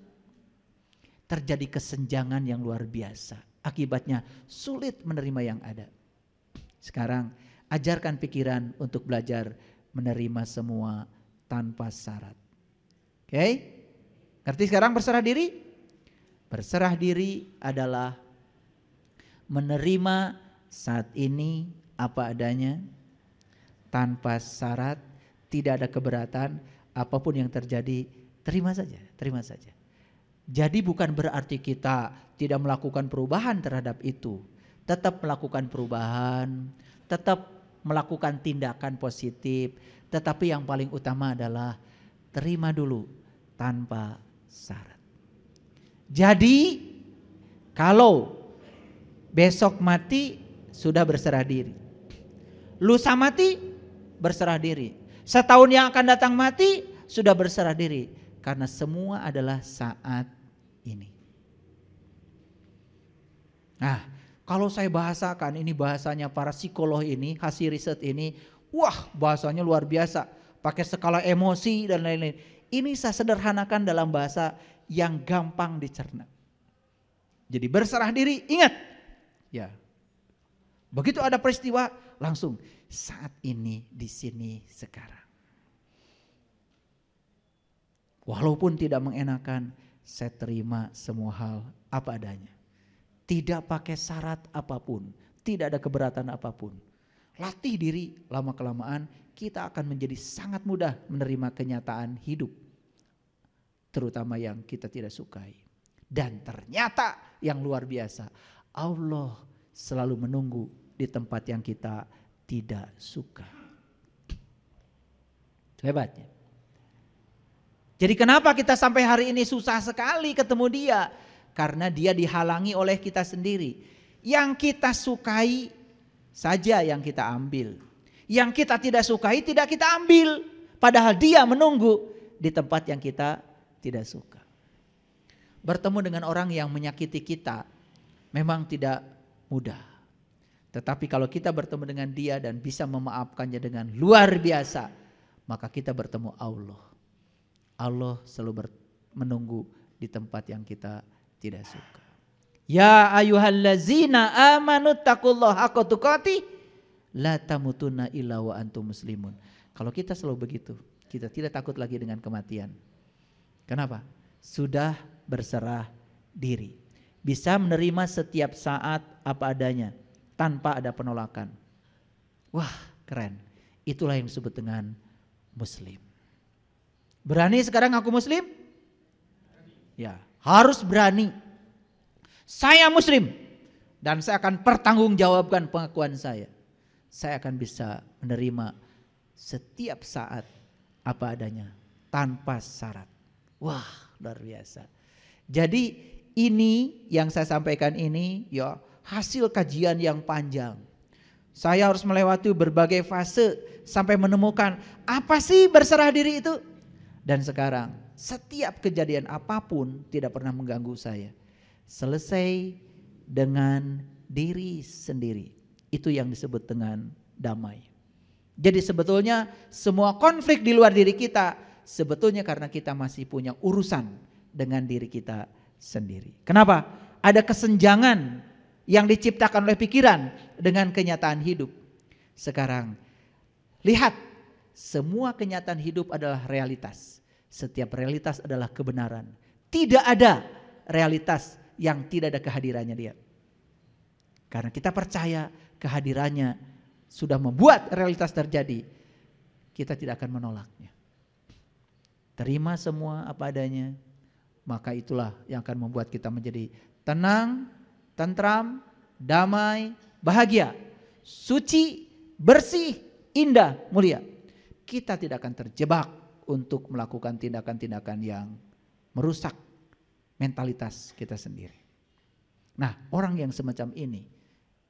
Terjadi kesenjangan yang luar biasa. Akibatnya sulit menerima yang ada. Sekarang ajarkan pikiran untuk belajar menerima semua tanpa syarat. Oke? Okay? Ngerti sekarang berserah diri? Berserah diri adalah menerima saat ini apa adanya tanpa syarat, tidak ada keberatan, apapun yang terjadi, terima saja, terima saja. Jadi bukan berarti kita tidak melakukan perubahan terhadap itu, tetap melakukan perubahan, tetap melakukan tindakan positif, tetapi yang paling utama adalah terima dulu tanpa syarat. Jadi kalau besok mati sudah berserah diri. Lusa mati berserah diri. Setahun yang akan datang mati sudah berserah diri karena semua adalah saat ini. Nah, kalau saya bahasakan ini bahasanya para psikolog ini, hasil riset ini, wah bahasanya luar biasa. Pakai skala emosi dan lain-lain. Ini saya sederhanakan dalam bahasa yang gampang dicerna. Jadi berserah diri, ingat. Ya. Begitu ada peristiwa, langsung saat ini di sini sekarang. Walaupun tidak mengenakan, saya terima semua hal apa adanya. Tidak pakai syarat apapun, tidak ada keberatan apapun. Latih diri lama-kelamaan kita akan menjadi sangat mudah menerima kenyataan hidup. Terutama yang kita tidak sukai. Dan ternyata yang luar biasa, Allah selalu menunggu di tempat yang kita tidak suka. Hebatnya. Jadi kenapa kita sampai hari ini susah sekali ketemu dia? Karena dia dihalangi oleh kita sendiri. Yang kita sukai saja yang kita ambil. Yang kita tidak sukai tidak kita ambil. Padahal dia menunggu di tempat yang kita tidak suka. Bertemu dengan orang yang menyakiti kita memang tidak mudah. Tetapi kalau kita bertemu dengan dia dan bisa memaafkannya dengan luar biasa, maka kita bertemu Allah. Allah selalu menunggu di tempat yang kita tidak suka. Ya ayuhallazina amanu takulloh haqqa tuqatih la tamutuna illa wa antum muslimun. Kalau kita selalu begitu, kita tidak takut lagi dengan kematian. Kenapa? Sudah berserah diri. Bisa menerima setiap saat apa adanya tanpa ada penolakan. Wah, keren. Itulah yang disebut dengan muslim. Berani sekarang aku muslim? Ya, harus berani. Saya muslim dan saya akan pertanggungjawabkan pengakuan saya. Saya akan bisa menerima setiap saat apa adanya tanpa syarat. Wah, luar biasa. Jadi ini yang saya sampaikan ini ya hasil kajian yang panjang. Saya harus melewati berbagai fase sampai menemukan apa sih berserah diri itu. Dan sekarang setiap kejadian apapun tidak pernah mengganggu saya. Selesai dengan diri sendiri. Itu yang disebut dengan damai. Jadi sebetulnya semua konflik di luar diri kita sebetulnya karena kita masih punya urusan dengan diri kita sendiri. Kenapa? Ada kesenjangan yang diciptakan oleh pikiran dengan kenyataan hidup. Sekarang, lihat semua kenyataan hidup adalah realitas. Setiap realitas adalah kebenaran. Tidak ada realitas yang tidak ada kehadirannya dia. Karena kita percaya kehadirannya sudah membuat realitas terjadi, kita tidak akan menolaknya. Terima semua apa adanya, maka itulah yang akan membuat kita menjadi tenang, tentram, damai, bahagia, suci, bersih, indah, mulia. Kita tidak akan terjebak untuk melakukan tindakan-tindakan yang merusak mentalitas kita sendiri. Nah orang yang semacam ini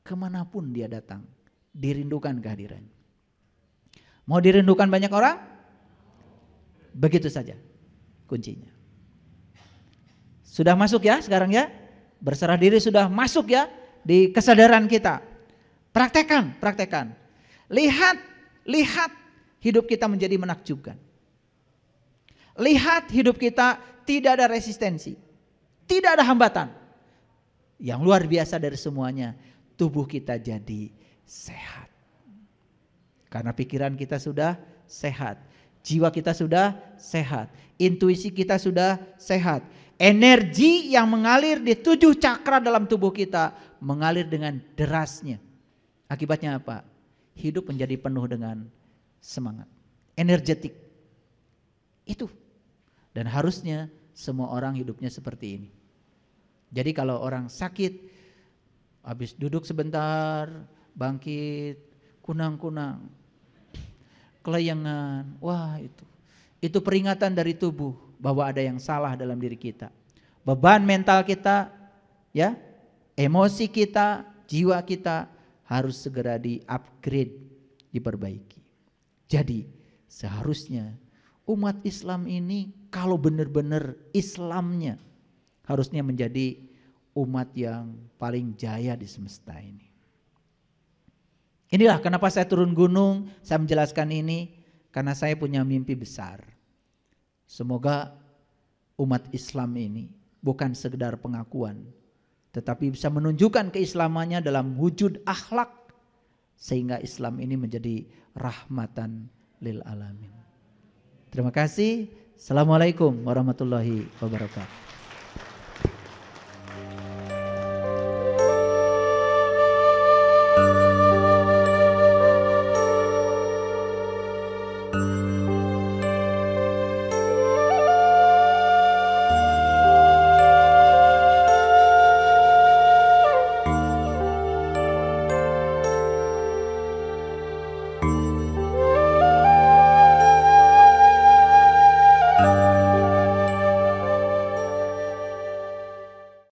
kemanapun dia datang dirindukan kehadirannya. Mau dirindukan banyak orang? Begitu saja kuncinya. Sudah masuk ya sekarang ya? Berserah diri sudah masuk ya di kesadaran kita. Praktekan, praktekan. Lihat, lihat hidup kita menjadi menakjubkan. Lihat hidup kita tidak ada resistensi. Tidak ada hambatan. Yang luar biasa dari semuanya, tubuh kita jadi sehat. Karena pikiran kita sudah sehat, jiwa kita sudah sehat, intuisi kita sudah sehat, energi yang mengalir di tujuh cakra dalam tubuh kita mengalir dengan derasnya. Akibatnya apa? Hidup menjadi penuh dengan semangat, energetik. Itu. Dan harusnya semua orang hidupnya seperti ini. Jadi kalau orang sakit, habis duduk sebentar, bangkit, kunang-kunang, kelayangan, wah itu. Itu peringatan dari tubuh bahwa ada yang salah dalam diri kita. Beban mental kita, ya, emosi kita, jiwa kita harus segera di-upgrade, diperbaiki. Jadi, seharusnya umat Islam ini kalau benar-benar Islamnya harusnya menjadi umat yang paling jaya di semesta ini. Inilah kenapa saya turun gunung, saya menjelaskan ini karena saya punya mimpi besar. Semoga umat Islam ini bukan sekedar pengakuan, tetapi bisa menunjukkan keislamannya dalam wujud akhlak sehingga Islam ini menjadi rahmatan lil alamin. Terima kasih. Assalamualaikum warahmatullahi wabarakatuh.